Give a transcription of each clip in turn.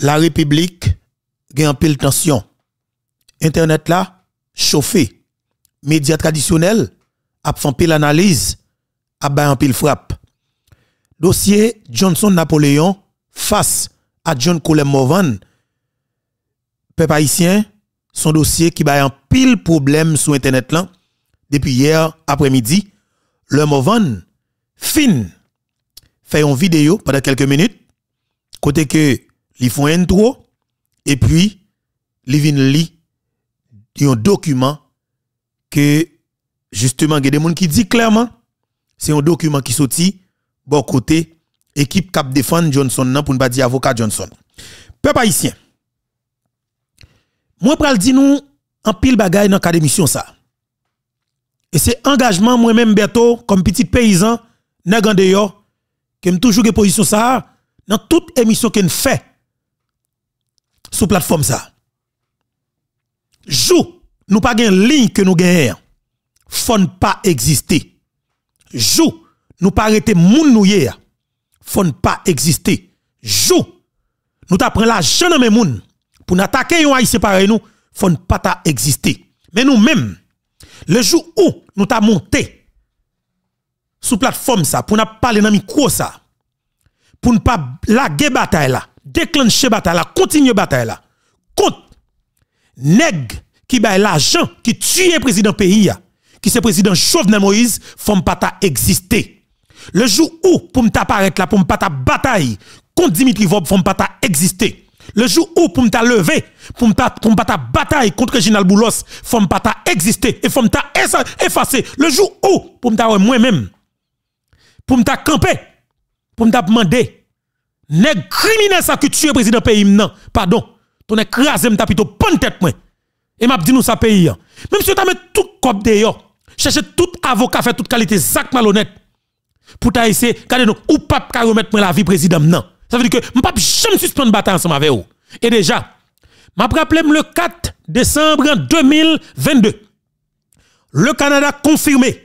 la République a en pile tension. Internet là, chauffé. Médias traditionnels, a fait pile analyse, a en pile frappe. Dossier Johnson Napoléon face à John Colem Morvan. Peuple haïtien, son dossier qui a en pile problème sur Internet là, depuis hier après-midi. Le Morvan, fin, fait une vidéo pendant quelques minutes, côté que ils font intro et puis ils viennent lire un document que justement il y a des gens qui dit clairement c'est un document qui sorti bon côté équipe cap défend Johnson pour ne pas dire avocat Johnson. Peuple haïtien. Moi pral dire nous en pile bagaille dans cadre d'émission ça. Et c'est engagement moi-même Berto comme petit paysan nèg en dehors que toujours une position ça dans toute émission qu'on fait sous plateforme ça. Jou, nous pas gain ligne que nous gagnons. Fon pas exister. Jou, nous pas arrêter moun nous hier. Fon pas exister. Jou, nous t'apprend la jeune même moun pour n'attaquer yon haïtien pareil nous, fon pas ta exister. Mais nous même le jour où nous t'a monté sous plateforme ça pour n'a parler dans micro ça pour ne pas la bataille là déclencher bataille là, continue bataille là. Contre nèg qui bail l'argent qui tue président pays qui c'est président Jovenel Moïse, font pas ta exister. Le jour où pour m'taparek là, pour m'pata bataille contre Dimitri Vob, font pas ta exister. Le jour où pour m'ta lever, pour ta pour ta bataille contre Ginal Boulos, faut pas ta exister et faut ta effacer. Le jour où pour ta moi-même pour ta camper, pour ta demander les criminels, ça que es président pays non pardon ton écrasé me tapito pon tête moi et m'a dit nous ça pays hein. même si tu met tout cop d'ailleurs, hein, chercher tout avocat fait toute qualité zak malhonnête pour ta essayer garder nous ou pas ka remettre la vie président non ça veut dire que suis jamais suspendre bataille ensemble avec vous et déjà m'a rappelé le 4 décembre 2022 le Canada confirmé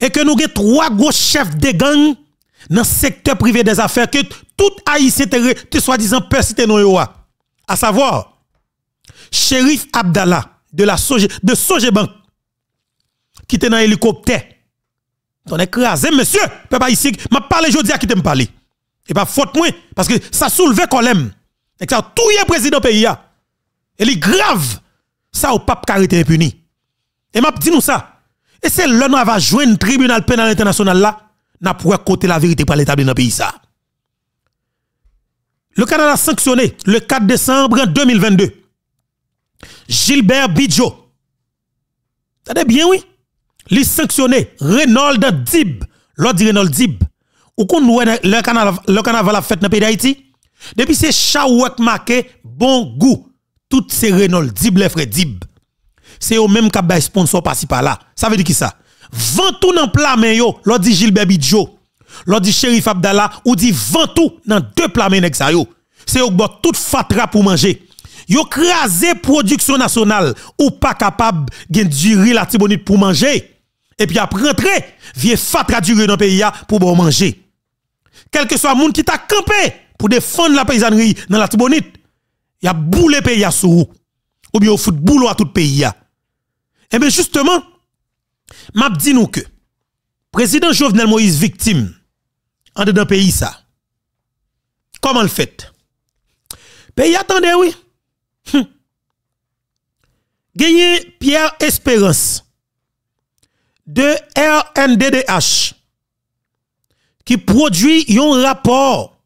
et que nous avons trois gros chefs de gang dans le secteur privé des affaires que tout haïtien te, soi-disant persiste non à savoir shérif Abdallah de la Soge, de qui était dans hélicoptère ton écrasé monsieur papa ici. m'a parlé jodi à qui t'aime parler et pas faute moi parce que ça soulevait colème et ça touye président pays et li grave ça au pape carité impuni et m'a dit nous ça et c'est l'heure va un tribunal pénal international là n'a pas côté la vérité par l'établir dans le pays Le Canada a sanctionné le 4 décembre 2022 Gilbert Bidjo. T'as bien oui? Il sanctionné Renold Dib, l'autre Renold Dib. Ou qu'on le canal, le Canada la fête dans le pays d'Haïti? Depuis ce Chawak marqué bon goût. Tout ces Renold Dib les frères Dib. C'est au même qui sponsor par-ci par-là. Ça veut dire qui ça? ventou nan plamen yo, l'on dit Gilbert Bidjo, l'on dit Sheriff Abdallah, ou dit ventou nan deux plamen nek sa yo. C'est yo bot tout fatra pour manger. Yo krasé production nationale ou pas capable gen du la tibonite pour manger. Et puis après rentrer, vie fatra duri nan dans pays pour bon manger. Quel que soit monde qui t'a campé pour défendre la paysannerie dans la tibonite, y a boule pays sou ou bien au foot boulot à tout pays Et eh bien justement, M'a dit nous que président Jovenel Moïse victime en dedans pays ça. Comment le fait Pays attendez oui. Hm. Pierre Espérance de RNDDH qui produit un rapport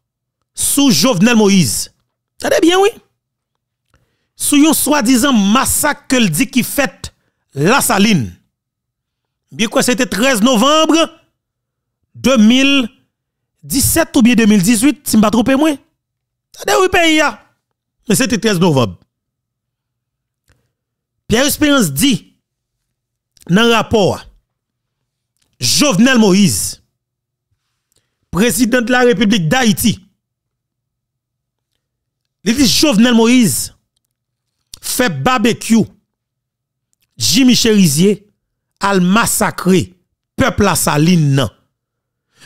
sous Jovenel Moïse. Ça bien oui. Sous un soi-disant massacre que dit qui fait la saline bien quoi c'était 13 novembre 2017 ou bien 2018, si je ne me trompe pas. pays Mais c'était 13 novembre. Pierre Espérance dit dans le rapport Jovenel Moïse, président de la République d'Haïti. Jovenel Moïse fait barbecue Jimmy Cherizier al massacrer peuple à saline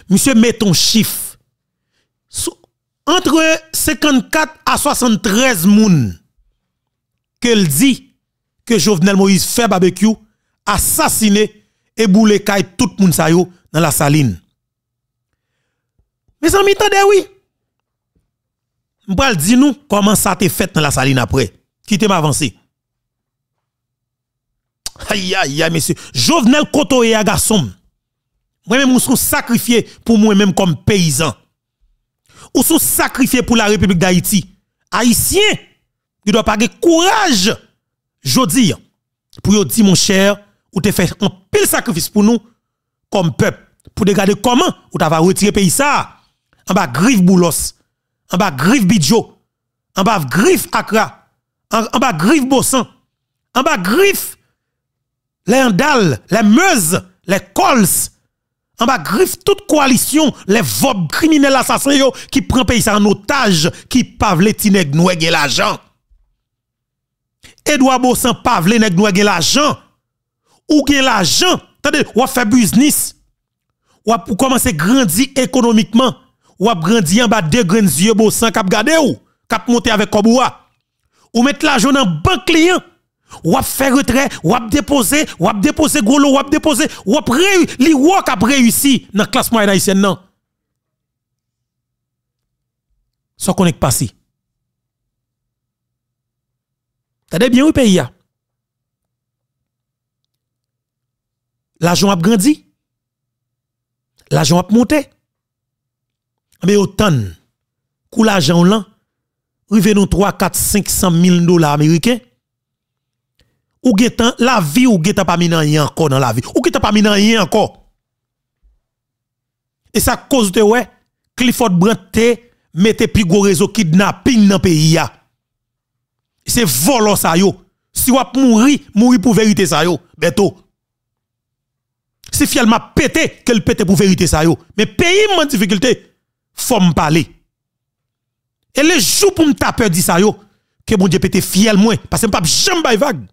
Monsieur met ton chiffre. Entre 54 à 73 moun qu'elle dit que Jovenel Moïse fait barbecue, assassiné et boule tout moun sa yo dans la saline. Mes amis, attendez oui. dit nous comment ça t'est fait dans la saline après. Qui m'avancer. Aïe, aïe, aïe, monsieur. Jovenel koto à garçon. Moi-même, nous sommes sacrifiés pour moi-même comme paysan. Ou sommes sacrifiés pour la République d'Haïti. Haïtiens, tu doivent pas courage, je dis, pour dire, mon cher, ou te fait un pile sacrifice pour nous, comme peuple, pour regarder comment ou t'as retirer pays ça. En bas, griffe Boulos, en bas, griffe Bidjo, en bas, griffe akra, en bas, griffe Bossan, en bas, griffe les Andal, les Meuse, les Cols, en bas griffe toute coalition, les vobs criminels assassins qui prennent pays en otage, qui pavle tineg l'argent. Edouard Bossan pavle neg l'argent. Ou gen l'argent, attendez, ou fait business. Ou a commencer grandir économiquement. Ou a grandi en bas de grands yeux Bossan cap gade ou, cap monté avec Koboua. Ou mettre l'argent dans banque client ou fait retrait, ou déposé, ou déposé golo, ou déposé, ou li wap a réussi dans classe classement haïtienne non. Ça qu'on est passé. Tade bien ou pays a. L'argent a grandi. L'argent a monté. Mais autant, kou l'argent là, rive nous 3, 4, 500 000 dollars américains ou getan la vie ou getan pas minan rien encore dans la vie ou getan pas minan rien encore et ça cause de ouais Clifford Brandt te mette plus gros réseau kidnapping dans pays c'est volo ça yo si wap mourir mourir pour vérité ça yo beto si fiel m'a pété qu'elle pété pour vérité ça yo mais pays en difficulté faut me parler et les jours pour me taper dit ça yo que mon Dieu pété fiel moi parce que m'pa jamais vague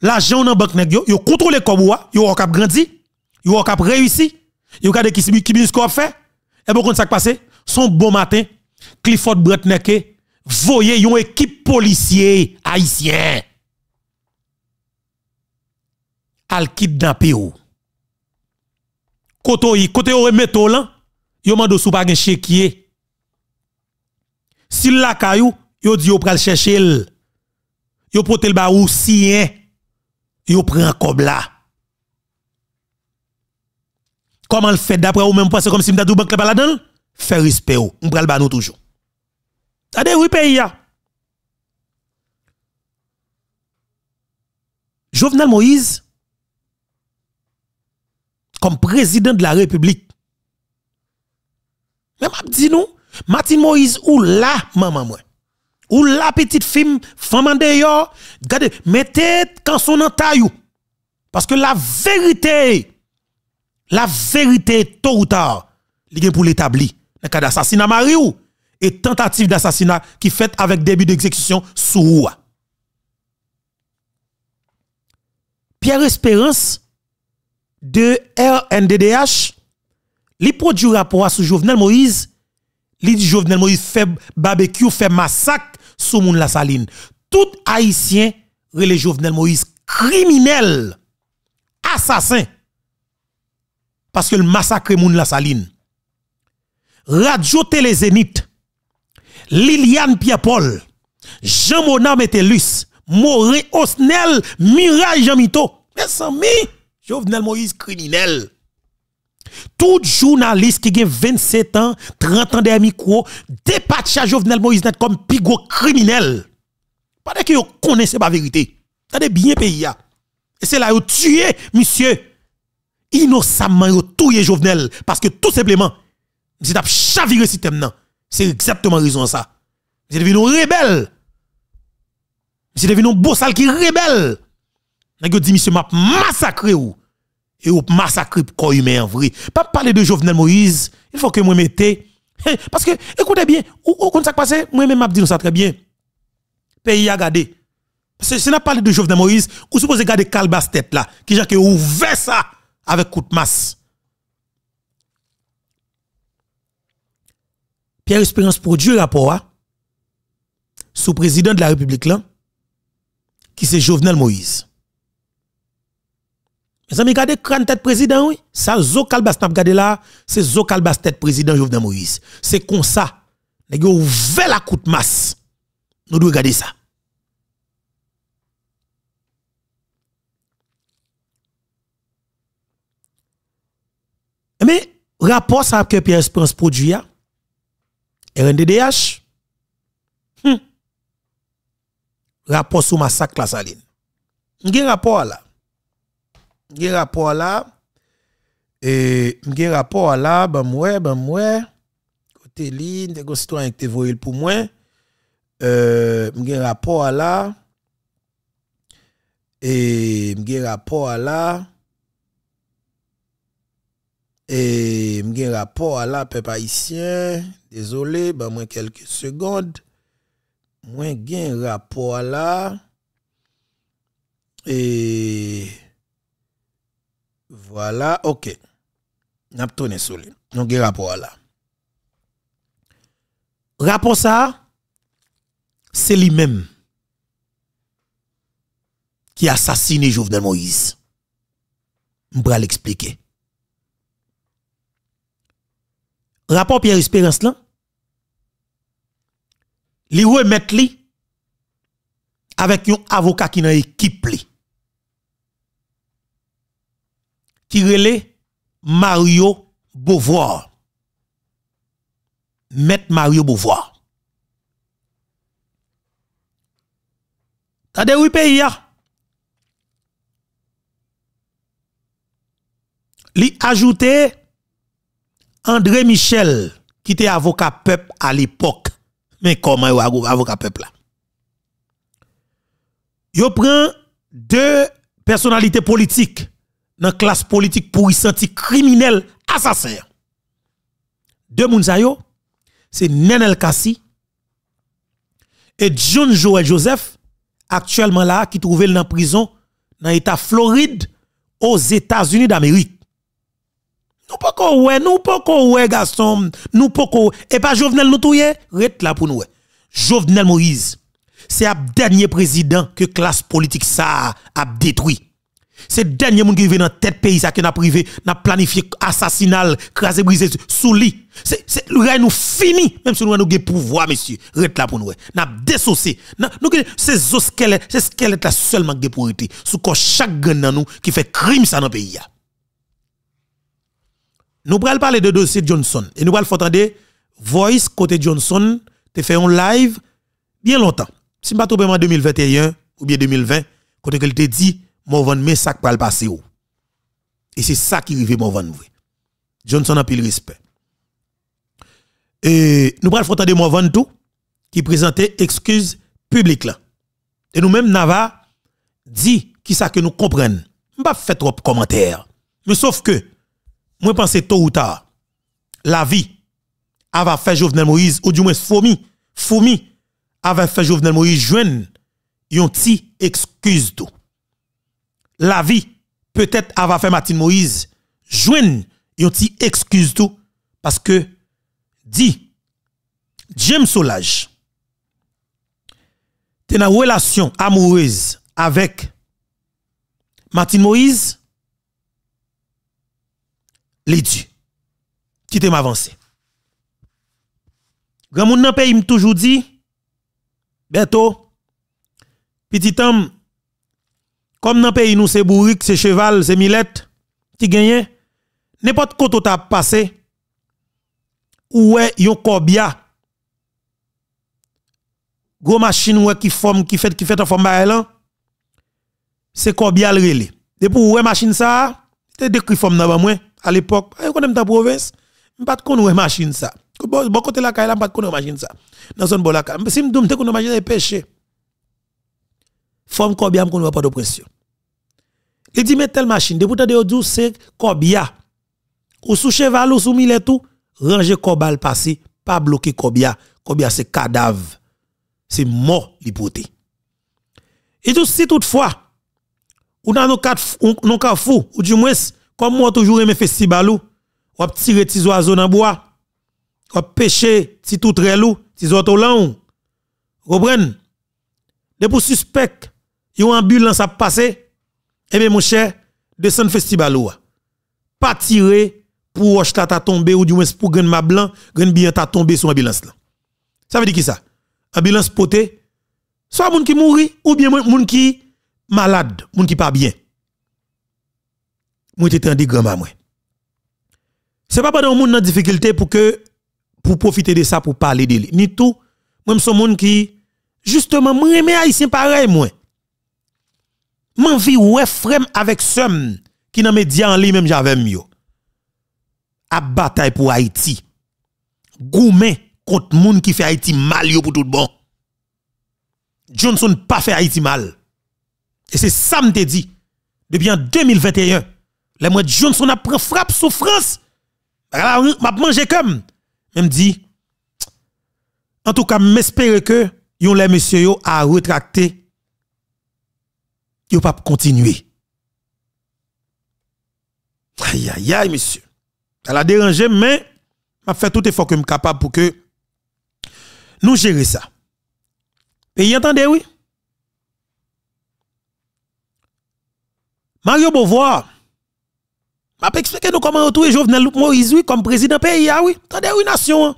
l'argent dans banque nèg yo, yo contrôler koboa, yo cap grandi, yo cap réussi, yo ka de ki qui bisco fait. Et bon ça passé, son bon matin, Clifford Bretneke voye yon équipe policier haïtien al kidnappé. ou. Koto yi, kote yo remeto lan, yo mando sou pa gen Si la kayou, yo di yo pral chercher l. Yo pote ba ou siyen yo prend un cobla. Comment le fait d'après ou même pas, c'est comme si m'ta douban banque pas là-dedans? respect ou, on prend ba nous toujours. Tade oui pays Jovenel Moïse comme président de la République. Mais m'a dit nous, Martin Moïse ou là maman moi ou la petite femme, femme en regardez, mettez quand son en Parce que la vérité, la vérité, tôt ou tard, il pour l'établir. Dans le cas d'assassinat Mario et tentative d'assassinat qui fait avec début d'exécution sous Pierre Espérance de RNDDH, li produit rapport à ce Jovenel Moïse, li dit Jovenel Moïse fait barbecue, fait massacre sous moun la saline. Tout haïtien, relé Jovenel Moïse, criminel, assassin, parce que le massacre moun la saline. Radio Télé Zénith, Liliane Pierre-Paul, Jean-Mona Metelus, Morin Osnel, Mirai Jamito. Mais sans mi, Jovenel Moïse criminel. Tout journaliste qui a 27 ans, 30 ans derrière micro, dépatcha Jovenel Moïse net comme pigot criminel. Pas que vous connaissez pas la vérité. T'as bien pays. Et c'est là où vous monsieur. Innocemment, vous tué Jovenel. Parce que tout simplement, vous avez chaviré le système. C'est exactement la raison ça. Vous êtes devenu rebelle. Vous êtes devenu un sale qui rebelle. Vous avez dit, monsieur, m'a massacré et ou massacre corps humain en vrai. Pas parler de Jovenel Moïse, il faut que moi mette parce que écoutez bien, ou, quand ça passe, moi même m'a dit ça très bien. Pays a gardé. que si on a parlé de Jovenel Moïse, Vous supposez garder Calbas là, qui j'ai ouvert ça avec coup de masse. Pierre Espérance produit rapport à hein, sous président de la République là, qui c'est Jovenel Moïse. Mes amis, regardé crâne tête président, oui. Ça, Zo Kalbas, regardé là, c'est Zo Bas, tête président Jovenel Moïse. C'est comme ça. les gars ouvrez la coute masse. Nous devons regarder ça. Mais, rapport ça que Pierre Espérance produit, hein. RNDDH, hmm. rapport sur massacre la saline. Il y a un rapport là un rapport là et un rapport là ben ouais, ben ouais. côté li des avec qui te pour moi euh un rapport là et un rapport là et un rapport là peuple haïtien désolé ben moi quelques secondes moi un rapport là et voilà, ok. N'a pas tourné sur lui. Donc, un rapport là. Rapport ça, c'est lui-même qui a assassiné Jovenel Moïse. Je vais l'expliquer. Rapport Pierre Espérance là, li remet lui avec un avocat qui dans équipe qui Mario Beauvoir. Mette Mario Beauvoir. Tade oui pays Li ajoute André Michel qui était avocat peuple à l'époque. Mais comment avocat peuple là? Yo prend deux personnalités politiques dans la classe politique pour y sentir criminel, assassin. Deux mounsayo, c'est Nenel Kassi et John Joel Joseph, actuellement là, qui trouvait dans la prison dans l'État Floride aux États-Unis d'Amérique. Nous pas qu'on ouais, nous pas qu'on ouais, garçon, nous pas qu'on et pas Jovenel nous touye, rete là pour nous. Jovenel Moïse, c'est le dernier président que classe politique ça a détruit. C'est dernier monde qui vient dans tête pays ça qui n'a privé, n'a planifié assassinat, craser briser sous lit. C'est c'est nous fini même si nous avons le pouvoir monsieur, rete là pour nous. N'a désaucé. Nous c'est ce squelette, c'est squelette là seulement qui pour été sous quoi chaque gang dans nous qui fait crime ça dans pays Nous pral parler de dossier Johnson et nous pral faut entendre voice côté Johnson te fait un live bien longtemps. Si pas trop en 2021 ou bien 2020 côté qu'elle te dit mon mes mais ça pas le passer e et c'est ça qui rive mon Johnson a pile respect et nous parlons de mon tout qui présentait excuse publiques là et nous même nava dit qui ça que nous comprenons pas fait trop commentaires mais sauf que moi pense tôt ou tard la vie avait fait Jovenel Moïse ou du moins Fomi Fomi avait fait Jovenel Moïse jeune yon ti excuse tout la vie, peut-être avoir fait Martin Moïse, Jouen yon ti excuse tout, parce que, dit, James Solage, t'es une relation amoureuse avec Martin Moïse, les dieux, qui te avancer. Grand moun nan toujours dit, bientôt, petit homme, comme dans le pays, nous, c'est bourrique, c'est cheval, c'est millette, qui gagne. N'importe quoi tu as passé, où est yon corbia. Gros machine ouais qui forme, qui fait, qui fait en forme là, hein? c'est cobia le relais. Depuis ouais machine ça, c'était décrit forme dans moi à l'époque. Bah, je connais ta province, je pas connais machine ça. Bon côté la caille, je pas connais machine ça. Dans zone bon la Si je ne dis pas machine est pêché. Fom Kobia ne voit pas de pression. Il dit mais telle machine, depuis de dit c'est Kobia. Ou sous cheval ou sous mille tout, ranger Kobal passé, pas bloqué Kobia. Kobia c'est cadavre. C'est mort l'ipoté. Et tout si toutefois ou dans nos quatre fou ou du moins comme moi toujours aimé festival ou ou tirer des oiseaux dans bois ou pêcher si tout relou si autres là ou comprennent des pour suspect une ambulance a passé, eh bien, mon cher, descend festival ou. Pas tiré pour acheter ta tombe ou du moins pour ma blanc, Grand Bien ta tombe sur ambulance là. Ça veut dire qui ça? Ambulance poté, soit moun qui mourit ou bien moun qui malade, moun qui pas bien. Moi t'étais en grand moi. C'est pas pendant moun en difficulté pour que pour profiter de ça pour parler de lui. Ni tout, moi suis moun qui justement moi remè haïtien pareil moi vie ouais frem avec sem qui dans média en li même j'avais mieux. À bataille pour Haïti. Goumen, contre moun qui fait Haïti mal yo pour tout bon. Johnson pas fait Haïti mal. E et c'est ça m'te dit. Depuis en 2021, les mois Johnson a pris frappe souffrance. M'a mangé comme. me dit. En tout cas, m'espère que yon les monsieur yo a retracté yo pas continuer. Aïe, aïe, aïe, monsieur. Elle a dérangé, mais m'a fait tout effort que suis capable pour que nous gérions ça. Et entendez, oui? Mario Beauvoir, m'a expliqué nous comment retrouver Jovenel Moïse, oui, comme président pays, ah oui. Tendez, oui, nation. Hein.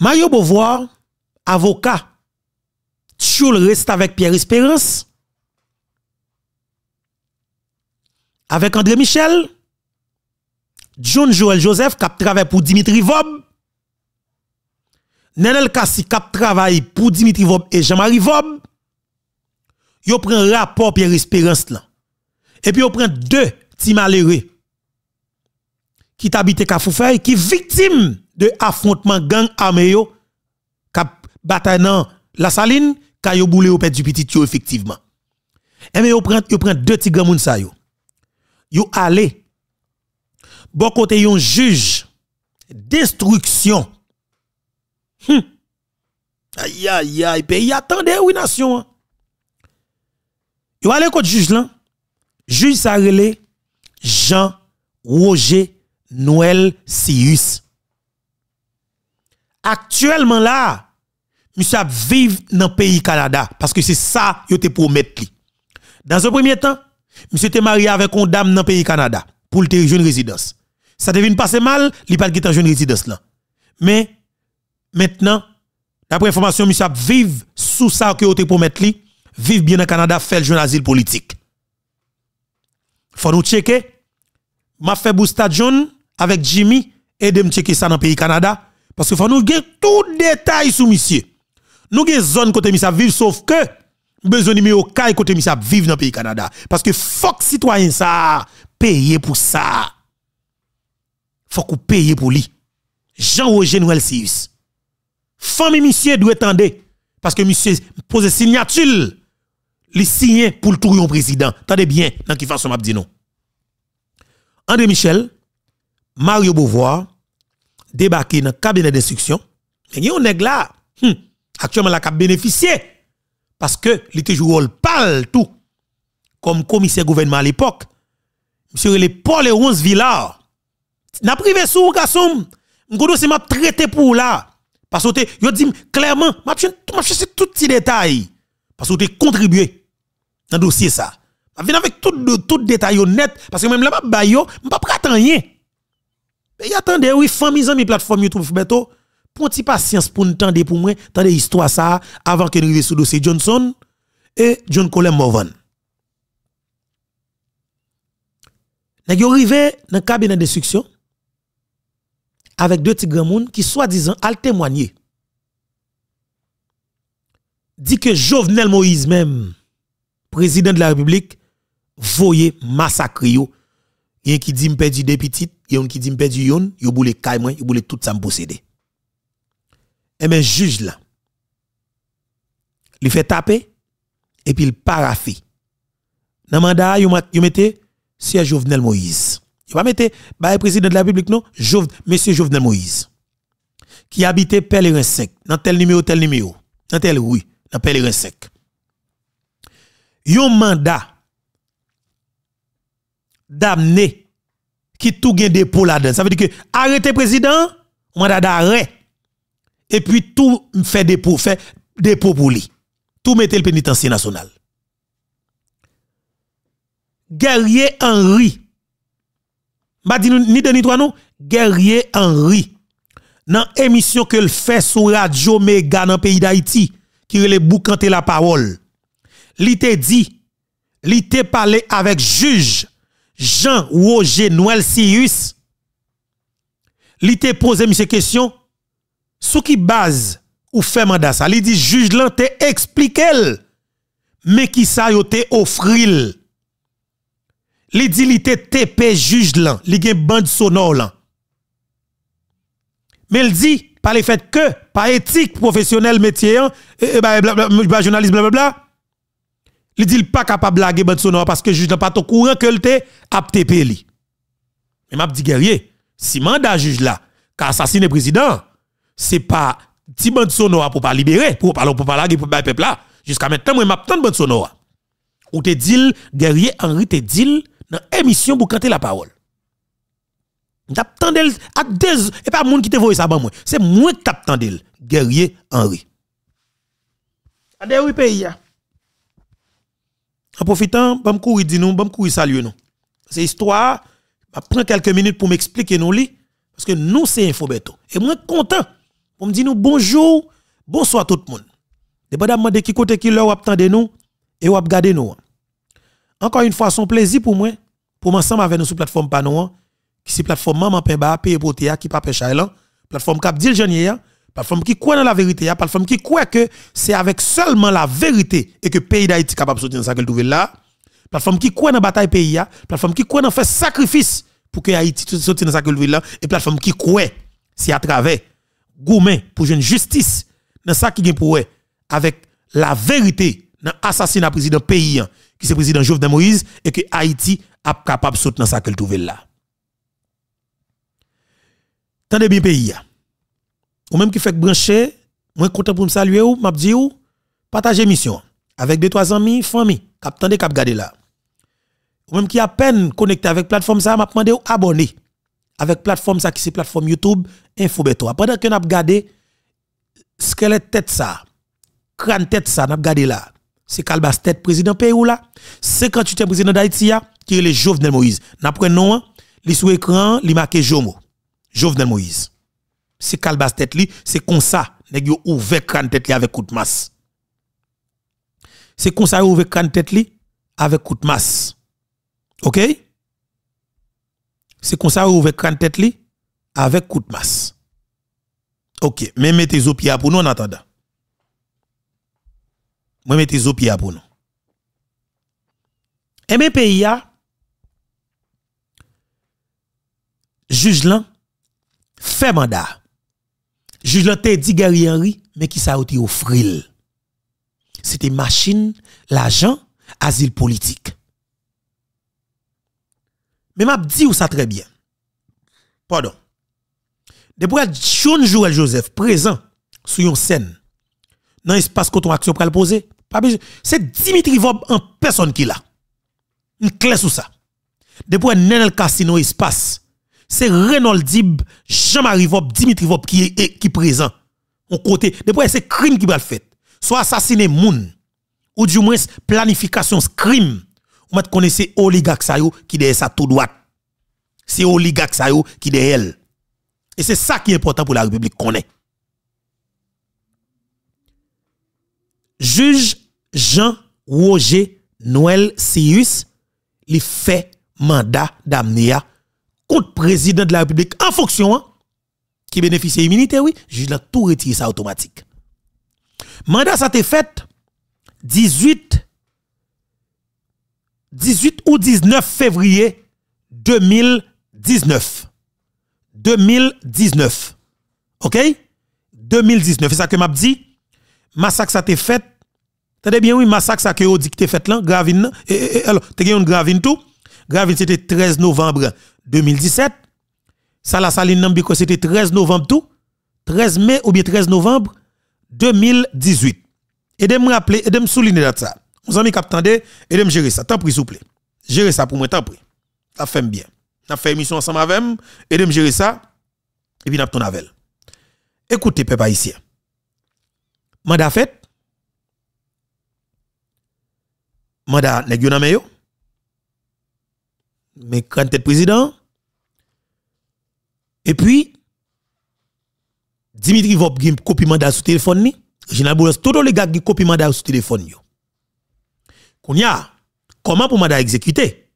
Mario Beauvoir, avocat, tu reste avec Pierre Espérance, avec André Michel, John Joel Joseph, qui travaillé pour Dimitri Vob, Nenel Kassi, qui travaille pour Dimitri Vob et Jean-Marie Vob, yo prend rapport Pierre Espérance là. Et puis yo prend deux petits malheureux qui t'habitent Kafoufeuille, qui victimes de affrontement gang armé yo kap la saline ka yo boule au du petit yo effectivement et eh mais yo prend deux tigres moun sa yo yo allez, bon côté yon juge destruction Aïe hum. aïe aïe aïe pays attendez oui nation hein. yo alle côté juge là juge sa relé Jean Roger Noël Sius actuellement là, monsieur a vivre dans le pays Canada parce que c'est ça qu'il te promettre lui... Dans un premier temps, monsieur était marié avec une dame dans le pays Canada pour territoire de résidence. Ça devine passer mal, il pas de jeune résidence là. Mais maintenant, d'après l'information M. a vivre sous ça que vous te promettre lui... vivre bien au Canada, faire jeune asile politique. Faut nous checker. M'a fait Boosta jeune avec Jimmy et de me checker ça dans le pays Canada parce que faut nous avons tout détail sur monsieur. Nous avons zone côté monsieur vivre sauf que besoin numéro caille côté monsieur vivre dans le pays Canada parce que faut que citoyen ça payer pour ça. Faut qu'on paye pour lui. Jean-Roger Noël Sius. Famille monsieur doit attendre parce que monsieur pose signature les signer pour le tour président. Tendez bien dans qui façon m'a dit non. André Michel, Mario Beauvoir, débarqué dans le cabinet d'instruction. Mais on est là, hmm, actuellement, la a bénéficié. Parce que était joue rôle tout. Comme commissaire gouvernement à l'époque. Monsieur le Paul et 11 Villard. N'a privé sous garçon. M'godo c'est m'a traité pour là. Parce que yon dit clairement, m'a cherché tout petit détail. Parce que tu contribué dans le dossier ça. Je viens avec tout, tout détail honnête. Parce que même là, je ne pas rien. Et attendez, oui, famille, mes plateforme YouTube, Beto, pour petit patience pour nous tendre pour moi, tendre histoire ça, avant que nous arrivions sur le dossier Johnson et John Coleman Morvan. Nous arrivons dans le cabinet destruction avec deux petits grands qui, soi-disant, ont témoigné. Dit que Jovenel Moïse, même, président de la République, voyait massacrer. Il y a qui dit, me perdu des petites yon qui dit me perdu yon, yo boule kay mwen, yo boule tout ça me posséder. Et eh ben juge là. Il fait taper et puis il paraffé. Dans mandat, yo mette Sir Jovenel Moïse. Yo pas ba président de la République non, monsieur Jovenel Moïse. Qui habitait Pèlerin 5, dans tel numéro, tel numéro, dans tel rue, dans Pèlerin 5. Yon mandat d'amener qui tout des pots là-dedans. Ça veut dire que le président, mandat d'arrêt. Et puis tout fait dépôt, fait dépôt pour lui. Tout mettez le pénitencier national. Guerrier Henri. M'a dit ni de ni toi non, Guerrier Henri. Dans l'émission que le fait sur Radio Méga dans le pays d'Haïti, qui est boucanter la parole. Il te dit, il te parlé avec juge Jean Roger Noël Sirius, li te pose monsieur question, sous qui base ou fait mandat ça? il dit juge là te explique mais qui ça yo te offril. Li dit te TP juge là, li gen bande sonore là. Mais il dit par le fait que par éthique professionnelle métier, et, hein, eh, eh, bah, journaliste blablabla, il dit pas capable de blaguer Bensonor parce que juge n'a pas au courant que le a TP li. Mais m'a dis, guerrier, si mandat juge là, a assassiné président, c'est pas ti Bensonor pour pas libérer, pour ne pour pas blaguer pour le peuple là. Jusqu'à maintenant moi bon Bensonor. Ou te dit guerrier Henri te dit dans émission pour canter la parole. T'attendel à deux et pas monde qui te voit ça ben moi. C'est moi qui le guerrier Henri. de oui pays en profitant, bam courir dire, nous, bam courir saluer nous. C'est histoire, bah, prendre quelques minutes pour m'expliquer nous li, parce que nous c'est Infobeto. Et moi content pour me dire nous bonjour, bonsoir tout le monde. Dépendamment de qui côté qui leur attendez nous et vous regardez nous. Encore une fois, son plaisir pour moi pour m'ensemble avec nous sur plateforme panouan, qui c'est plateforme Maman Pemba, paye pour qui pas pêche la plateforme Cap Dil pas qui croit dans la vérité, hein. plateforme qui croit que c'est avec seulement la vérité et que le pays d'Haïti est capable de soutenir ça qu'elle trouve là. plateforme qui croit dans la bataille pays, hein. plateforme qui croit dans faire sacrifice pour que Haïti soutienne ça qu'elle trouve là. Et plateforme qui croit, c'est à travers Goumen pour une justice dans ça qui est pour avec la vérité dans l'assassinat président pays, hein, qui c'est président Jovenel Moïse, et que Haïti est capable de soutenir ça qu'elle trouve là. Tendez bien pays ou même qui fait brancher, moi content pour me saluer ou m'a dit ou partager mission avec deux trois amis, famille, cap tendez cap garder là. Ou même qui a peine connecté avec plateforme ça, m'a demandé ou abonner avec plateforme ça qui c'est plateforme YouTube Infobeto. Pendant que n'a regardé squelette tête ça, crâne tête ça, n'a regardé là. C'est Calbas tête président pays C'est là, tu es président d'Haïti qui est le Jovenel Moïse. N'a prenons, hein. li sous écran, li marqué Jomo. Jovenel Moïse c'est calbas tête li, c'est comme ça, nèg yo ouvert cran tête avec coup masse. C'est comme ça ouvert la tête avec coup masse. OK C'est comme ça ouvert cran tête avec coup masse. OK, mais mettez au pied pour nous en attendant. Moi mettez au pied pour nous. Et eh mes pays a juge là fait mandat. Juge Lanté dit Gary Henry, mais qui ça a au fril C'était machine, l'agent, asile politique. Mais m'a dit ça très bien. Pardon. Depuis John Joël Joseph présent sur une scène, dans l'espace a action pour le poser, c'est Dimitri Vob en personne qui l'a. Une clé sous ça. Depuis Nenel Casino espace, c'est Renold Dib, Jean-Marie Vop, Dimitri Vop qui est qui présent. On côté, Depuis, c'est crime qui va le faire. Soit assassiner moun, ou du moins planification, ce crime. On mettre connaissez oligarque ça qui derrière ça tout droit. C'est oligarque qui derrière elle. Et c'est ça qui est important pour la République qu'on est. Juge Jean Roger Noël Sius, il fait mandat d'amener président de la République en fonction, hein, qui bénéficie d'immunité, oui, juge la tout retire ça automatique. Mandat ça t'est fait 18, 18 ou 19 février 2019. 2019. OK? 2019. C'est ça que m'a dit. Massacre ça t'est fait. T'as bien, oui, massacre ça que vous dit que t'es fait là, gravine. alors, t'es gagné une gravine tout gravité c'était 13 novembre 2017. Sala Saline Nambiko, c'était 13 novembre tout. 13 mai ou bien 13 novembre 2018. Et de me rappeler, et de me souligner ça. Mes amis qui et de me gérer ça. Tant prie s'il vous plaît. Gérer ça pour moi, tant pis. Ça fait bien. On fait mission ensemble avec et de me gérer ça. Et puis, on ton avec. Écoutez, peuple haïtien. Manda fait. Mandat, nest yo mais quand tu es président, et puis, Dimitri Vop a copie mandat sur téléphone. Général Boulos, tous les gars qui copie mandat sur téléphone. comment pour mandat exécuter?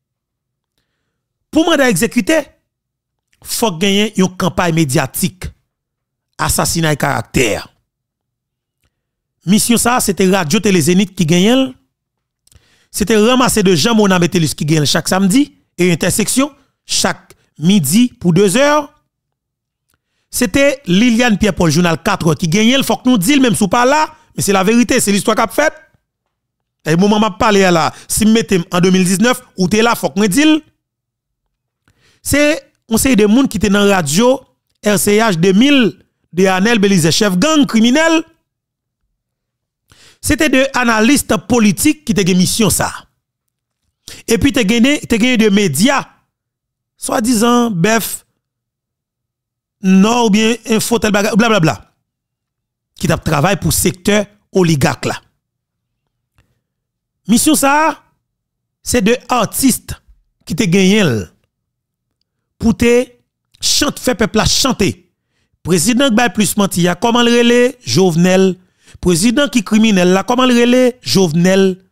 Pour mandat exécuter, faut gagner une campagne médiatique. Assassinat et caractère. Mission ça, c'était Radio Zénith qui gagnait. C'était ramasser de gens mon qui gagne chaque samedi et intersection chaque midi pour deux heures. C'était Liliane Pierre-Paul, journal 4 qui gagnait. Il faut que nous disions, même si pas là, mais c'est la vérité, c'est l'histoire qu'a faite. Et moi moment où je là, si je mettez en 2019, ou t'es là, faut que nous disions. C'est on sait des monde qui était dans la radio RCH 2000 de Anel Belize, chef gang criminel. C'était de analystes politiques qui étaient mission ça. Et puis, tu as gagné, gagné de médias. Soi-disant, bef, non ou bien info, tel blablabla. Qui t'a travaillé pour secteur oligarque là. Mission ça, c'est de artistes qui te gagné pour te chante, faire peuple à chanter. Président qui plus menti, comment le relais Jovenel. Président qui criminel là, comment le relais Jovenel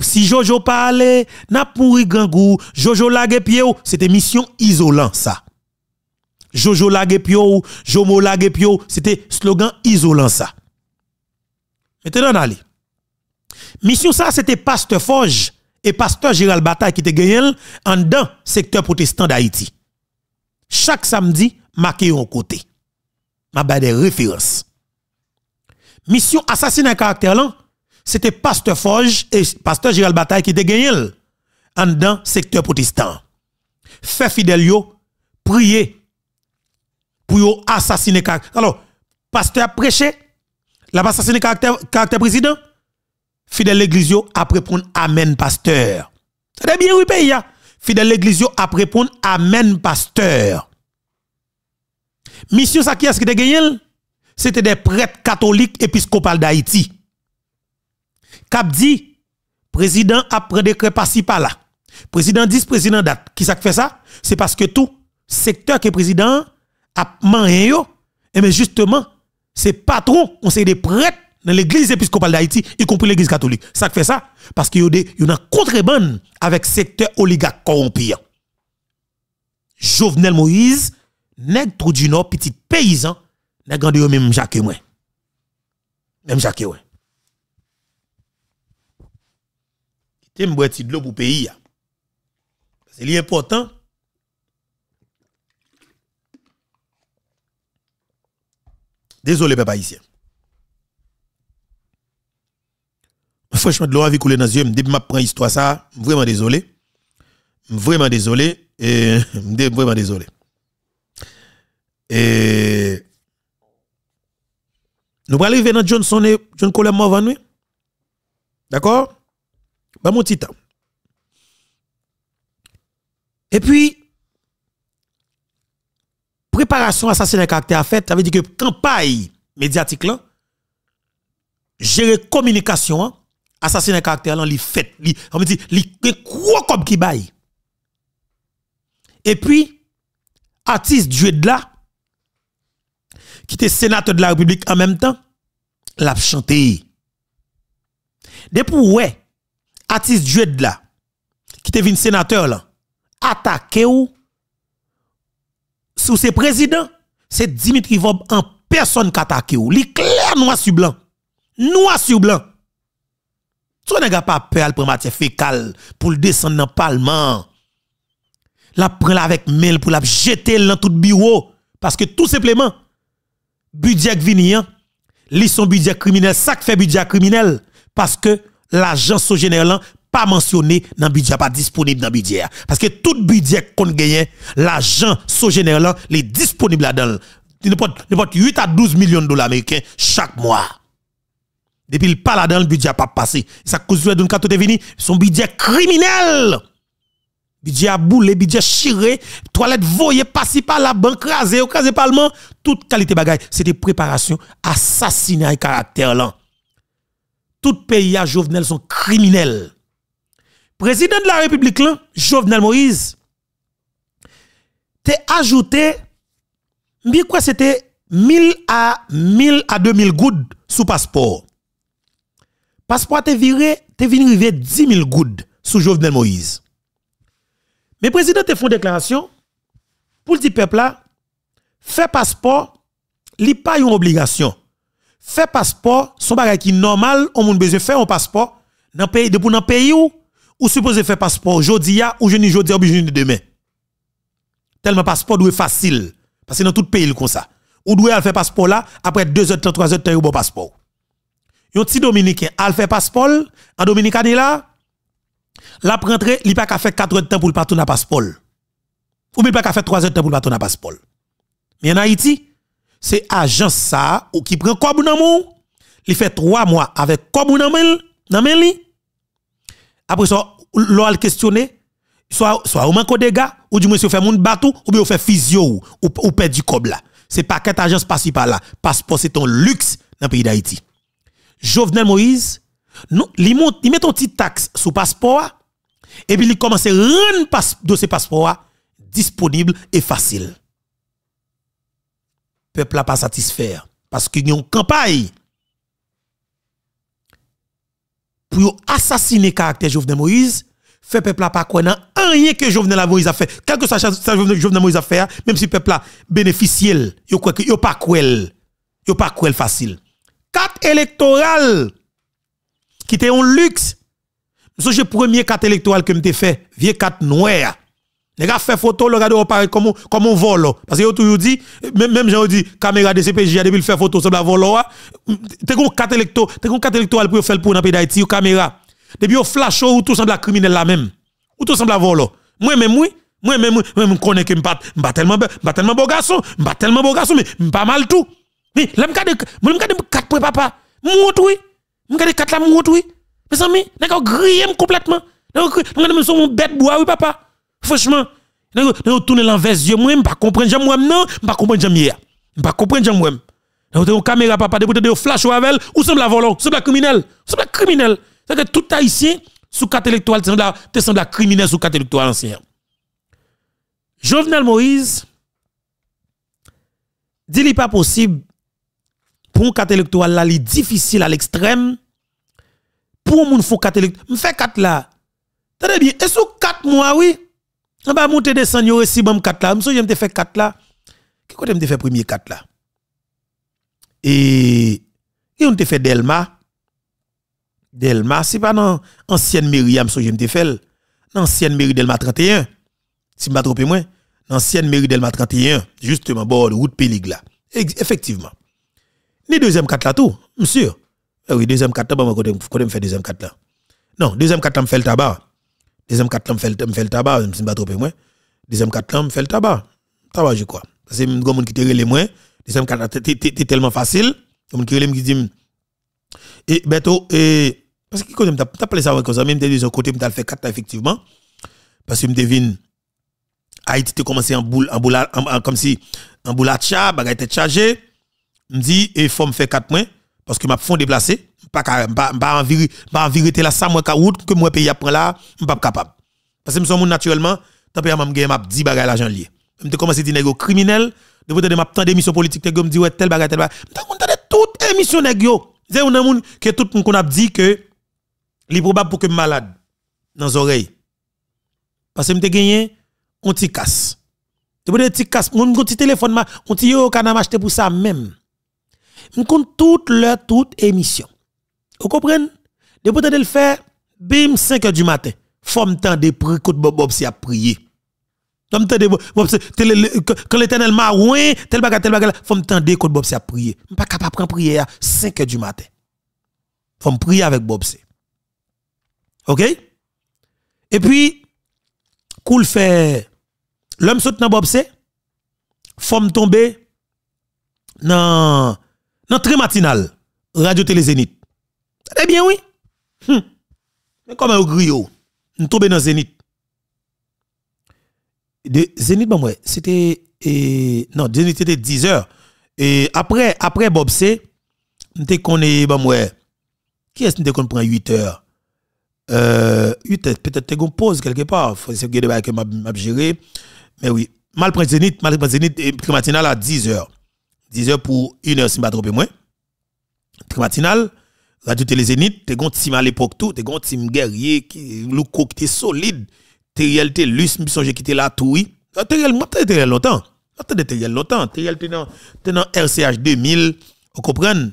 si Jojo parlait, n'a pourri gangou, Jojo lague c'était mission isolant ça. Jojo lague Jomo lague c'était slogan isolant ça. Maintenant, allez. Mission ça, c'était Pasteur Forge et Pasteur Gérald Bataille qui te gagné en dans secteur protestant d'Haïti. Chaque samedi, marqué en côté. Ma des références. Mission assassinat caractère là, c'était Pasteur Forge et Pasteur Gérald Bataille qui étaient gagnés en dans secteur protestant. Fait fidèle yo, prier pour assassiner caractère. Alors, Pasteur prêchait prêché, l'a assassiné caractère, président. Fidèle l'église après prendre, Amen, Pasteur. C'est bien, oui, pays. Hein. Fidèle l'église après prendre, Amen, Pasteur. Mission ça qui ce qui était gagné, c'était des prêtres catholiques épiscopales d'Haïti. Kap dit, président après décret par si là. Président 10, président date. Qui ça fait ça? C'est parce que tout secteur qui est président a mané yo. Et eh mais justement, c'est patron, on sait des prêtres dans l'église épiscopale d'Haïti, y compris l'église catholique. Ça fait ça parce qu'il y a une contrebande avec secteur oligarque corrompu. Jovenel Moïse, nègre trou du nord, petit paysan, nèg grandi même Jacques Même Jacques te me de l'eau pour pays c'est important désolé papa ici franchement de l'eau a couler dans les yeux depuis je l'histoire. histoire ça vraiment désolé vraiment désolé et vraiment désolé et nous allons arriver dans Johnson et John Coleman nous. D'accord bah, Et puis, préparation assassinat caractère fête ça veut dire que campagne médiatique là, gérer communication, hein, assassinat caractère là, fait, on me dit, quoi comme qui baille. Et puis, artiste Dieu de là, qui était sénateur de la République en même temps, l'a chanté. Depuis ouais, artiste Dred là, qui un sénateur là, attaqué ou, sous ses présidents, c'est Dimitri Vob en personne qui attaque ou. Li clair noir sur blanc. Noir sur blanc. Tu n'as pas peur pour matière fécale pour le descendre dans le parlement. La prend avec mail pour la jeter dans tout bureau. Parce que tout simplement, budget vini, hein, li son budget criminel, ça fait budget criminel. Parce que L'agent au général pas mentionné dans le budget, pas disponible dans le budget. Parce que tout budget qu'on gagne, l'agent so général est disponible là-dedans. N'importe 8 à 12 millions de dollars américains chaque mois. Depuis le pas là le budget pas passé. Ça cause de carte de vini, son budget criminel. Budget à boule, budget chiré, toilette voyée, passé par la banque, au crasé parlement, toute qualité bagaille. C'était préparation, assassinat et caractère là tout pays à Jovenel sont criminels. Président de la République, là, Jovenel Moïse, t'es ajouté, mais quoi c'était 1000 à 1000 à 2000 gouttes sous passeport. Passeport t'es viré, t'es venu arriver 10 000 gouttes sous Jovenel Moïse. Mais président te font déclaration pour le peuple là, fait passeport, li pas une obligation fait passeport, son bagage qui normal, on moun besoin faire un passeport, nan de pou nan pays ou, ou supposé faire passeport, jodi ou jeni jodi aujourd'hui, ou demain. Tellement passeport doué facile, parce que dans tout pays, comme ça. Ou doué al faire passeport là, après 2 heures, 3 heures, 3 heures, ou bon passeport. Yon ti Dominicain al fait passeport, en Dominicani là, la n'y li pa ka fait 4 heures de temps pour le pas passeport. Ou a pa ka fait 3 heures de temps pour le pas passeport. Mais en Haïti, c'est agence ça ou qui prend quoi main. il fait trois mois avec quoi bon dans après ça le questionné soit soit au manque de gars ou du moins fait moun batou ou bien fait physio ou ou perd du cob là c'est pas qu'être agence par par-là passeport c'est ton luxe dans le pays d'Haïti Jovenel Moïse il met un petit taxe sur passeport et puis il commence à rendre passe dossier passeport disponible et facile peuple n'a pas satisfait. Parce qu'il y a une campagne pour assassiner le caractère Jovenel Moïse, fait peuple n'a pas croire rien que Jovenel Moïse a fait. Quel que soit Jovenel Moïse a fait, même si le peuple a bénéficié, il n'y a pas quoi. Il pas quoi facile. Quatre électorales qui étaient en luxe. C'est le premier quatre électorales que je fait, vieux quatre noirs. Les gars fait photo, le gars apparaît comme on, comme on vole. Parce que ont toujours dit, même, même dit, caméra de CPJ, depuis le fait photo, c'est la vole. Hein. T'es qu'on 4 électro, t'es qu'on 4 électro, pour faire pour dans pays d'Haïti, caméra. Depuis au flash ou tout semble la criminel la même. Ou tout semble la vole. Moi même oui, moi même moi même connais que Je suis tellement m'pas tellement beau garçon, m'pas tellement beau garçon mais pas mal tout. Mais là m'garde, moi m'garde 4 pour papa. Mout, oui. M'garde quatre la mout, oui. Mes amis, n'a grillé complètement. N'a grillé, même son bête bois oui papa. Franchement, nous tournons l'envers je moi, je pas comprendre jamais moi je pas comprends Je pas Nous avons une caméra papa de de flash ou avec ou semble la volant, semble la criminel, semble la criminel. C'est que tout haïtien sous carte te semble la criminel sous carte électorale ancien. Jovenel Moïse dit pas possible pour un carte là, difficile à l'extrême pour mon faut carte fait quatre là. Tenez bien, et sous 4 mois oui, on ah va bah, monter descendre yo réussi 4 là. M'sou j'aime te fait 4 là. Qui côté me fait premier 4 là Et et on te fait Delma. Delma, c'est pas dans ancienne mairie so, j'aime te fait dans ancienne mairie Delma 31. Si m'a trompé moi, dans ancienne mairie Delma 31, justement bord de route Pélig là. Effectivement. Ni deuxième 4 là tout, monsieur. Eh oui, deuxième 4 là, moi côté me fait deuxième 4 là. Non, deuxième 4 là me fait le tabac. Deuxième 4 ans, je fais le tabac, je ne suis pas trop trompé. Deuxième 4 ans, je fais le tabac. Tabac, je crois. C'est un grand monde qui te relève moins. Deuxième 4 ans, c'est tellement facile. Un monde qui relève qui dit. Eh, et bientôt, eh, Parce que quand je t'appelle ça comme ça, même des côté, je fait 4 ans effectivement. Parce que je me devine. Haïti te commencé en boule, en boule, comme si, en boule à tcha, bagay te chargé. Je me dis, et eh, faut me faire 4 mois, parce que m'a fond déplacé pas pas en vérité pas envie de là ça moi ka route que moi pays prend là pas capable parce que me sont naturellement tant pis m'a m'a dit bagarre l'argent lié me commencé dire négo criminel de vous donner m'a tant d'émission politique nèg me dit ouais tel bagarre tel bagarre me tant toute émission nèg c'est un monde que tout monde qu'on a dit que les probable pour que malade dans les oreilles parce que me gagné on t'y casse tu peux t'y casse mon petit téléphone on t'y yo canam acheté pour ça même me compte toute l'heure toute émission vous comprenez Depuis que le faire bim, 5 heures du matin. forme temps de prier, Bob Bob si a prié. Femme temps de Bob quand l'éternel m'a oué, tel baga, tel baga, temps de Bob si a prié. Je pas capable de prendre prière à 5 heures du matin. Femme prier avec Bob si. OK Et puis, cool fait, l'homme saute dans Bob si, forme tomber dans, dans très matinal, radio télé Zénith. Eh bien, oui. Hum. Mais comment vous grillez Nous tombons dans Zénith. De Zénith, bon, c'était. Eh, non, Zénith, c'était 10 heures. Et après, après Bob C, nous avons bon, Qui est-ce que nous prend 8 heures euh, 8 heures, peut-être qu'on pause quelque part. Faut que de bails que m'a géré. Mais oui. Mal prend Zénith, mal prend Zénith, et matinal à 10 heures. 10 heures pour 1 heure, si je ne me trompe moins. Matinal. Radio Télé Zénith, te gon team à l'époque tout, te un team guerrier, qui, louko qui était solide. Ah, réel te lus, me songe qui était là tout, oui. réel, moi, t'es réel longtemps. Attendez, ah, réel longtemps. réel t'es dans, t'es dans RCH 2000. Vous comprenez?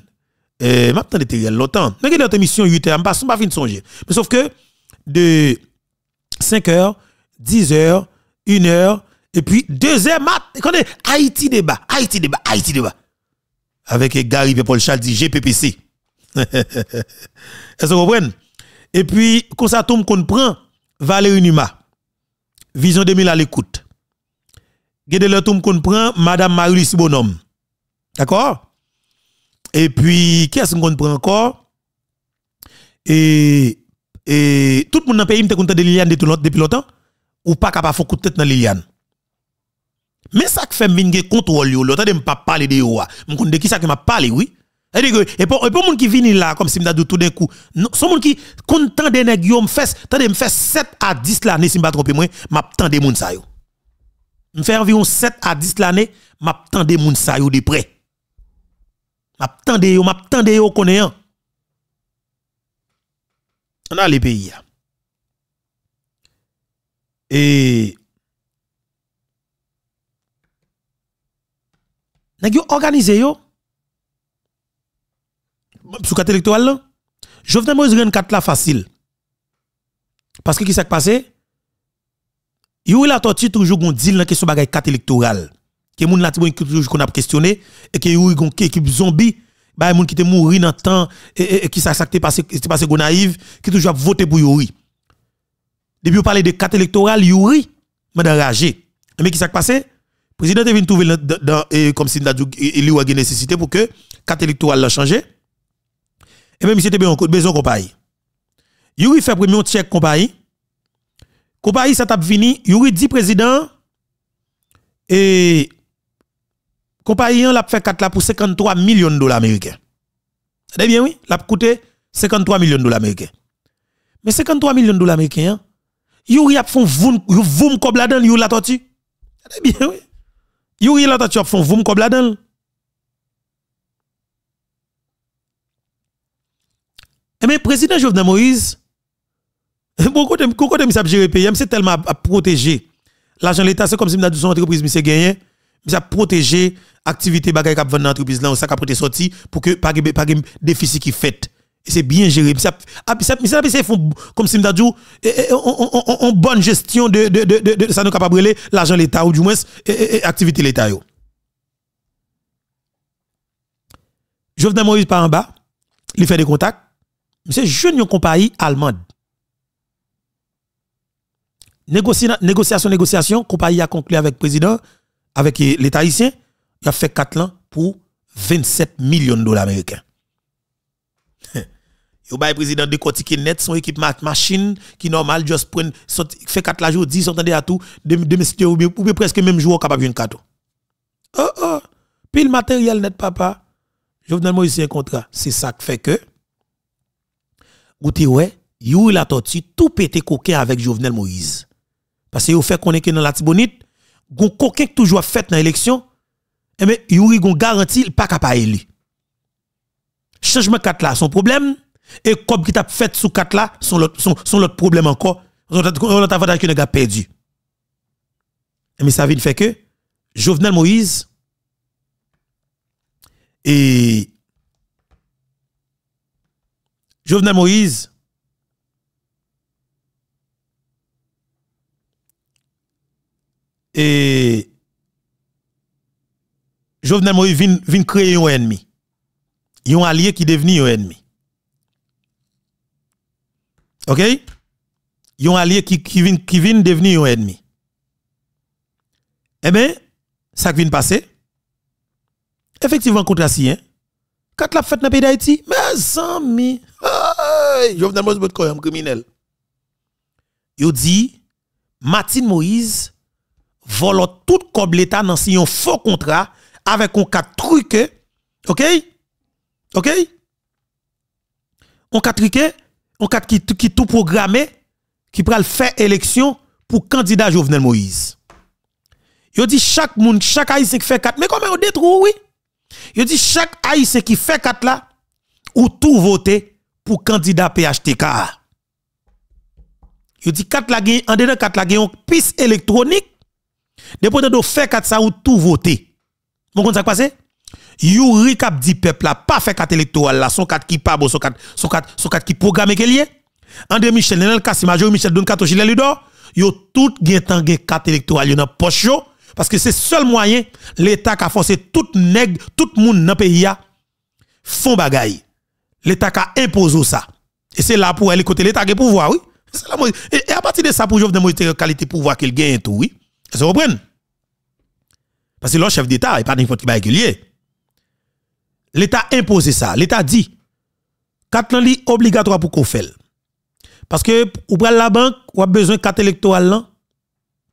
Euh, m'attendez réel longtemps. Mais dans l'émission 8 h m'passe, pas fin de songer. Mais sauf que, de 5 h 10 h 1 h et puis 2 h mat. Attendez, Haïti débat, Haïti débat, Haïti débat. Avec Gary Paul Charles dit GPPC. Est-ce que vous Et puis, quand ça tombe qu'on prend, Valérie Numa, Vision 2000 à l'écoute. Gede tombe qu'on prend, Madame Marie Bonhomme. D'accord Et puis, qu'est-ce qu'on prend encore Et et tout le monde dans le pays est content de Liliane depuis longtemps ou pas capable faire coup de tête dans Liliane mais ça qui fait je contrôle je ne de pas parler de yo ah. je compte de qui ça qui m'a parlé oui et pour moun gens qui viennent là, comme si je tout d'un coup, ce moun qui kontande tant de nègres, je me 7 à 10 l'année, si je ne me trompe pas, je tant de monde Je fais environ 7 à 10 l'année, je tant moun sa ça de près. Je tant yo, je tant yo On a les pays. Et. Nègres organisé yo sous carte électorale là, Jovenel Moïse gagne carte là facile. Parce que qui s'est passé Youri la tortue toujours gon deal dans question bagay 4 électorale. Que moun la tribune toujours qu'on a questionné et que Youri gon équipe zombie bah moun qui était mouri dans temps et qui ça s'est passé c'est passé gon naïve qui toujours a voté pour Youri. Depuis on parlait de 4 électorale Youri m'a enragé. Mais qui s'est passé Président est venu trouver comme si il a eu nécessité pour que 4 électorale l'a changé. Et même si c'était besoin de compagnie. Yuri fait premier check compagnie. Compagnie, ça t'a fini. Yuri dit président. Et compagnie, l'a fait 4 là pour 53 millions de dollars américains. C'est bien, oui. L'a coûté 53 millions de dollars américains. Mais 53 millions de dollars américains, Yuri a fait voum comme la donne, Yuri la tortue. C'est bien, oui. Yuri la tortue a fait voum comme la Mais eh président Jovenel Moïse, il eh, côté, côté, monsieur gérer pays, c'est tellement à protéger. L'argent de l'État, c'est comme si nous son entreprise, monsieur gagné, ça protéger activité de qui dans l'entreprise là, ou ça qui a sorti pour que pas pas déficit qui fait. C'est bien géré. Monsieur ah, c'est comme si nous dit eh, on bonne gestion de de de de, de ça nous l'argent de l'État ou du moins l'activité de l'État Jovenel Moïse par en bas, il fait des contacts c'est jeune compagnie allemande. négociation négociation, négociation, compagnie a conclu avec le président, avec l'État haïtien, il a fait 4 ans pour 27 millions de dollars américains. Yo bay président de est net son équipe machine qui normal juste prend fait 4 la jour 10 s'entendait à tout de de ou bien presque même jour capable un cadeau. Oh oh, le matériel net papa. Jovenel Moïse un contrat, c'est ça qui fait que ou te ouais, Youri la tortue tout pété coquin avec Jovenel Moïse. Parce que vous fait qu'on que dans la Tibonite, gon coquin toujours fait dans l'élection, et eh mais ben, Youri gon garantie pas capable élu. Changement 4 là, son problème, et comme qui t'a fait sous 4 là, son l'autre son, son problème encore, on a avantage que n'a gars perdu. mais eh ben, ça vient fait que Jovenel Moïse et Jovenel Moïse, et Jovenel Moïse vient, créer un ennemi. Un allié qui devenu un ennemi. OK? Un allié qui, qui, vient, qui devenir un ennemi. Eh bien, ça qui vient passer. Effectivement, contre hein? Quand la fête dans le pays d'Haïti, mes amis, Jovenel Moïse est un criminel. Il dit, Martin Moïse vole tout comme l'État dans un faux contrat avec un cas truqué. OK? OK? Un cas truqué, on cas qui, tout programmé, qui le fait élection pour candidat Jovenel Moïse. Il dit chaque monde, chaque haïtien qui fait quatre... mais comment on détruit, oui? Il dit chaque haïtien qui fait 4 là, ou tout voter pour candidat PHTK. Il dit 4 là, en dedans 4 là, une piste électronique. Depuis de faire 4 ça ou tout voter. Vous comprenez ça passé? Youri cap dit peuple là pas fait 4 électoral là, son 4 qui pas bon, son 4 son 4 son 4 qui programme qu'il André Michel, Nenel Kassi, Major Michel Don y Gilles Ludo, yo tout gen tan gen 4 électoral dans nan poche yo. Parce que c'est le seul moyen l'État qui a forcé tout nègre, tout monde dans le pays à des bagaille. L'État qui a imposé ça. Et c'est là pour aller côté l'État qui a pouvoir, oui. Et, à partir de ça, pour Jovenel Moïse, qualité voir qu'il gagne tout, oui. Vous comprenez? Parce que le chef d'État n'est pas n'importe qui particulier. L'État imposé ça. L'État dit, 4 ans obligatoire pour qu'on fasse. Parce que, ou la banque, ou a besoin de 4 électorales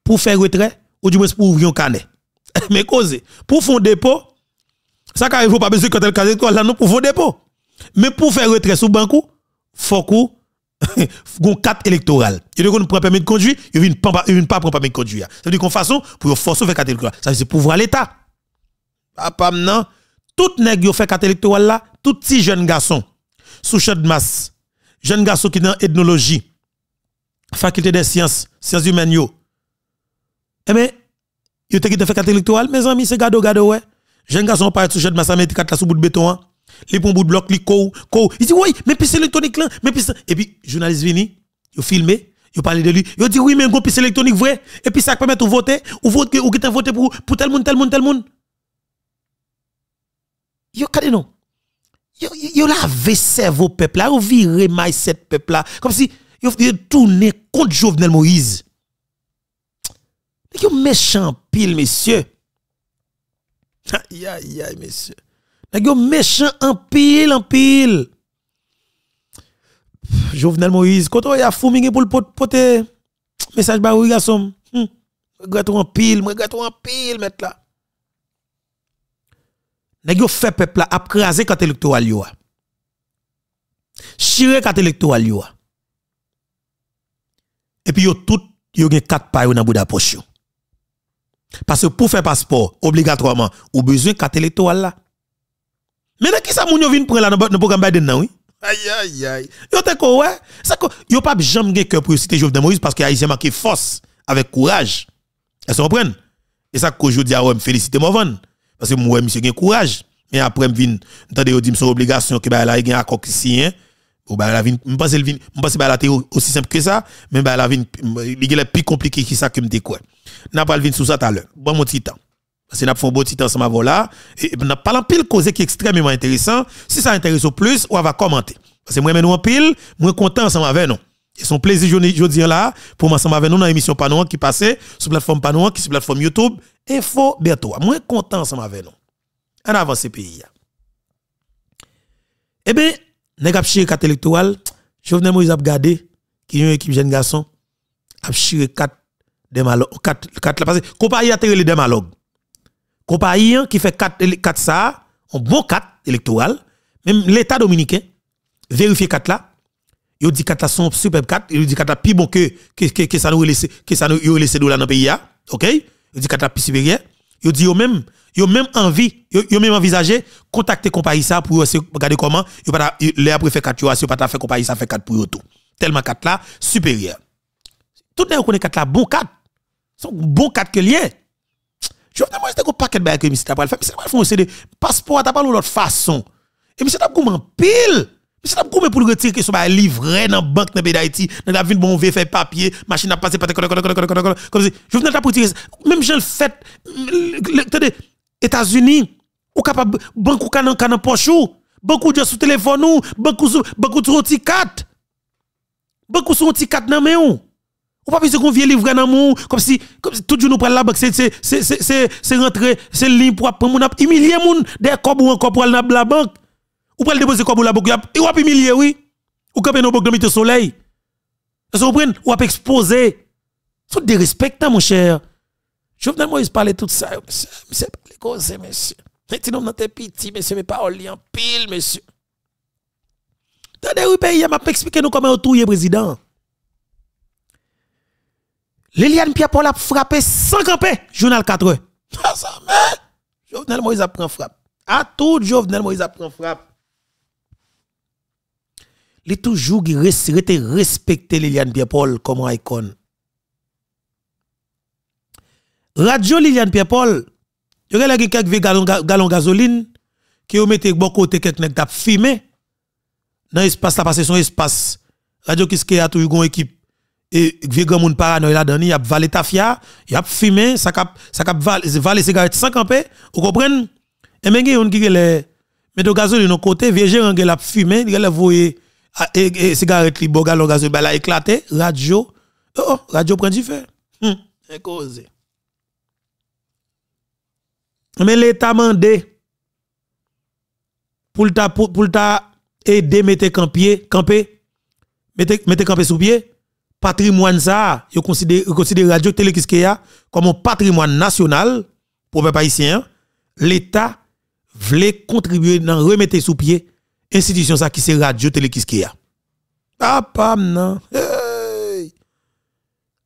pour faire retrait ou du moins pour ouvrir un canet. Mais cause, pour faire un dépôt, ça ne pas besoin quand elle casse là non pour faire un dépôt. Mais pour faire retrait sous banco, faut qu'on gon carte électorale. Il ne prend permis de conduire, il ne pas pas prendre permis de conduire. Ça veut dire qu'on façon pour forcer faire carte veut Ça c'est pouvoir l'état. Ah, pas maintenant, tout qui ont fait carte électorale là, tout petit jeune garçon sous champ de masse, jeunes garçons qui sont dans ethnologie, faculté des sciences, sciences humaines eh bien, il te qui te fait carte mes amis, c'est gado gado ouais. Jeune garçon pas sous de massa mettre carte là sous bout de béton. Hein. Les ponts bout de bloc, les kou, kou. Il dit oui, mais puis électronique là, mais puis et puis journaliste vini, yo filmé, yo parlé de lui. Yo dit oui, mais un piste électronique vrai et puis ça permet de voter ou voter ou qui voter pour pour tel monde tel monde tel monde. Yo kade non. Yo yo lavé vos peuple là, yo viré cette peuple là comme si yo, yo contre Jovenel Moïse. Qui méchant pile, messieurs. Aïe, aïe, aïe, messieurs. Nèg méchant en pile, en pile. Jovenel Moïse, quand on y a fumé pour le poté, message ba oui garçon. regrette hum. en pile, regrette en pile mettre là. Nèg yo fait peuple là craser quand électoral yo. Chiré quand électoral yo. Et puis yo tout yo gen quatre pailles dans bout d'approche parce que pour faire passeport, obligatoirement, ou besoin de électorale là. Mais qui ça moun yo vin prendre là dans le programme Biden oui? Aïe aïe aïe. Yo te ko ouais, ça ko yo pas jamais gen pour citer Moïse parce que haïtien marqué force avec courage. Est-ce qu'on Et ça que je dis à moi féliciter mon parce que vous monsieur gen courage. Mais après m'vin vous yo dit son obligation que ba la gen accord hein. Ou ba bah, la vin, m'pense le vous m'pense ba la vous aussi simple que ça, mais ba la vin, il est plus compliqué que ça que me quoi. N'a pas le sous ça tout à l'heure. Bon, mon titan. temps. Parce que n'a pas un beau petit temps ensemble là. Et n'a pas pile cause qui est extrêmement intéressant. Si ça intéresse au plus, on va commenter. Parce que moi, nous en pile, moi content ensemble avec nous. Et son plaisir, je dis là, pour m'ensemble avec nous dans l'émission Panouan qui passait sur la plateforme Panouan, qui sur la plateforme YouTube. Info, bientôt. Moi content ensemble avec nous. En avant, ce pays. Eh bien, nèg ap chire Je électorale, Jovenel Moïse a qui qui une équipe jeune garçon, a chire 4 4, 4 parce que compagnie a tiré les démologues Compagnie hein, qui fait 4, 4 ça, un bon 4 électoral, même l'État dominicain, vérifier 4 là, il dit 4 là sont 4, il dit 4 là plus bon que, que, que, ça nous que ça nous dans le pays, hein. ok? Il dit 4 là plus supérieur, il dit même, même envie, il même envisagé contacter compagnie ça pour regarder comment, il les après 4 si pas fait compagnie ça fait 4 pour tout. Tellement 4 là, supérieur. Tout le monde connaît 4 bon 4. C'est bon 4 que lié. Je veux demander un paquet de bail que monsieur fait. Monsieur fait un passeport, t'a ou l'autre façon. Et monsieur t'a en pile. Monsieur t'a pas pour retirer que ce soit livré dans la banque dans Dans la ville, bon, on veut faire papier, machine à passer, comme si. Je veux dire, même je le fait, États-Unis, ou capable, banque ou canon, poche banque ou sous téléphone ou, Beaucoup ou, banque ou un Banque ou 4 dans ou. Ou pas besoin qu'on vient livrer dans mon comme si, comme si tout jour nous prend la banque, c'est, c'est, c'est, c'est, c'est rentrer, c'est ligne pour prendre mon humilier moun, des corps ou encore pour la banque. Ou pas le déposer comme la banque, et ou humilier, oui. Ou camper nos banques de soleil. Vous comprenez? Ou ap exposer. Sont des respectants, hein, mon cher. je Jovenel Moïse parlait tout ça, monsieur. Monsieur, les causes hein, monsieur. Maintenant, dans tes petits, monsieur, mes paroles, en pile, monsieur. Dans des pays, il m'a expliqué nous comment on touille président. Liliane Pierre-Paul a frappé sans camper, journal 4 heures. Ah, Jovenel Moïse a pris frappe. À tout Jovenel Moïse a frappe. Il toujours respecté Liliane Pierre-Paul comme icône. Radio Liliane Pierre-Paul, il y a quelques gallons de gasoline qui ont mis bon côté quelques filmé dans l'espace, ça passe son espace. Radio Kiske a toujours une équipe et vieux grand monde paranoïa dans dedans il y a valé tafia, il y a fumé, ça cap ça cap valé cigarette sans camper vous comprenez Et même il qui les mais de gazole de côté, vieux gérant il a fumé, il les voyé ah, et cigarette li boga le gazole a bah, éclaté, radio oh, oh radio prend du feu. Hum, cause. Mais l'état mandé pour ta pour ta aider mettre camper camper mettre camper sous pied patrimoine ça, yo considère radio télé comme un patrimoine national pour les haïtien. L'État voulait contribuer dans remettre sous pied institution ça qui c'est radio télé Ah pas non.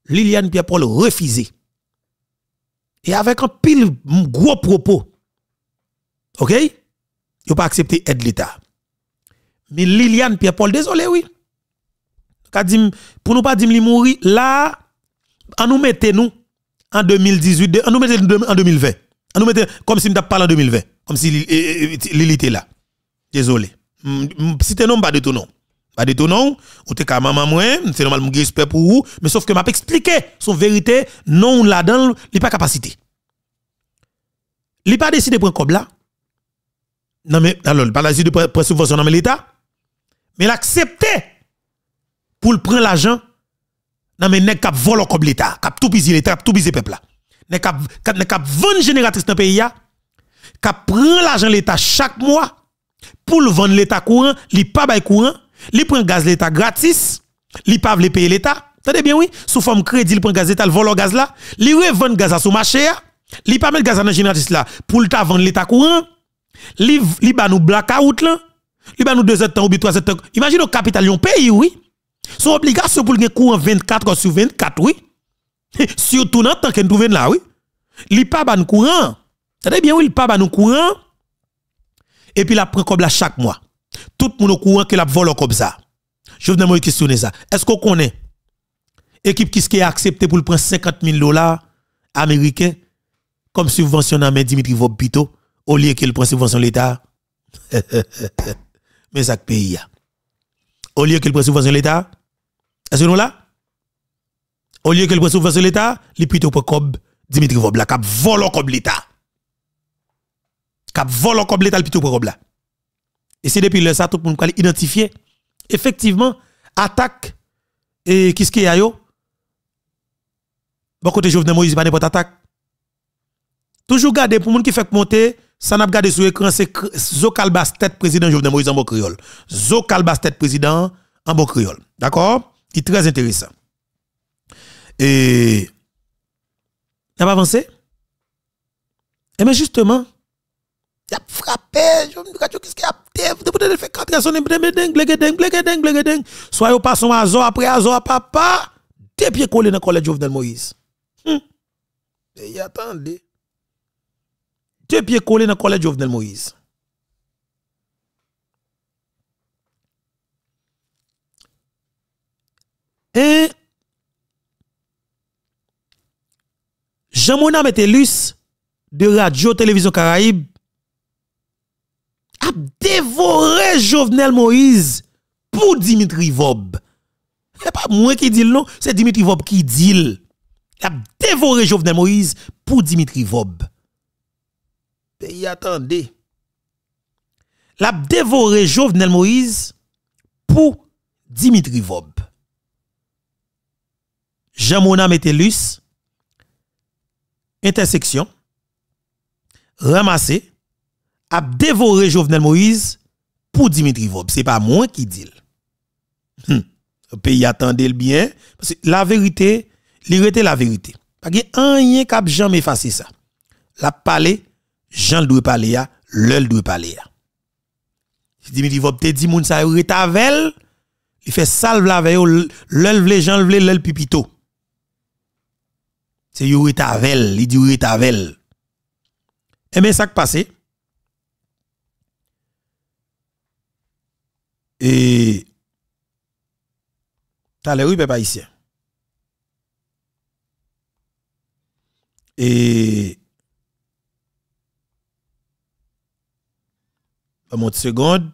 Liliane Pierre Paul refusé. Et avec un pile gros propos. OK? Yo pas accepté aide l'État. Mais Liliane Pierre Paul désolé oui pour nous pas dire li mourir, là, en nous mettez nous en 2018, en nous mettez en 2020. en nous mettez comme si nous pas en 2020. Comme si l'Élite eh, eh, eh, était là. Désolé. Mm, mm, si tu non, pas de tout non. Pas de tout non. Ou t'es comme maman moi, hein. c'est normal, mon respect pour vous. Mais sauf que m'a expliquer son vérité, non là-dedans, il pas capacité. Il pas décidé pour un cob là. Non mais, alors, il pas décidé subvention dans l'État. Mais il pour prendre l'argent dans mes nèg cap volent comme l'état cap tout biser l'état tout le peuple là ne cap nèg cap génératrice dans pays là prennent prend l'argent l'état chaque mois pour vendre l'état courant li pas bay courant li prend gaz l'état gratis li pas veut payer l'état Tendez bien oui sous forme crédit il prend gaz l'état le gaz là li revend gaz à son marché li pas mettre gaz dans génératrice là pour ta vendre l'état courant li li ba nous blackout là li ba nous 2 heures temps ou 3 heures temps imagine au capital yon pays oui son obligation pour le courant 24 sur 24, oui. Surtout dans le temps que là, oui. Il pas ban courant. C'est bien, oui, il pas ban courant. Et puis, il pris comme là chaque mois. Tout le monde au courant qu'il a volé comme ça. Je venais me questionner ça. Est-ce qu'on connaît équipe qui est acceptée pour prendre 50 000 dollars américains comme subvention à Dimitri Vobito au lieu qu'il prenne subvention l'État? Mais ça pays. Hein. Au lieu qu'il prenne subvention l'État, est-ce que nous là? Au lieu le président de l'État, il plutôt pour Cob, Dimitri Vobla, cap volé Cob l'État. Cap volé comme l'État, plutôt pour Cob là. Et c'est depuis le ça, tout le monde peut identifier. Effectivement, attaque, et qu'est-ce qu'il y a yo? Bon côté Jovenel Moïse, pas n'importe attaque. Toujours garder pour monde qui fait monter, ça n'a pas gardé sur l'écran, c'est Zokal Bastet, président Jovenel Moïse en bon créole. Zokal Bastet, président en bon créole. D'accord? Il est très intéressant. Et n'a pas avancé. Et eh mais ben, justement, il a frappé, je me dis, qu'est-ce qu'il a fait? Il a fait quand il a Soit soyez pas son azo après azo à papa, deux pieds collés dans le collège Jovenel Moïse. Hum. Et attendez. Deux pieds collés dans le collège Jovenel Moïse. Et Jean-Mona Metelus de Radio Télévision Caraïbe a dévoré Jovenel Moïse pour Dimitri Vob. C'est pas moi qui dis non, c'est Dimitri Vob qui dit. Il a dévoré Jovenel Moïse pour Dimitri Vob. attendez. l'a dévoré Jovenel Moïse pour Dimitri Vob. Jean Mona Metellus, intersection, ramassé, a dévoré Jovenel Moïse pour Dimitri Vob. C'est pas moi qui dis. Le hmm. pays attendait le bien. la vérité, l'irrité la vérité. Pas que rien cap jamais effacer ça. La parler, Jean doit parler à, l'œil doit parler Si Dimitri Vob te dit moun sa retavel, il fait salve la veille, l'œil vle, Jean pipito c'est Yuri Tavel, il dit Yuri Tavel. Et bien, ça qui passe. Et. T'as les oui, papa ici. Et. monte seconde.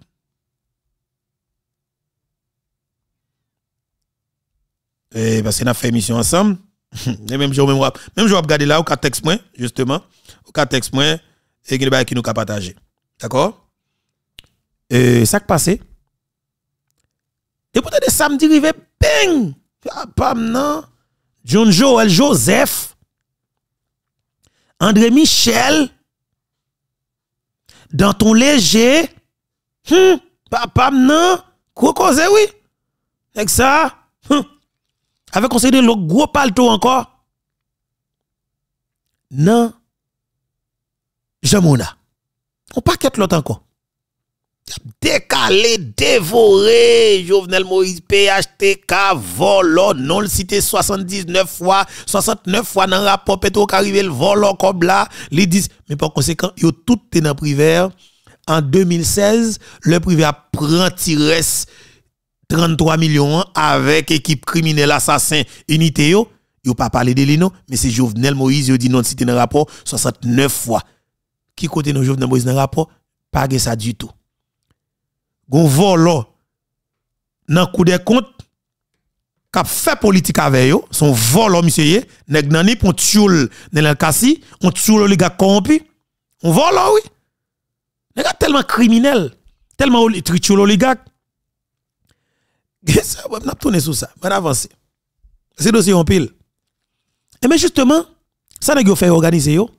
Et parce qu'on a fait mission ensemble. même jour, même jour, là, au cas texte justement, au cas texte moins, et qui nous a D'accord? Et ça qui passé. Et pourtant, de samedi, rivé, bang! papa ah, pam, John Joel Joseph, André Michel, dans ton léger, hmm, papa non? Quoi oui? Avec ça, hmm avait considéré le gros palto encore Non. Jamona. On paquette l'autre encore. Décalé, dévoré, Jovenel Moïse, PHTK, volo, non le cité 79 fois, 69 fois dans le rapport Petro arrivé le volo comme là, ils disent, mais par conséquent, yo tout est dans le privé. En 2016, le privé a pris tiresse 33 millions avec équipe criminelle assassin unité yo yo pas parlé de l'ino, mais c'est Jovenel Moïse yo dit non cité dans rapport 69 fois qui côté non Jovenel Moïse dans rapport pas ça du tout gon volo dans coup des comptes k'ap fait politique avec yo son volo monsieur nèg nan ni pon tioul dans kasi on tioul les gars corrompu on volo oui nèg tellement criminel tellement les oligarque ça, on a tourné sur ça. On a avancé. C'est dossier en pile. Et mais justement, ça n'a pas fait organiser yo.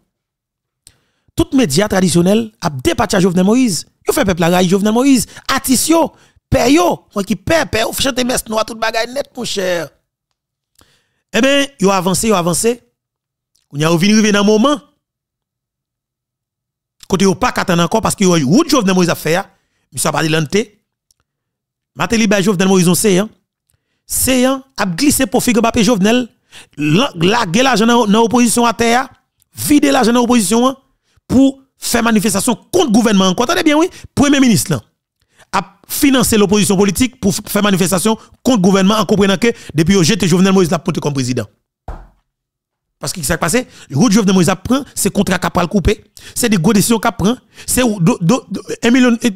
Tout média traditionnel a dépatché Jovenel Moïse. Yo fait peuple la Jovenel Moïse. Attisio, payo, Moi qui paye, paye yo. Chante mes noir, tout bagay net, mon cher. Eh bien, yo avancé, yo avancé. On y a venu arriver dans un moment. Côté yo pas qu'attendre encore parce que a ou Jovenel Moïse a fait, ça va parlé l'anté Matéli Bay Jovenel Moïse, c'est un. C'est a glissé pour figure Mbappé Jovenel, la l'argent dans l'opposition à terre, vide l'argent dans l'opposition hein, pour faire manifestation contre le gouvernement. Entendez bien, oui, Premier ministre, a financé l'opposition politique pour faire manifestation contre le gouvernement en comprenant que depuis que j'étais Jovenel Moïse l'a porté comme président. Parce que ce qui s'est passé, le route Jovenel Moïse prend, c'est contrat qui a coupé, c'est des gros décisions qui c'est un million, eh,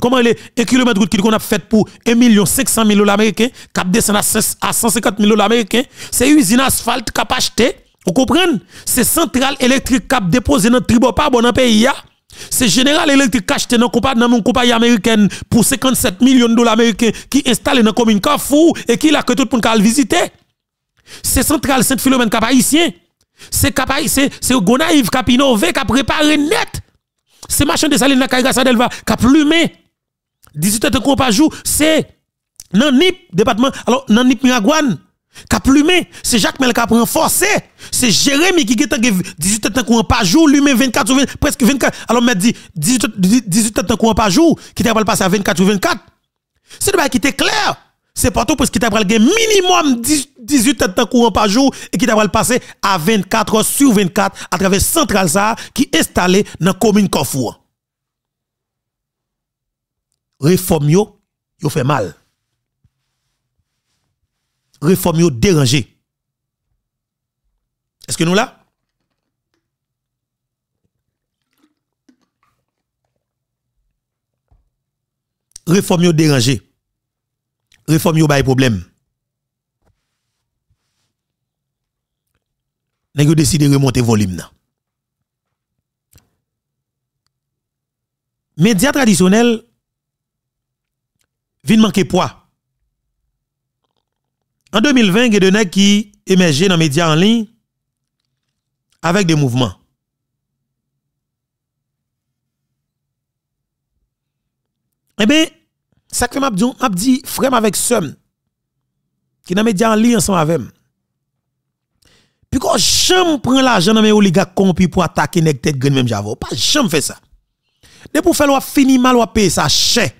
comment il est, un kilomètre de route qu'on a fait pour un million cent mille dollars américains, qui a descendu à 150 000 dollars américains, c'est usine asphalte qui a acheté, vous comprenez? C'est centrale électrique qui a déposé dans le pas dans le pays, c'est général électrique qui a acheté dans mon compagnie américaine pour 57 millions de dollars américains qui installé dans la commune Kafou et qui a que tout le monde visiter. C'est Central Saint-Philomène cap haïtien. C'est cap haïtien, c'est Gonaïve cap innové, cap préparé net. C'est machin de Saline Nakaiga qui cap plumé. 18 heures par jour, c'est Nanip NIP département, alors nan NIP Miragouane. a plumé, c'est Jacques Mel cap renforcé, c'est Jérémy qui est 18 de courant par jour, lui 24 ou presque 24. Alors m'a dit 18 18 de courant par jour, qui t'a pas passé à 24 ou 24. C'est de qui était clair c'est pas tout parce qu'il t'a un minimum 18 têtes de courant par jour et qui t'a passer à 24 heures sur 24 à travers central qui est installé dans la commune Kofour. Réforme yo, fait mal. Réforme yo dérangé. Est-ce que nous là? Réforme yo dérangé réforme yon de problème. Nèg décidé de remonter volume nan. Médias traditionnels viennent manquer poids. En 2020, il y a qui émergent dans les médias en ligne avec des mouvements. Eh bien, ça que m'a dit, m'a dit frère avec somme qui n'a média en lien ensemble avec Puis quand jamais prendre l'argent dans mes oligarques corrompus pour attaquer nèg tête grain même j'avoue, pas jamais fait ça. Dès pour faire loi fini mal ou payer ça cher.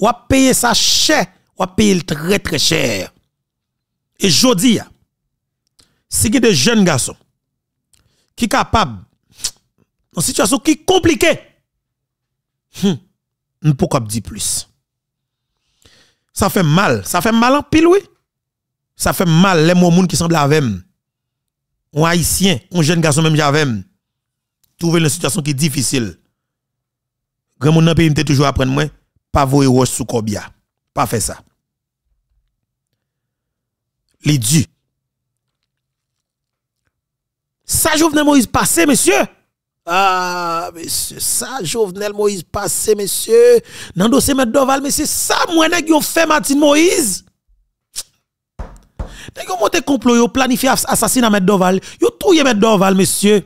Ou payer ça cher, ou payer très très cher. Et jodi si y a des jeunes garçons qui sont capables, dans une situation qui est compliquée, hmm, peux dire plus ça fait mal. Ça fait mal en pile, oui. Ça fait mal, les mots qui semblent avec Un haïtien, un jeune garçon même j'avais, trouver une situation qui est difficile. Grand mon dans pays, m'était toujours apprendre moi, pas voyer roche sous Kobia. Pas faire ça. Les dieux. Ça, Jovenel Moïse passé, monsieur. Ah, monsieur, ça, Jovenel Moïse passé, monsieur. Dans le dossier Doval, c'est ça, moi, nest fait Martin Moïse? Nest monté complot, yo planifié assassinat Maître Doval. Yon touye Maître Doval, monsieur.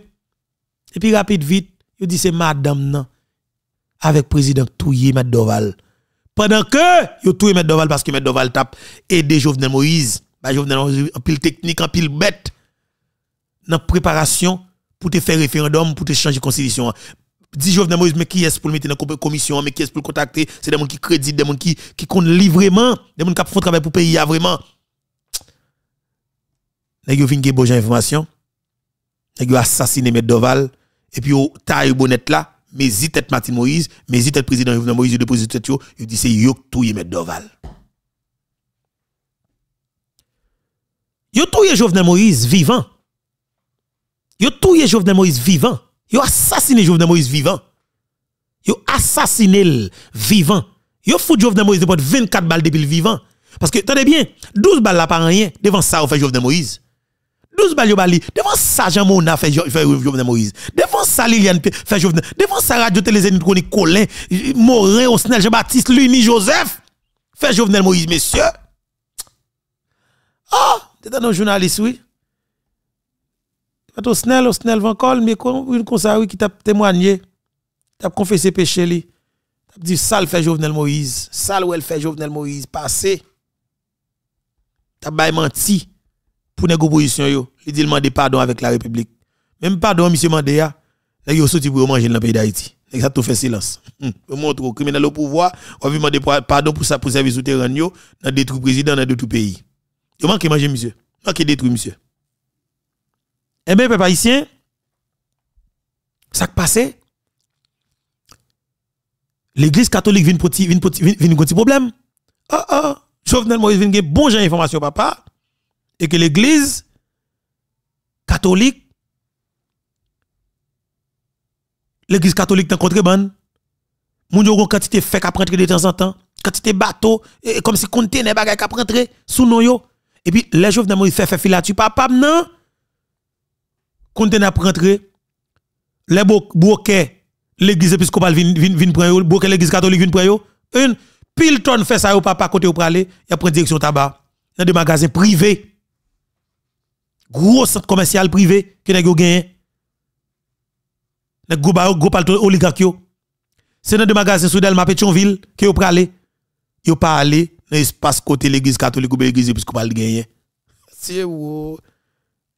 Et puis, rapide, vite, yon dit c'est madame, non. Avec président touye Maître Doval. Pendant que, yo touye Maître Doval parce que Maître Doval tape aide Jovenel Moïse. Bah, Jovenel Moïse, en pile technique, en pile bête. Dans préparation, pour te faire référendum, pour te changer la constitution. Dis Jovenel Moïse, mais qui est pour le mettre dans la commission, mais qui est pour le contacter? C'est des gens qui créditent, des gens qui, qui comptent librement, des gens qui font travail pour le pays, ah, vraiment. y a eu une bonne information. Nèg yo assassiné M. Doval et puis yo taille bonnet là, mais tête Martin Moïse, mais tête président Jovenel Moïse, yo déposé tête yo, yo dit c'est yo touye M. Doval. Yo touye Jovenel Moïse vivant. Yo tué Jovenel Moïse vivant. Yo assassiné Jovenel Moïse vivant. Yo assassiné vivant. Yo foutu Jovenel Moïse de 24 balles depuis le vivant. Parce que, tenez bien, 12 balles là pas rien devant ça on fait Jovenel Moïse. 12 balles yo bali devant ça Jean Mona fait Jovenel Moïse. Devant ça Liliane fait Jovenel. Devant ça Radio Télé Zénith Colin, Morin, Osnel, Jean-Baptiste, Luni, Joseph. Fait Jovenel Moïse, messieurs. Ah, oh, t'es un journaliste, oui. Quand Osnel, Osnel Van encore, mais une comme qui t'a témoigné, t'a confessé péché, lui. T'a dit, ça le fait Jovenel Moïse, ça le fait Jovenel Moïse, passé. T'a bail menti pour nèg opposition yo. Il dit demander pardon avec la République. Même pardon monsieur Mandéa, nèg yo sorti pour manger dans le pays d'Haïti. Nèg ça tout fait silence. On hum, hum. montre au criminel au pouvoir, on lui demande pardon pour ça pour service souterrain yo, dans détruire président dans tout pays. Comment manque manger monsieur. Manque détruire monsieur. Eh bien, papa ici, ça qui passé, l'église catholique vient pour petit problème. Ah oh, ah, oh, Jovenel Moïse vient bon genre information, papa, et que l'église catholique, l'église catholique dans contrebande, moun yo quand quantité fait qui rentrer de temps en temps, quantité bateau, et comme si conteneur bagay qui rentrer sous nous yo. Et puis, les Jovenel Moïse fait fait filature, papa, non? quand on a rentré, les bouquets, l'église épiscopale vient vin, prendre, l'église catholique vient prendre, une pile tonne fait ça, au papa côté pour aller, il a pris direction tabac, dans des magasins privés. Gros centre commercial privé que vous gagné. Les gros gros oligarques. C'est dans des magasins sous Delma qui que vous pralé. il pas aller dans l'espace côté l'église catholique ou l'église épiscopale gagné. C'est où?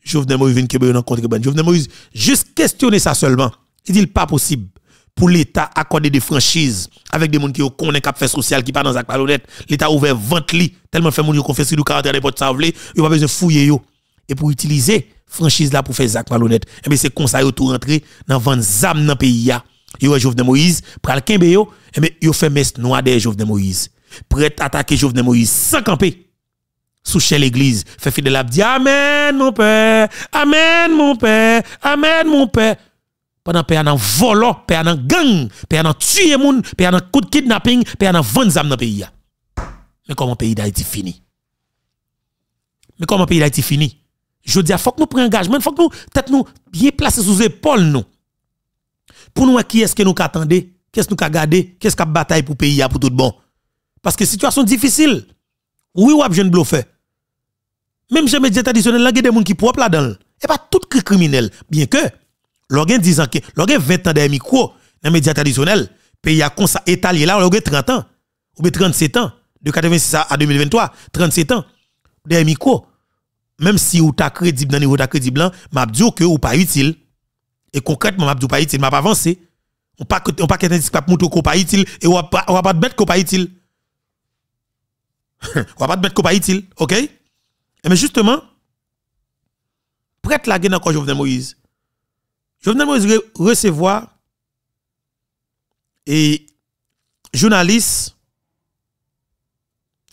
Jovenel Moïse vient Ben. Jovenel Moïse juste questionner ça seulement. Il dit pas possible pour l'État accorder des franchises avec des gens qui ont un cap fait social qui part dans Zach honnête. L'État ouvert 20 lits, tellement fait moun confessé du caractère des potes vle, il pas besoin de fouiller yo et pour utiliser franchise là pour faire Zach malhonnête. Et eh bien c'est comme ça yo tout rentré dans 20 zam dans pays ya Yo Jovenel Moïse pral kembe yo et eh bien yo fait mes noir des Jovenel Moïse. Prêt à attaquer Jovenel Moïse sans camper sous chez l'église. Fait fidèle a Amen mon père, Amen mon père, Amen mon père. Pendant père nan volant, père nan gang, père nan tué moun, père nan coup de kidnapping, père nan vendre zam dans pays Mais comment pays d'Haïti fini Mais comment pays d'Haïti fini Je dis faut que nous prenions engagement, il faut que nous tête nous bien placer sous épaules nous. Pour nous qui est-ce que nous attendons, qu'est-ce que nous qui qu'est-ce nous bataille pour pays pour tout bon. Parce que situation difficile. Oui, ou a besoin même les médias traditionnels, il y a des gens qui sont propres là-dedans. Et pas tout criminel. Bien que, l'organe 10 ans, l'organe 20 ans derrière micro, dans les médias traditionnels, pays a consa étalier là, là, l'organe 30 ans, ou bien 37 ans, de 86 à 2023, 37 ans, derrière micro. Même si vous êtes crédible dans le niveau de crédible, je que vous pas utile. Et concrètement, je dis pas utile, m'a pas avancé. On pas on pas qu'un indice pas monter pas utile et on pas pas bête pas utile. On pas bête pas utile, OK eh, mais justement, prête la guerre encore Jovenel Moïse. Jovenel Moïse recevoir et journaliste,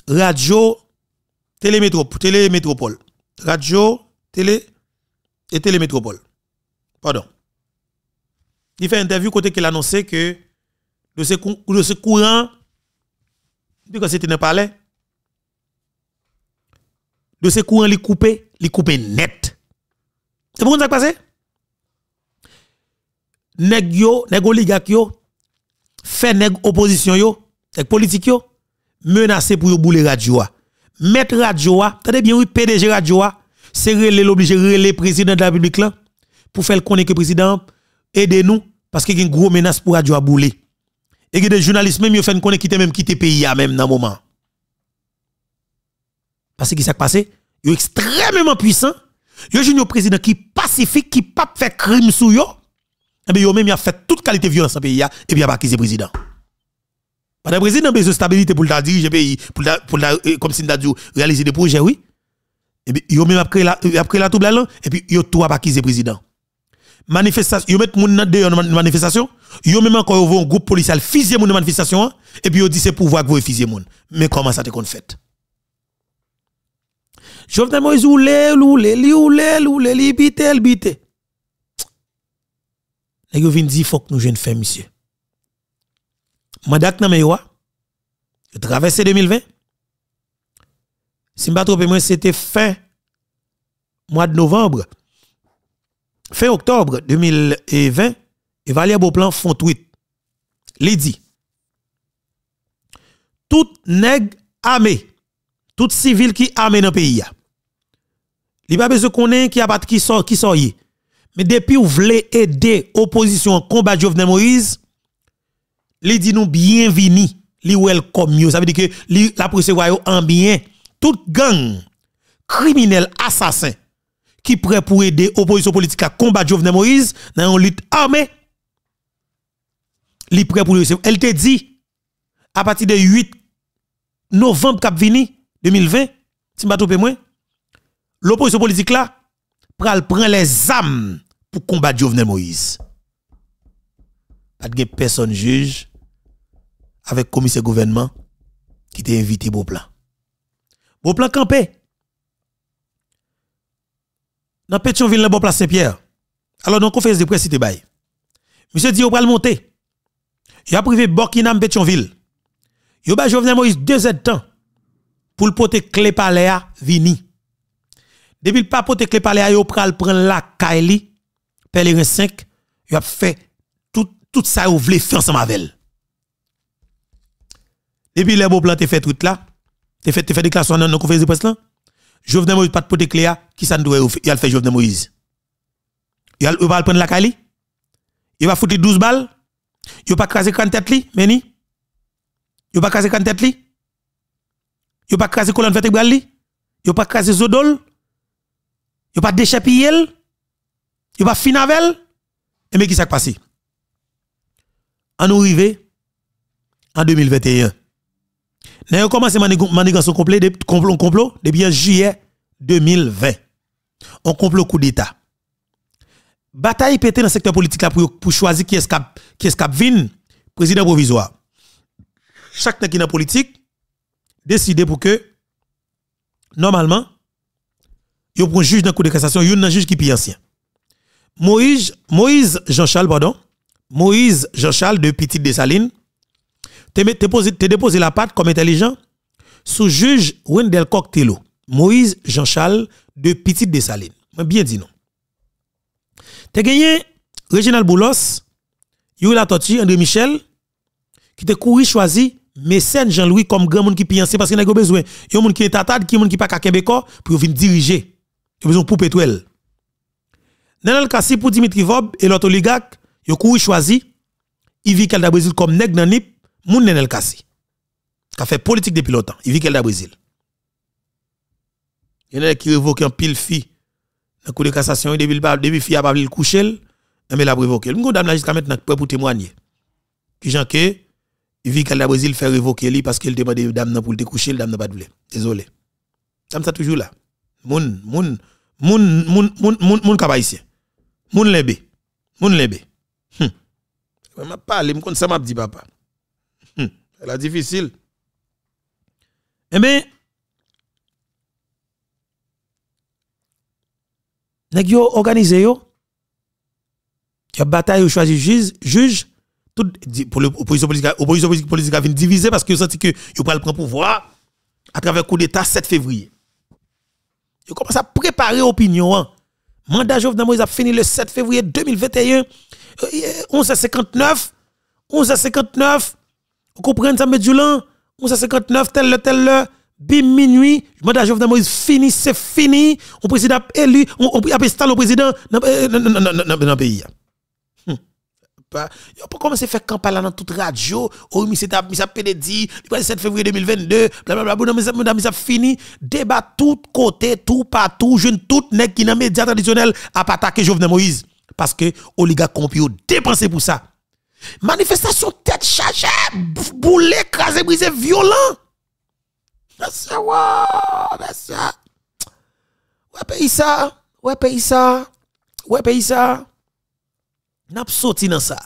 radio, télémétropole, Radio, télé et télémétropole. Pardon. Il fait interview côté qu'il annonçait que le ce, courant, depuis que c'était dans palais, de ces courants les couper, les couper net. C'est pour ça que passé? Nèg yo, nèg oligak yo, fait nèg opposition yo, nèg politique yo, pour yo bouler radio Mettre radio tenez bien oui PDG radio c'est l'obligé le président de la République là pour faire le connaître que président aidez-nous parce qu'il y a une grosse menace pour radio à bouler. Et que des journalistes même yo fait connaître quitter même quitter pays à même dans moment. Parce que s'est passé, il est extrêmement puissant, Ils un président qui est pacifique, qui pas fait crime sur yo. Et eh bien, il a même fait toute qualité de violence dans le pays. Et bien, a acquis le président. pendant président a besoin de stabilité pour le diriger le pays, eh pour, pour eh, comme s'il réaliser des projets, oui. Et bien, yo même après la, après la trouble là, hein, et puis yo a tout a président. Manifestation, yo met moun dans une dans manifestation, yo même encore un groupe policier fusiller moun manifestation hein, et puis ils dit c'est pouvoir que vous fusiller moun. Mais comment ça te fait Jovenel Moïse oule, oule, li oule, oule, li bite, li bite. yo di faut que nous jeune faire monsieur. Mandak nan me yo. traversé 2020. Si m'pas moi c'était fin mois de novembre. Fin octobre 2020, et Valérie Beauplan font tweet. Li dit tout nègre armé, tout civil qui armé dans le pays. Il n'y a pas besoin de qui a qui sort, qui sort. Mais depuis vous voulez aider l'opposition à combattre Jovenel Moïse, il dit nous bienvenue. Il welcome you. Ça veut dire que li, la est en bien. Toute gang, criminel, assassin, qui prêt pour aider l'opposition politique à combattre Jovenel Moïse dans une lutte armée, il prêt pour Elle te dit, à partir de 8 novembre 2020, si je ne me l'opposition politique là, pral prend les âmes pour combattre Jovenel Moïse. Pas de personne juge avec commissaire gouvernement qui t'a invité plan. Beau plan campé. Dans Pétionville, dans Place Saint-Pierre. Alors, dans la conférence de presse, c'était bail. Monsieur dit, on va le monter. Il a privé Bokinam Pétionville. Il a Jovenel Moïse deux heures de temps pour le porter clé par à Vini. Depuis le pape, que parler à yo pral la Kaili, Pèlerin 5, il a fait tout tout ça yo voulait faire ensemble avec elle. Depuis les beaux plans fait tout là, t'es fait t'es fait déclaration dans conférence de presse là. Jovenel Moïse pas de pote clé qui ça doit il a fait Jovenel Moïse. Il va prendre la Kaili. Il va foutre 12 balles. Il va pas craser quand tête li, meni. Il va pas craser quand tête li. Il va pas craser colonne vertébrale li. Il va pas craser Zodol. Yo pas Il n'y a pas fin et mais qui s'est passé En nous arrivé en 2021. Nous avons commencé à complet de complot depuis juillet 2020. On complot coup d'état. Bataille pété dans le secteur politique pour, choisir qui est qui est vin président provisoire. Chaque qui dans politique décide pour que normalement yo a un juge dans coup de cassation, yo un juge qui est ancien. Moïse, Moïse Jean-Charles, pardon, Moïse Jean-Charles de Petite Dessaline, Tu te, déposé la patte comme intelligent sous juge Wendel Coctello. Moïse Jean-Charles de Petite Dessaline. Bien dit non. Te gagné Reginald Boulos, Yuri Toti, André Michel, qui te couru choisi mécène Jean-Louis comme grand monde qui ancien parce qu'il a besoin. Il y a un monde qui est tatade, qui monde qui pas qu'à Québec pour venir diriger ils ont besoin pour pétrole. Dans le cas pour Dimitri Vob et l'autre oligarque, ils ont couru choisi vit Kelda Brésil comme nèg dans nip, moun Nenel Kassi. fait politique depuis longtemps, Yvi Kelda Brésil. Il y en a qui révoquent un pile fille dans le coup de cassation, depuis le fille a pas le coucher, mais la révoqué. la condamnons jusqu'à maintenant prêt pour témoigner. Qui j'en que Yvi la Brésil fait révoquer lui parce qu'il demande dame pour le coucher, dame n'a pas de Désolé. Comme ça toujours là moun, moun, moun, moun, moun, moun, moun kabaïsien. Moun lebe. Moun lebe. Hum. parlé, me je ça m'a dit papa. Hum. Elle a difficile. Eh ben, nèg yo organisé yo. y a bataille ou choisi juge, juge tout pour le, opposition politique, opposition politique a vient diviser parce que senti que yo pral prendre pouvoir à travers coup d'état 7 février. Je commence à préparer l'opinion. Hein. Mandat Jovenel Moïse a fini le 7 février 2021, 11h59. 11h59. Vous comprenez ça, me 11h59, tel le, tel le. Bim minuit, mandat Jovenel Moïse fini, c'est fini. On président élu, on, on, préside le président dans euh, le pays. Hein pas yo pas à faire campagne dans toute radio ou oh, mi c'est mis ça pédé le 7 février 2022 blablabla bla bla ça fini débat tout côté tout partout jeune tout nèg qui dans médias traditionnels à attaquer Jovenel Moïse parce que oligarque compio dépensé pour ça manifestation tête chargée boulet écrasé brisé violent ça ça ouais pays ça ouais pays ça ouais pays ça n'a pas sorti dans ça.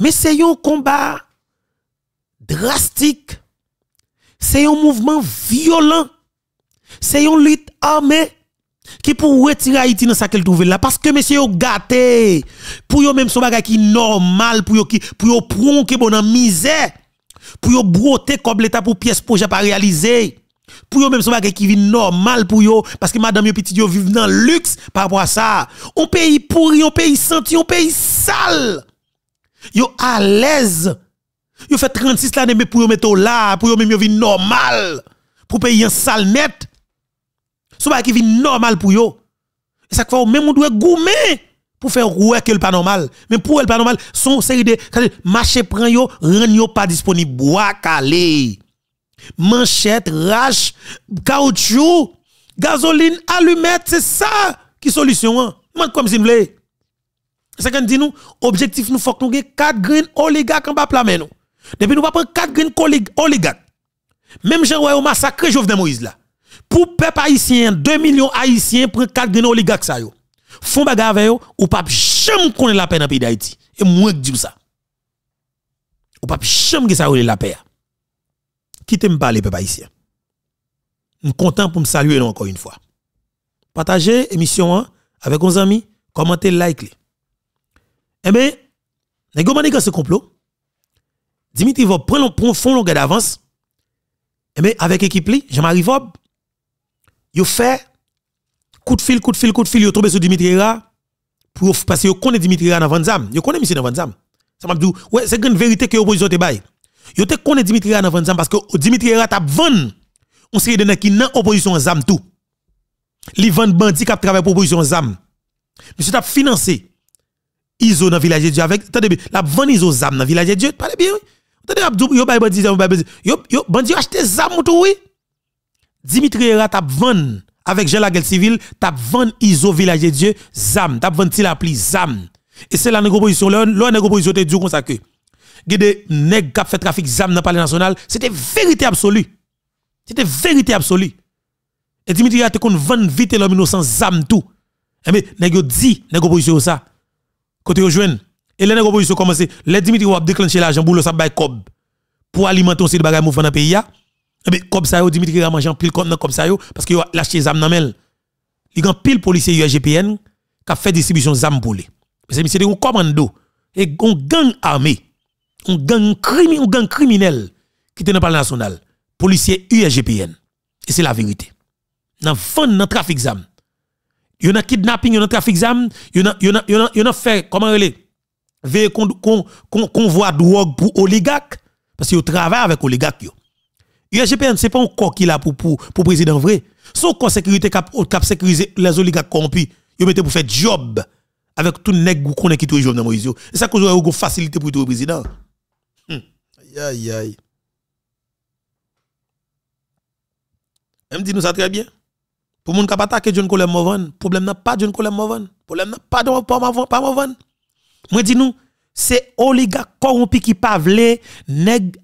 Mais c'est un combat drastique. C'est un mouvement violent. C'est une lutte armée qui pour retirer Haïti dans ça qu'elle trouve là parce que monsieur gâté pour vous même son bagage qui normal pour vous, qui pour en misère pour broter comme l'état pour pièce pour pas réaliser pour eux, même son bagage qui vit normal pour eux, parce que madame yon petit yo vivent dans le luxe par rapport à ça. On pays pourri, on pays senti, on paye sale. Yo à l'aise. Yo fait 36 l'année, mais pour yon mettre là, pour yon même yon vit normal. Pour payer un sale net. Son bagage qui vit normal pour eux. Et ça fois, même on doit goumer pour faire rouer que le pas normal. Mais pour le pas normal, son série de marché prend yo, rend yo pas disponible, bois calé manchette, rache, caoutchouc, gasoline, allumette, c'est ça qui solution. Hein. Moi, comme si voulez. C'est quand dit nous, objectif nous faut que nous ayons 4 graines oligarques en bas plat nous. Depuis nous pas prendre 4 graines oligarques. Même Jean Roy massacré Jovenel Moïse là. Pour peuple haïtien, 2 millions haïtiens prennent 4 graines oligarques ça yo. Font bagarre yo, ou pas jamais connaître la paix dans pays d'Haïti. Et moi qui dis ça. Ou pas jamais que ça la paix quittez me parler, peuple haïtien. Je suis content pour me saluer encore une fois. Partagez l'émission avec vos amis, commentez, likez. Eh bien, les gars, ce complot, Dimitri Vob prend un fond longueur d'avance. Eh bien, avec l'équipe, Jean-Marie Vob, il fait coup de fil, coup de fil, coup de fil, il tombez sur Dimitri Ra Parce parce vous connaissez Dimitri Ra dans Vanzam. Il connaît monsieur dans Vanzam. Ça m'a dit, ouais, c'est une vérité que vous te baille. Yo te connais Dimitri vendre parce que Dimitri Ra t'a vendre on série de gens qui n'a opposition zam tout. Li vend bandi qui travaille pour opposition zam. Monsieur t'a financé Iso dans village de Dieu avec attendez la vend Iso zam dans village de Dieu parlez bien. Attendez Abdou yo bay bandit zam bay yo bandit acheté zam tout oui. Dimitri Ra t'a vendu avec Jean Laguel Civil, t'a vendu Iso village de Dieu zam, t'a la pluie zam. Et c'est la négociation là, l'on négociation te dit comme ça que des nèg qui fait trafic zam dans le palais national, c'était vérité absolue. C'était vérité absolue. Et Dimitri a kon vend vite l'homme innocent zam tout. Et eh mais nèg dit nèg opposition ça. Côté yo joine et les nèg opposition commencer les Dimitri va déclencher l'argent boulot ça bay cob pour alimenter aussi de bagages mouvement dans pays Et eh mais comme ça yo Dimitri a manger pile compte comme ça yo parce que yo lâché zam nan mel. Il y pile policier UGPN qui a fait distribution zam pour lui. C'est monsieur de commando et gang armé un gang, criminel qui était dans le national, policier USGPN. Et c'est la vérité. Dans le dans trafic zam. y a kidnapping, yon a trafic zam, y a, un a fait, comment elle est, qu'on convoi drogue pour oligarques. parce qu'il travaille avec oligarques. USGPN, ce n'est pas un corps qui là pour, pour, président vrai. Son corps sécurité cap, cap sécurisé les oligarques corrompus, ils mettez pour faire job avec tout nèg qu'on est qui toujours dans Moïse. C'est ça que vous avez facilité pour les président. Aïe, aïe. me dit nous ça très bien. Pour moun pas attaquer John Colem Movan, problème n'a pas John Colem Movan, problème n'a pas de pas Movan, pas Moi dis nous, c'est oligarque corrompu qui pas vle nèg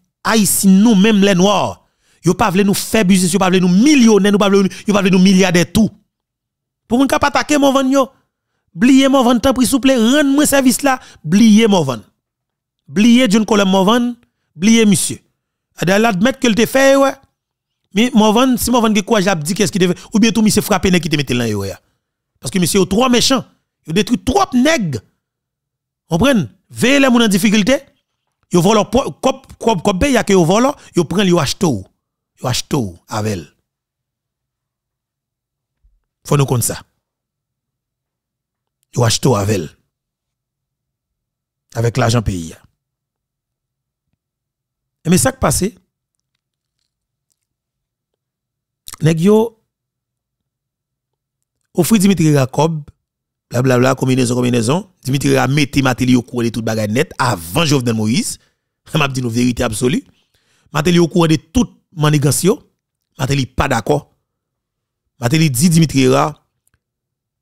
nous même les noirs. Yo pas nous faire business, yo pas nous millionnaires, ils pas veulent pas nous milliardaires tout. Pour moun kap attaquer Movan yo, blier Movan tant pri s'il vous plaît, rendre moi service là, blier Movan. Blier John Colem Movan, Blié, monsieur. de l'admet que l'te fait, ouais. Mais si m'en qui quoi j'ai dit qu'est-ce qu'il devait ou bien tout monsieur frappé nèg qui te mette là ouais Parce que monsieur trois méchants, yo détruit trois nèg. comprenez Veillez les moun en difficulté. Yo volent cop cop cop ben, ya que yo vole, yo prennent ils achete ou. Yo achete avec. Faut nous comme ça. Yo achete avec. Avec l'argent pays. Hein mais ça qui passe, nèg offre Dimitri Rakob, blablabla bla, combinaison combinaison Dimitri a metté Matéli au courant de toute bagarre net avant Jovenel Moïse m'a dit nos vérité absolue Matéli au courant de toute manigance Matéli pas d'accord Matéli dit Dimitri Ra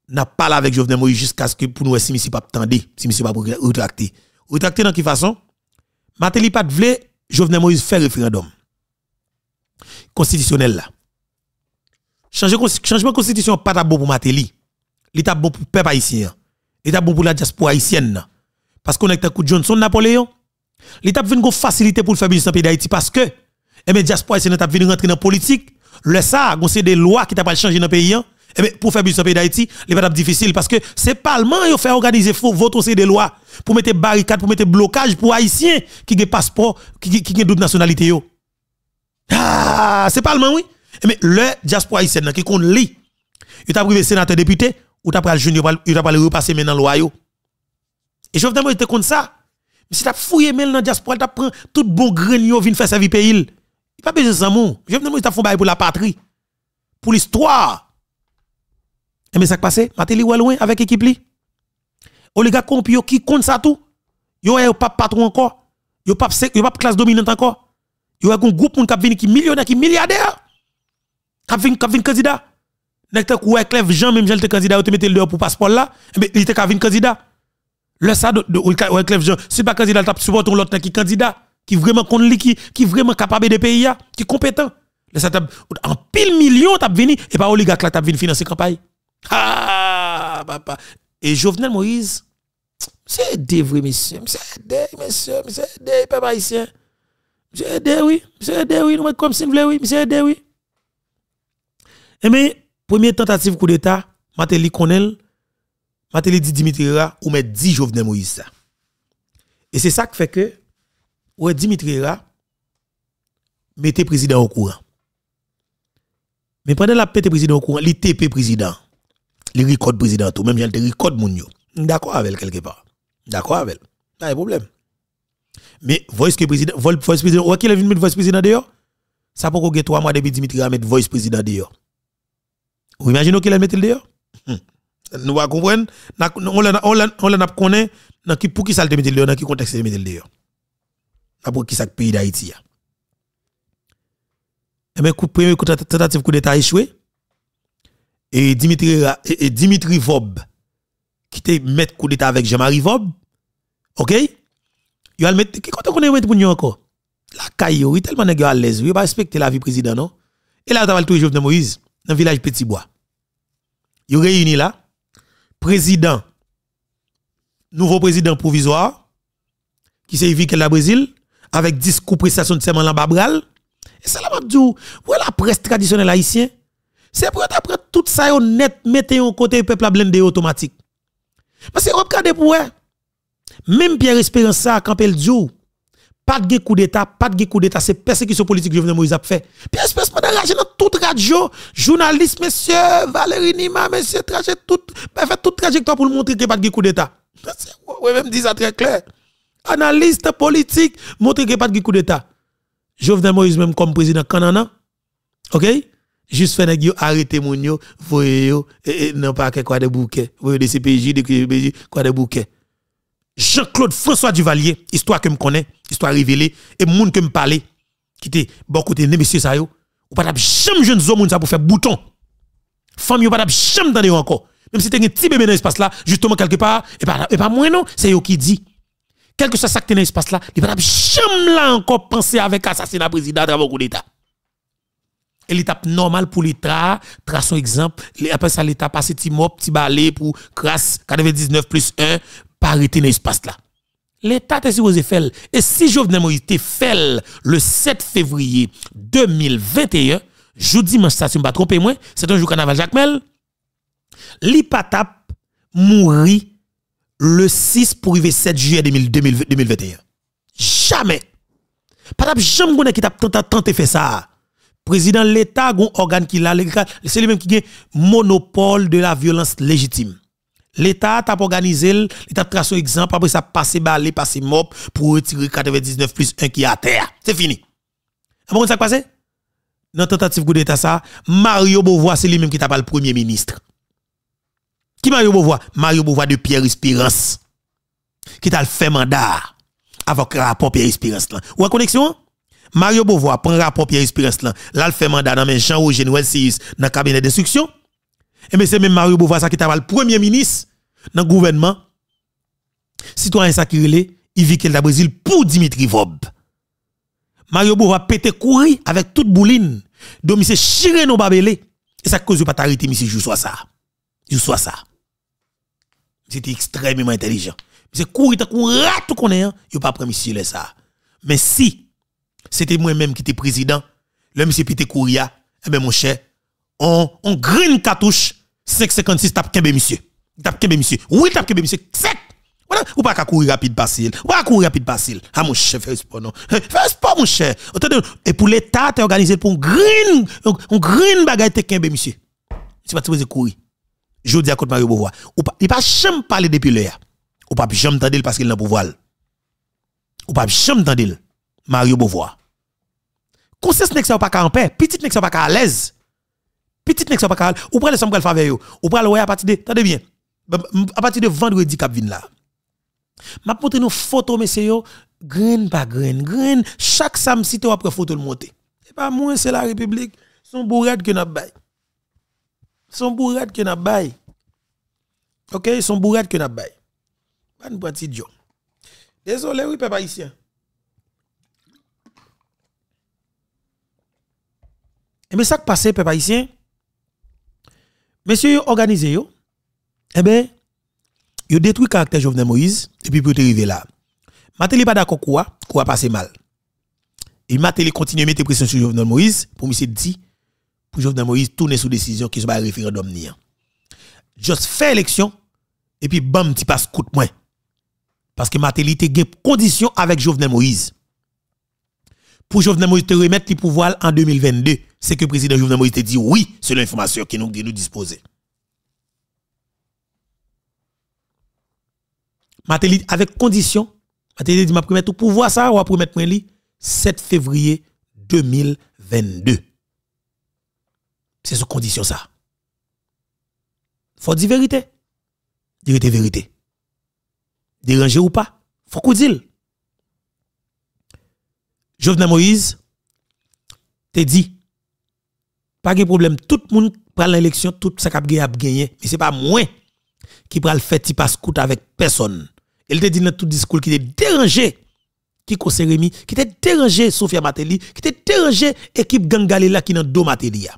n'a pas parlé avec Jovenel Moïse jusqu'à ce que pour nous si monsieur pas tendé si monsieur pas retracté. Retracté dans quelle façon Matéli pas de vle, Jovenel Moïse fait référendum constitutionnel là. changement de constitution pas ta bon pour Matéli. est bon pour peuple haïtien. est bon pour la diaspora haïtienne. Parce qu'on est coup Johnson Napoléon. L'état t'a une faciliter pour le faire business dans pays d'Haïti parce que et eh bien diaspora haïtienne t'a venu rentrer dans politique. Le ça, c'est des lois qui t'a pas changé dans le pays. Hein. Eh pour faire business au pays d'Haïti, les pas difficile parce que c'est Parlement qui fait organiser votre aussi des lois pour mettre barricades, pour mettre blocage pour Haïtiens qui ont passeport, qui, qui ont double nationalité. Yo. Ah, c'est Parlement, oui. Mais eh le diaspora haïtienne qui compte lit, il t'a privé sénateur député, ou t'a pris le junior, il t'a pris le repasser maintenant loi. Et je veux dire, contre ça. Mais si t'as fouillé même dans le diaspora, t'as pris tout bon grain, vient faire vie pays. Il pas besoin de ça, mon. Je veux dire, t'as fait pour la patrie, pour l'histoire. Et eh mais ça passé, Matéli ou loin avec équipe li. Oligarque compio qui compte ça tout. Yo e pas patron encore. Yo pas yo pas classe dominante encore. Yo a eh, un groupe moun k'ap vini qui millionnaire qui milliardaire. K'ap vini k'ap vini candidat. Nèg tan kou Clef Jean même Jean te candidat ou te mette dehors pour passeport là, mais il te k'ap vini candidat. Le ça de ouais Jean, c'est pas candidat t'a supporter l'autre qui candidat qui vraiment kon li qui qui vraiment capable de pays qui compétent. Le ça en pile million t'a vini et pas oligarque là t'as vini financer campagne. Ah, papa. Et Jovenel Moïse, c'est des vrais messieurs. C'est des messieurs, c'est des papa ici. C'est des oui, c'est des oui, nous comme si voulez. oui, c'est des oui. Et eh mais, première tentative coup d'État, Matéli Konel, Matéli dit ou met dit Jovenel Moïse. Et c'est ça qui fait que, Dimitri Ra. mettez président au courant. Mais pendant la pète président au courant, l'ITP président les records président ou même j'ai te record moun yo. D'accord avec quelque part. D'accord avec. Pas de problème. Mais voice que président voice président ou qui est venu mettre voice président d'ailleurs Ça pour que 3 mois depuis Dimitri a mettre voice président d'ailleurs Vous imaginez qu'il a le dehors hum. Nous va comprendre on on on n'a connaît dans qui pour qui ça le mettre dehors dans qui contexte le mettre dehors. Pour qui ça pays d'Haïti. Mais, eh mais coup premier tentative coup d'état échoué et Dimitri, et Dimitri Vob, qui était mettre coup d'état avec Jean-Marie Vob, ok? Yo al mettre, qui compte qu'on est mettre pour encore? La caille, oui, tellement n'est à l'aise, oui, pas respecter la vie président, non? Et là, t'as tout de Moïse, dans le village Petit Bois. Yo réuni là, président, nouveau président provisoire, qui s'est évité la Brésil, avec 10 coups prestation de serment Lamba Bral. et ça là, m'a dit, est la presse traditionnelle haïtienne, c'est pour après tout ça yon net mettez au côté peuple à blender automatique. Parce que regardez pour même Pierre Espérance ça quand il dit pas de coup d'état, pas de coup d'état, c'est persécution politique Jovenel Moïse a fait. Pierre Espérance pas d'engager dans toute radio, journaliste monsieur Valérie Nima monsieur trajet tout ben, fait toute trajectoire pour montrer a pas de coup d'état. Vous même dit ça très clair. Analyste politique montrer a pas de coup d'état. Jovenel Moïse même comme président Kanana, OK juste fait nèg yo arrêter moun yo voye yo et non pas quoi de bouquet voye des CPJ des CPJ quoi de bouquet Jean-Claude François Duvalier histoire que me connais histoire révélée et moun que me parler qui était bon côté né monsieur ça yo ou pas jamais jeune zo moun ça pour faire bouton femme yo pas jamais dans encore même si tu un petit bébé dans l'espace là justement quelque part et pas et pas moins non c'est yo qui dit quel que soit ça que dans l'espace là il pas jamais là encore penser avec assassinat président avant coup d'état et l'étape normale pour l'État, traçons exemple, après ça l'État ah, passe petit mop, petit balai pour crasse 99 plus 1, parité, dans l'espace là. L'État est supposé faire. Et si je Moïse te le 7 février 2021, jeudi dimanche, ça, si je ne me trompe moins, c'est un jour carnaval Jacques Mel, l'Ipatap mourit le 6 pour arriver 7 juillet 2021. Jamais. Patap, jamais qui t'a tenté faire ça président de l'État, un organe qui c'est lui-même qui a monopole de la violence légitime. L'État a organisé, l'État a tracé exemple, après ça passé balé, passé mob pour retirer 99 plus 1 qui est à terre. C'est fini. Comment ça passé? Dans tentative coup d'État, ça, Mario Beauvoir, c'est lui-même qui t'a le premier ministre. Qui Mario Beauvoir? Mario Beauvoir de Pierre Espérance. Qui t'a le fait mandat avec rapport Pierre Espérance. Ou la connexion? Mario Beauvoir prend rapport Pierre Espérance là, là fait mandat dans Jean-Roger Noël 6 dans cabinet d'instruction. Et c'est même Mario Beauvoir ça qui t'a le premier ministre dans le gouvernement. Citoyen ça qui vit dans le Brésil pour Dimitri Vob. Mario Beauvoir pété courir avec toute bouline. Donc s'est chiré nos babelé. Et ça cause pas t'arrêter monsieur jou soit ça. Jour soit ça. C'était extrêmement intelligent. c'est courir tant qu'on rate tout qu'on est, il hein. pas prendre monsieur ça. Mais si c'était moi-même qui était président. Le monsieur Pité Kouria. Eh bien, mon cher, on, on green cartouche 556 tap kembe monsieur. Tap kembe monsieur. Oui, tap kembe monsieur. 7. Voilà. Ou pas qu'à courir rapide facile. Ou pas courir rapide facile. Ah, mon cher, fais pas non. Fais pas mon cher. Et pour l'État, t'es organisé pour un green, un green bagaille te kembe monsieur. C'est pas supposé courir. Je dis à côté Mario Beauvoir. Ou pas, il pas jamais parler depuis l'heure. Ou pas jamais entendu parce qu'il n'a pouvoir. Ou pas jamais t'entendre. Mario Beauvoir. ce n'est pas qu'à en paix, petit n'est pas qu'à l'aise. petit n'est pas qu'à l'aise. Ou prenez le le faire ou prenez le à partir de, attendez bien, à partir de vendredi cap vin là. M'a pote nos photos messieurs, grain par grain, grain, chaque samedi tu après photo le monter. Et pas moins c'est la République, son bourrette que n'a bail. Son bourrette que n'a bail. OK, son bourrette que n'a bail. Pas une petite Désolé oui papa ici. Et eh bien, ça qui passe, peuple haïtien, messieurs organisé, eh bien, vous détruit le caractère Jovenel Moïse, et puis vous arrivez là. Matéli pas d'accord quoi, quoi passer mal. Et Matéli continue à mettre pression sur Jovenel Moïse pour monsieur dit, pour Jovenel Moïse tourner sous décision qui soit référendum ni. Juste fait élection, et puis bam, tu passe coûte moins. Parce que Matéli te gagne condition avec Jovenel Moïse. Pour Jovenel Moïse te remettre le pouvoir en 2022 c'est que le président Jovenel Moïse dit oui, c'est l'information qui nous, nous disposait. Matéli, avec condition, Matéli dit, m'a promettre tout pouvoir ça, ou promettre moi 7 février 2022. C'est sous condition ça. Faut dire vérité. Dire vérité. Déranger ou pas, faut qu'on dise. Jovenel Moïse te dit pas de problème, tout le monde prend l'élection, tout ça qui a gagné. Mais ce n'est pas moi qui prend le fait passe coûte avec personne. Il te dit dans tout discours qui était dérangé, qui conseille Rémi, qui était dérangé Sofia Matéli, qui était dérangé équipe Gangalela qui dans dos Matéli.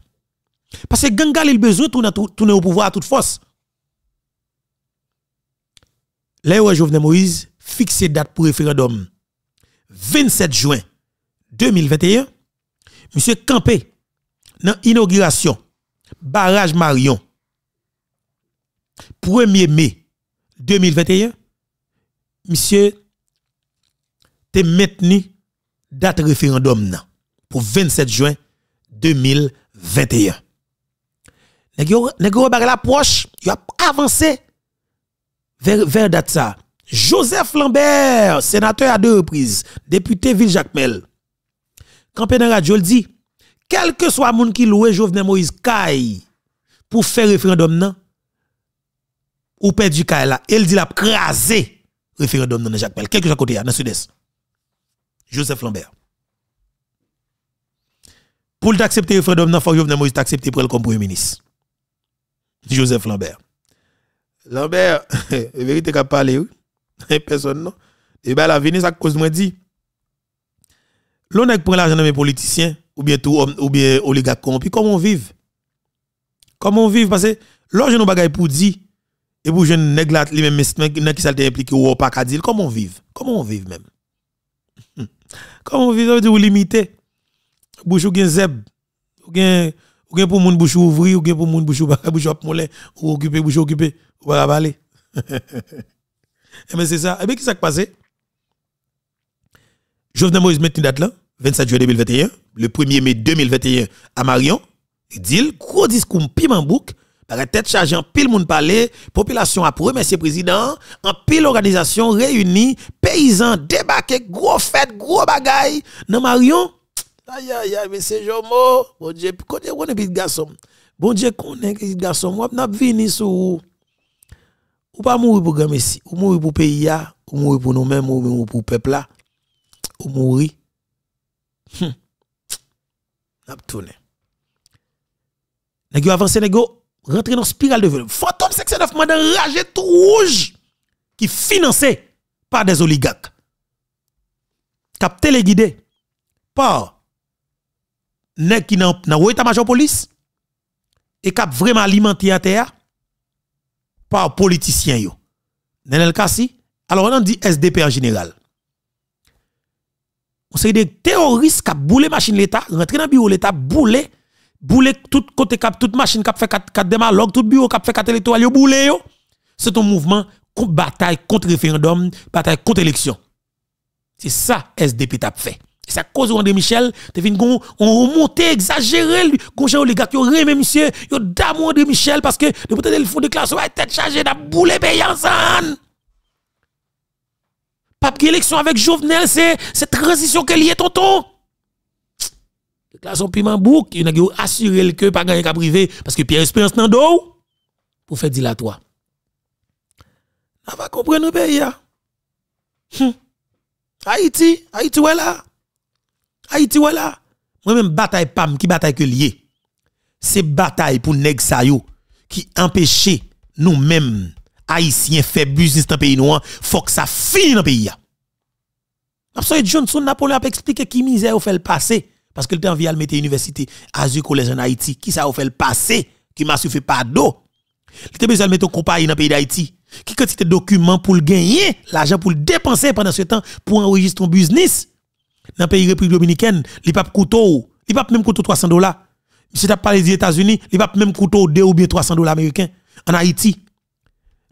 Parce que Gangalé a besoin de tourner au pouvoir à toute force. Là où Jovenel Moïse fixe date pour référendum 27 juin 2021, monsieur Campé dans l'inauguration, barrage Marion, 1er mai 2021, monsieur, es maintenu date référendum pour 27 juin 2021. que tu la proche, Tu avancé vers vers date Joseph Lambert, sénateur à deux reprises, député Ville Jacmel. Campé dans radio dit quel que soit monde qui loue Jovenel Moïse Kay pour faire référendum ou perd du Kay là, elle dit la craser référendum le Jacques Pelle, quelque chose à côté dans le sud-est. Joseph Lambert. Pour t'accepter référendum il faut Jovenel Moïse t'accepter pour le comme premier ministre. Joseph Lambert. Lambert, vérité qu'a parlé, oui. Personne non. Et eh bien, la venir, ça cause moi dit. L'on est pour l'argent de mes politiciens ou bien tout homme, ou bien oligarque corrompu comment on vit comment on vit parce que lorsque nous bagaille pour dire et pour jeune nèg lui même qui ça impliqué ou pas qu'à dire comment on vit comment on vit même comment on vit? ça dire ou limiter bouche ou gen zeb ou gen ou gen pour moun bouche ouvri ou gen pour monde bouche pas bouche op molin ou occupé bouche occupé ou pas parler mais c'est ça et eh bien qu'est-ce qui s'est passé Jovenel Moïse mettre une date là 27 juin 2021, le 1er mai 2021 à Marion, il dit, gros discours piment bouc, par la tête chargée en pile monde parler, population a remercier président, en pile organisation réunie, paysans débarqués, gros fête, gros bagaille, dans Marion, aïe aïe aïe, monsieur Jomo, bon Dieu, quand on est petit garçon, bon Dieu, qu'on est petit garçon, moi, n'a vini ou pas mourir pour grand messie, ou mourir pour pays, ou mourir pour nous-mêmes, ou mourir pour peuple là, ou mourir Hmm. N'a tourné. N'a avancé nèg rentré dans spirale de violence. Fantôme 69 de rage tout rouge qui financé par des oligarques. Cap téléguidé par gens qui dans dans état major police et cap vraiment alimenté à terre par politiciens yo. alors on dit SDP en général c'est des terroristes qui ont boulé machine l'État, rentrer dans le bureau l'État, boulé, boulé tout côté cap, toute machine qui a fait 4 démalogues, tout bureau qui a fait 4 électorales, ils boulé C'est un mouvement contre bataille contre référendum, bataille contre élection. C'est ça SDP t'a fait. C'est à cause de André Michel, tu viens on remonter exagéré, qu'on les gars qui ont même monsieur, yo dame André Michel parce que le peut fait le fond de classe, ouais, tête chargée, d'a boulé hein. Pas élection avec Jovenel, c'est transition qu'elle y est, tonton. La son piment bouc, il a assuré que pas gagner qu'à privé, parce que Pierre Espérance pas pas. pour faire dilatoire. On va comprendre le ben, pays. Hum. là. Haïti, Haïti est là. Haïti est là. Moi-même, bataille PAM, qui bataille que lié. C'est bataille pour Negsayo qui empêchait nous-mêmes haïtien fait business dans le pays noir, faut que ça finisse dans le pays. de Johnson Napoléon a expliqué qui misère fait le passé. Parce que le temps vient de mettre l'université à Collège en Haïti. Qui ça a fait le passé? Qui m'a suffi pas d'eau? Il était besoin de mettre compagnie dans le pays d'Haïti. Qui quantité de documents pour gagner, l'argent pour le dépenser pendant ce temps pour enregistrer un business? Dans le pays de la République Dominicaine, il n'y a pas couteau. Il n'y a pas même couteau 300 dollars. Monsieur as parlé des États-Unis, il n'y a pas même couteau 2 ou 300 dollars américains. En Haïti,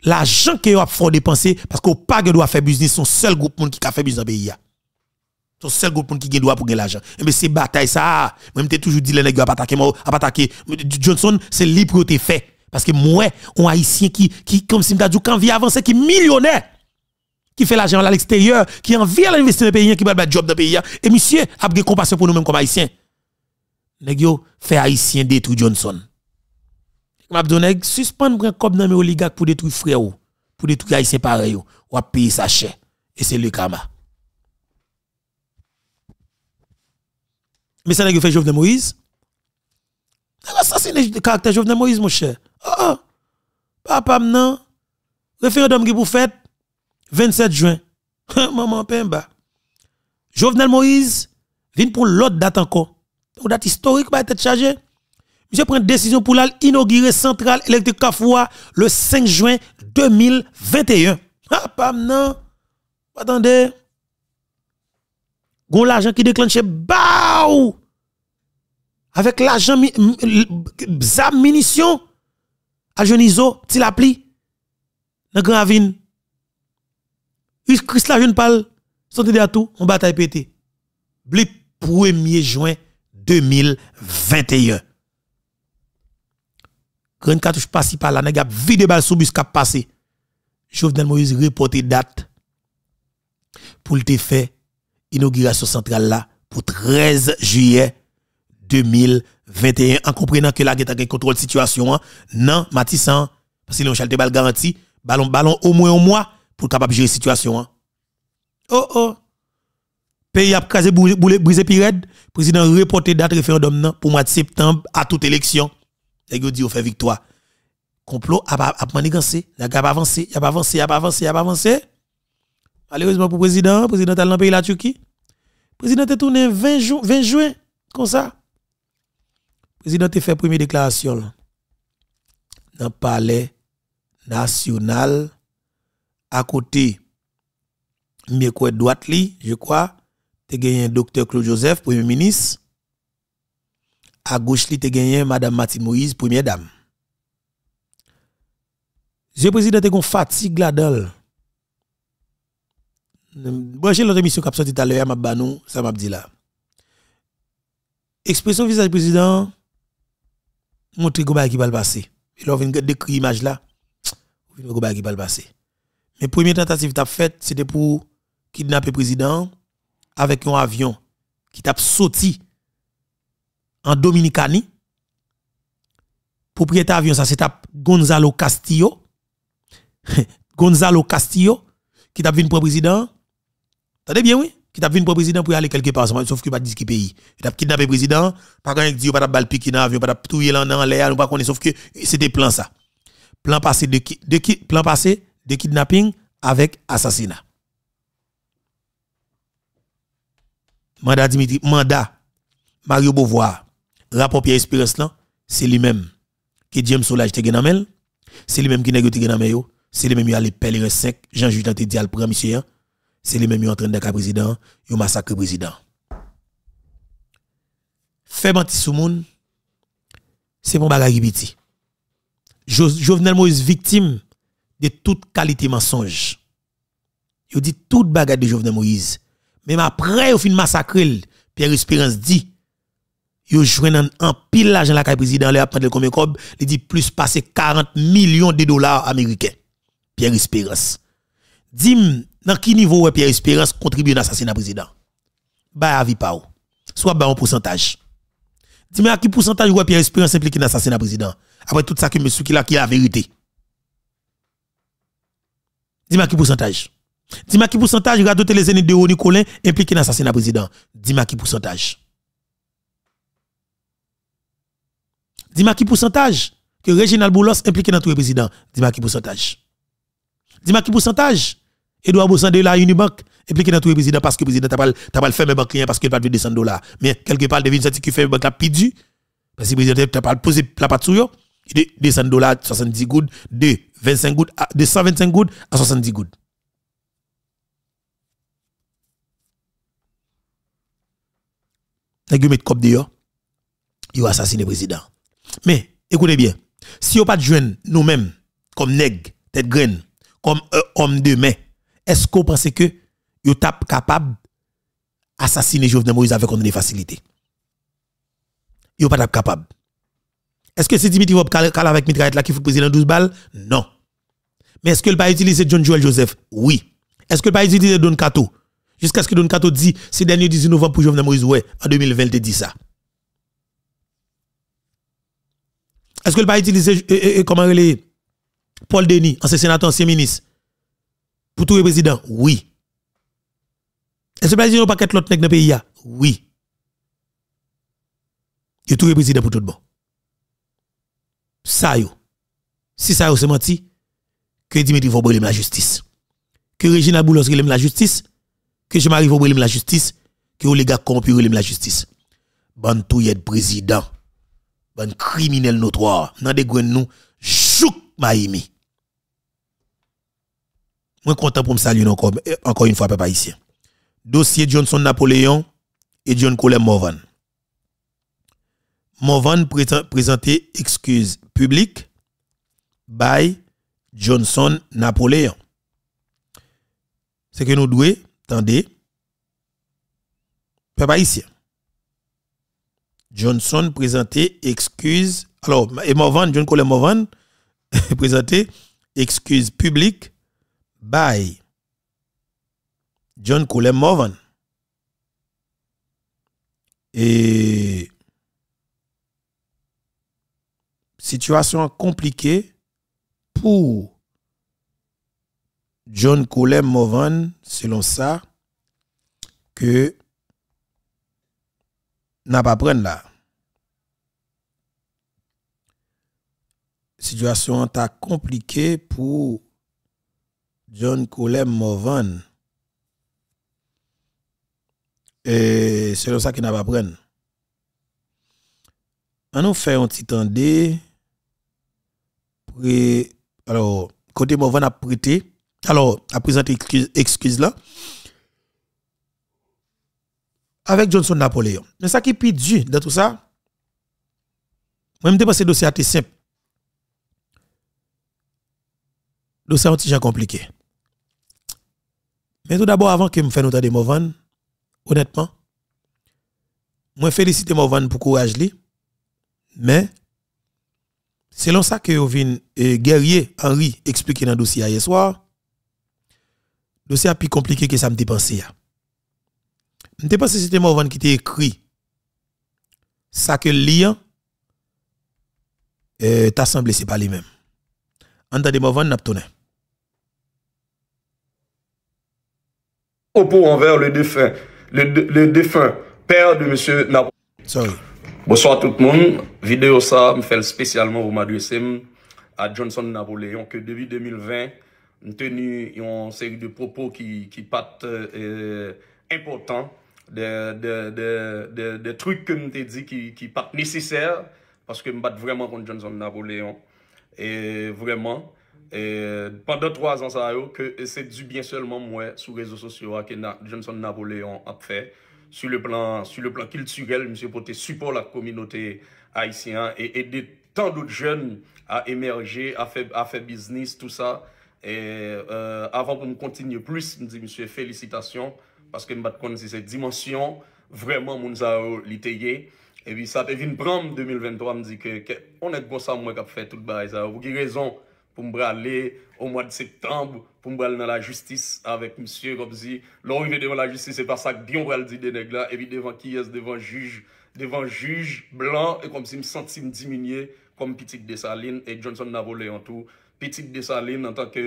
l'argent que vous faut dépenser parce que pas doit faire business son seul groupe qui a fait business dans pays son seul groupe monde qui doit pour gagner l'argent mais eh c'est bataille ça même t'es toujours dit les nègres pas oh, attaquer moi pas attaquer Johnson c'est libre que fait parce que moi un haïtien qui qui comme si m'ta dit quand vie avancer qui millionnaire qui fait l'argent à l'extérieur qui envie à investir dans le pays qui le job dans le pays et monsieur a compassion pour nous mêmes comme haïtiens les fait haïtien détruit Johnson Mabdoneg, suspendre un kop nan oligarque pour détruire frère pour détruire haïtien pareil ou, ou payer sa chère. Et c'est le karma. Mais ça n'a que fait Jovenel Moïse. c'est le caractère Jovenel Moïse, mon cher. Oh! papa, non. Référendum qui vous faites, 27 juin. Maman, pemba. Jovenel Moïse, vient pour l'autre date encore. Une date historique, va bah, être chargée. Monsieur prend décision pour l'inaugurer centrale électrique Kafoua le 5 juin 2021. Ah, pas non. Attendez. Gon l'argent qui déclenche baou. Avec l'argent zam munition à Geniso, si la pli. Dans gravine. Chris la jeune parle Sans de tout, on bataille pété. Blip 1er juin 2021. Grande cartouche si par là, nèg vide balle sous bus a passé. Jovenel Moïse reporte date pour le fait inauguration centrale là pour 13 juillet 2021 en comprenant que la guette a contrôle situation non hein, Matissan parce que l'on chalte balle garanti ballon ballon au moins un mois pour capable gérer situation hein. oh oh pays a brisé briser Le président reporte date référendum pour mois de septembre à toute élection et vous dit on fait victoire. Complot a a la nèg a avancé, a avancé, a pas avancé, a avancé. Malheureusement pour le président, président de le pays la Turquie. Président est tourné 20 juin, 20 juin comme ça. Président a fait première déclaration dans le palais national à côté Mieux quoi droite je crois, tu gagné un docteur Claude Joseph, premier ministre, à gauche, il gagné Madame Mati Moïse, première dame. Je président est fatigue là-dedans. J'ai l'autre émission qui a sorti tout à l'heure, ça m'a dit là. Expression visage président, montre comment qui va le passer. Il a une vient image l'image là, vous qui va le passer. Mais première tentative t'a faite, c'était pour kidnapper le président avec un avion qui t'a sauté en Dominicani. Propriétaire avion, ça c'est Gonzalo Castillo. Gonzalo Castillo, qui t'a vu pour président. Attendez bien, oui? Qui t'a vu pour président pour aller quelque part, sauf qu'il pas de qui pays. Il a kidnappé président, pas quand il dit, pas balle pas dans l'avion, pas tout en l'air, pas sauf que c'était plan ça. Plan passé de, passé de kidnapping avec assassinat. Manda Dimitri, mandat Mario Beauvoir rapport Pierre Espérance là, c'est lui-même qui James Solage te genamel, c'est lui-même qui négocie genamel c'est lui-même qui a les pèlerins 5, Jean Jules te dit à le monsieur, hein. c'est lui-même qui est en train faire le président, massacré massacre président. Fait menti sou moun, c'est mon bagage qui. Jovenel Moïse victime de toute qualité mensonge. Il dit toute bagarre de Jovenel Moïse. Même après, au fin massacre, Pierre Espérance dit yo jouent en pile l'argent la kay président le après le combien cob, il dit plus passer 40 millions de dollars américains. Pierre Espérance. Dim, dans quel niveau Pierre Espérance contribue à l'assassinat président Bah avis pas Soit bah un pourcentage. Dis-moi à qui pourcentage ouais Pierre Espérance impliqué dans l'assassinat président Après tout ça que monsieur qui là qui a la vérité. Dis-moi à qui pourcentage Dis-moi à qui pourcentage Radote les ennemis de Ronnie Colin impliqué dans l'assassinat président Dis-moi à qui pourcentage Dis-moi qui pourcentage que Reginald Boulos implique dans tout le président. Dis-moi qui pourcentage. Dis-moi qui pourcentage Edouard là, la Unibank implique dans tout le président parce que le président n'a pas le fait mes parce qu'il n'a pas de 200 dollars. Mais quelque part, devine a qui fait banque à pidu parce que le président n'a pas posé la patte sur de 200 dollars, 70 gouttes, de 25 gouttes, de 125 gouttes à 70 gouttes. Nèg coup de kop Il a assassiné président. Mais, écoutez bien, si vous pas jouez pas nous-mêmes, comme nègres, tête graine, comme euh, homme de main, est-ce qu'on pense que vous êtes capable d'assassiner Jovenel Moïse avec une facilité? Vous pas capable. Est-ce que c'est Dimitri Wop avec mitraillette là qui fait le président 12 balles Non. Mais est-ce qu'il pas utilisé John Joel Joseph Oui. Est-ce qu'il pas utilisé Don Kato? Jusqu'à ce que Don Kato dit, ces derniers 18 novembre pour Jovenel Moïse, ouais, en 2020, il dit ça. Est-ce que le pays utilise comment Paul Denis, ancien sénateur, ancien ministre, pour tout le président Oui. Est-ce qu'elle va pas paquet l'autre dans le pays Oui. Il tout le président pour tout le monde. Ça, yo. Si ça, est, c'est menti, que Dimitri va brûler la justice. Que Regina Boulos brûle la justice. Que Jean-Marie faut brûler la justice. Que les gars corrompus la justice. y tout président un criminel notoire nan de gwen nous chouk maimi moi content pour me saluer encore eh, encore une fois papa ici dossier Johnson Napoléon et John Colem Morvan Morvan présenté excuse publique by Johnson Napoléon Ce que nous devons attendez papa ici Johnson présenté excuse. Alors, et John Coleman Morvan présenté excuse publique by John Coleman Morvan. Et situation compliquée pour John Coleman Morvan, selon ça, que n'a pas prendre là. Situation ta compliquée pour John Colem Morvan. Et c'est ça qui n'a pas prendre. On nous fait un petit temps alors côté Morvan a prêté alors a présenté l'excuse, là avec Johnson Napoléon. Mais ça qui est plus dur dans tout ça, moi, je dis que le dossier est simple. Le dossier est un petit compliqué. Mais tout d'abord, avant que je me fasse noter de honnêtement, je félicite Movan pour le courage. mais, selon ça que Yovin eh, Guerrier Henry expliqué dans le dossier hier soir, le dossier est plus compliqué que ça me pensé. Je ne pas si c'était Morvan qui t'a écrit ça que lien euh, t'a semblé c'est pas les mêmes. Entendez Morvan n'a Au envers le défunt, le, défunt père de monsieur Napoléon. Bonsoir tout le monde. Vidéo ça me fait spécialement vous m'adresser à Johnson Napoléon que depuis 2020 tenu une série de propos qui qui partent euh, importants de trik ke m te di ki pak neseser paske m bat vreman kon Johnson Navoleon e vreman e pandan 3 ansa yo se di byen selman mwen sou rezo sosyo a ke Johnson Navoleon ap fe su le plan kiltugel m se pote support la kominote haisyen e de tan dout jen a emerje a fe biznis tout sa e euh, avan pou m kontinye plus m se felicitasyon Paske m bat kon si se dimansyon, vreman moun za ou li te ye. Ewi sa pe vin pranm 2023, m di ke onet gwa sa mwen kap fet tout bay. Ou ki rezon pou m brale, ou mwa di septembre, pou m brale nan la justis avèk msie Robzi. Lò wive devan la justis, se pa sa k biyon brale di denèk la. Ewi devan kijes, devan juj, devan juj, blan, e kom si m senti m diminye, kom pitik de sa lin, e Johnson na vole an tou. Pitik de sa lin, an tankè,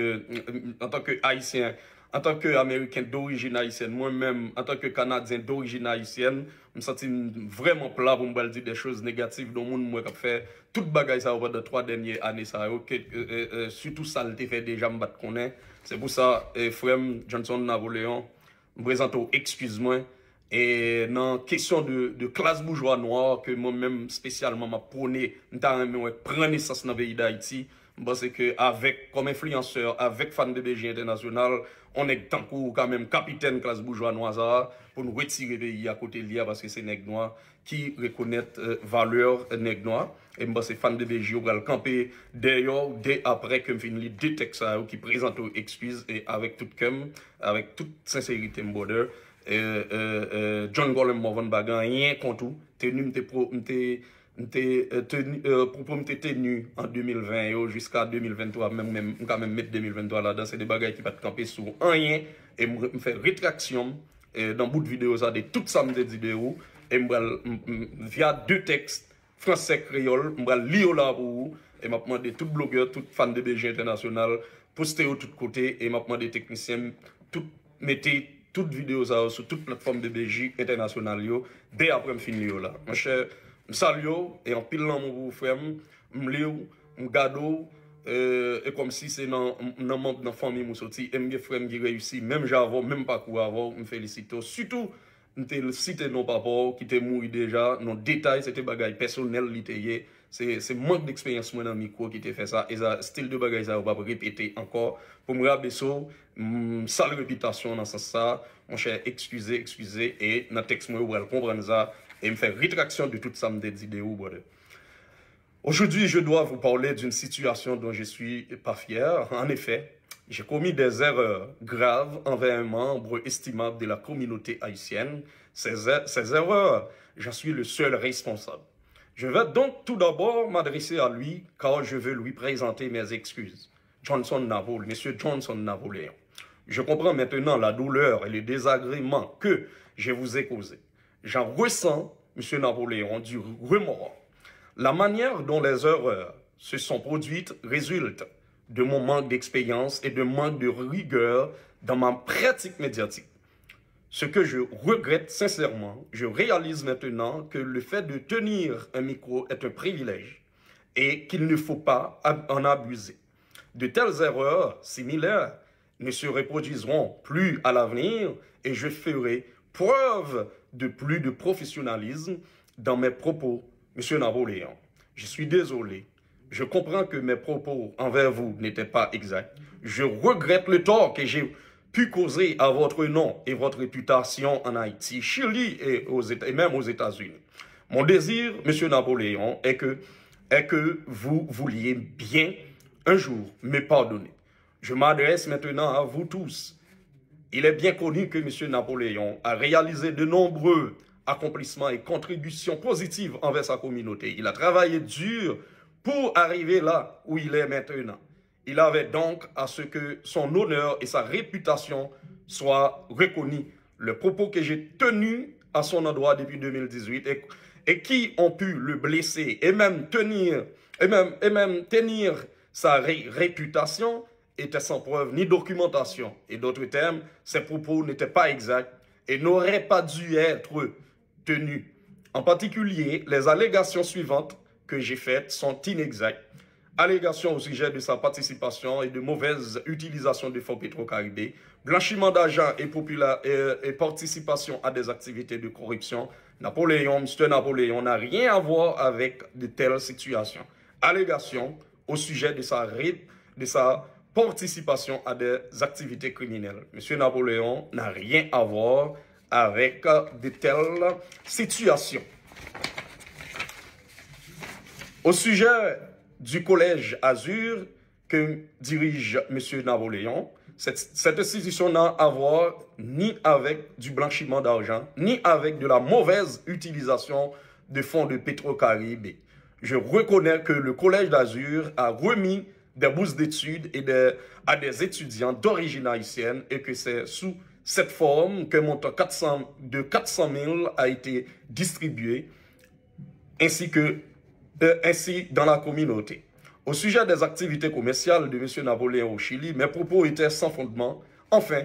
an tankè haisyen, An tanke Ameriken d'origin Haitien, mwen men, an tanke Kanadien d'origin Haitien, m sati m vreman plav m bal di de choz negatif don moun m wèk ap fè. Tout bagay sa wè de 3 denye anè sa, ok, sütou sa l te fè deja m bat konè. Se pou sa, Frem Johnson Navoleon, m brezantou, ekskouz mwen, e nan kesyon de klas boujwa noa, ke mwen men spesyalman m ap pounè, m tanè m wè pranè sas nabè yi da iti, m basè ke avèk kom enflyanseur, avèk fan de BG Internasyonal, On ek tankou ka menm kapiten klas boujwa nouaza pou nou wet sire beyi a kote liya baske se nek noua ki rekonet euh, valeur nek noua. E mba se fan de veji e ou gal kampe deyo ou de apre kem fin li de teksa ou ki prezanto ekswiz e avek tout kem, avek tout senserite mbode. John Golem mbovan bagan, yen kontou, teni mte pro, mte... Euh, euh, pou pou euh, m te tenu an 2020 yo, jiska 2023, m kan men met 2023 la, dan se de bagay ki pat kampe sou anyen, e m fè retraksyon, dan bout videyo za de tout samde video, e m bral, via de tekst, fransek, kreyol, m bral liyo la vou, e m ap mwade tout blogger, tout fan de BG international, poste yo tout kote, e m ap mwade teknisyen, tout mette, tout videyo za yo, sou tout platform de BG international yo, be ap m fin liyo la. M chè, M sal yo, e an pil nan m wou frem, m lew, m gado, eh, e kom si se nan mank nan fami m wou soti, e m ge frem gi reyusi, menm javon, menm pakou avon, m felisito. Soutou, n te siten nan pavon, ki te moui deja, nan detay, se te bagay personel li te ye, se mwenk de eksperyans mwen nan mi kwo ki te fe sa, e sa stil de bagay sa wap repete anko. Pou m rea beso, m sal repitasyon nan sa sa, m chè ekskuse, ekskuse, e nan teks mwen wèl kompran za, et me faire rétraction de toutes ça me de Aujourd'hui, je dois vous parler d'une situation dont je suis pas fier. En effet, j'ai commis des erreurs graves envers un membre estimable de la communauté haïtienne. Ces, er-, erreurs, j'en suis le seul responsable. Je vais donc tout d'abord m'adresser à lui car je veux lui présenter mes excuses. Johnson Navol, Monsieur Johnson Navoléon. Je comprends maintenant la douleur et les désagréments que je vous ai causé j'en ressens, M. Napoléon, du remords. La manière dont les erreurs se sont produites résulte de mon manque d'expérience et de manque de rigueur dans ma pratique médiatique. Ce que je regrette sincèrement, je réalise maintenant que le fait de tenir un micro est un privilège et qu'il ne faut pas en abuser. De telles erreurs similaires ne se reproduiront plus à l'avenir et je ferai preuve de plus de professionnalisme dans mes propos, Monsieur Napoléon. Je suis désolé. Je comprends que mes propos envers vous n'étaient pas exacts. Je regrette le tort que j'ai pu causer à votre nom et votre réputation en Haïti, Chili et, aux, et même aux États-Unis. Mon désir, Monsieur Napoléon, est que, est que vous vouliez bien un jour me pardonner. Je m'adresse maintenant à vous tous il est bien connu que M. Napoléon a réalisé de nombreux accomplissements et contributions positives envers sa communauté. Il a travaillé dur pour arriver là où il est maintenant. Il avait donc à ce que son honneur et sa réputation soient reconnus. Le propos que j'ai tenu à son endroit depuis 2018 et, qui ont pu le blesser et même tenir, et même, tenir sa réputation, était sans preuve ni documentation. Et d'autres termes, ses propos n'étaient pas exacts et n'auraient pas dû être tenus. En particulier, les allégations suivantes que j'ai faites sont inexactes. Allégations au sujet de sa participation et de mauvaise utilisation des fonds pétrocaribés, blanchiment d'argent et, euh, et, participation à des activités de corruption. Napoléon, M. Napoléon n'a rien à voir avec de telles situations. Allégations au sujet de sa, de sa participation à des activités criminelles. Monsieur Napoléon n'a rien à voir avec euh, de telles situations. Au sujet du collège Azur que dirige Monsieur Napoléon, cette, cette institution n'a à voir ni avec du blanchiment d'argent, ni avec de la mauvaise utilisation de fonds de pétro-caribé. Je reconnais que le collège d'Azur a remis des bourses d'études et à des étudiants d'origine haïtienne et que c'est sous cette forme que montant 400, de 400 000 a été distribué ainsi que euh, ainsi dans la communauté. Au sujet des activités commerciales de M. Napoléon au Chili, mes propos étaient sans fondement. Enfin,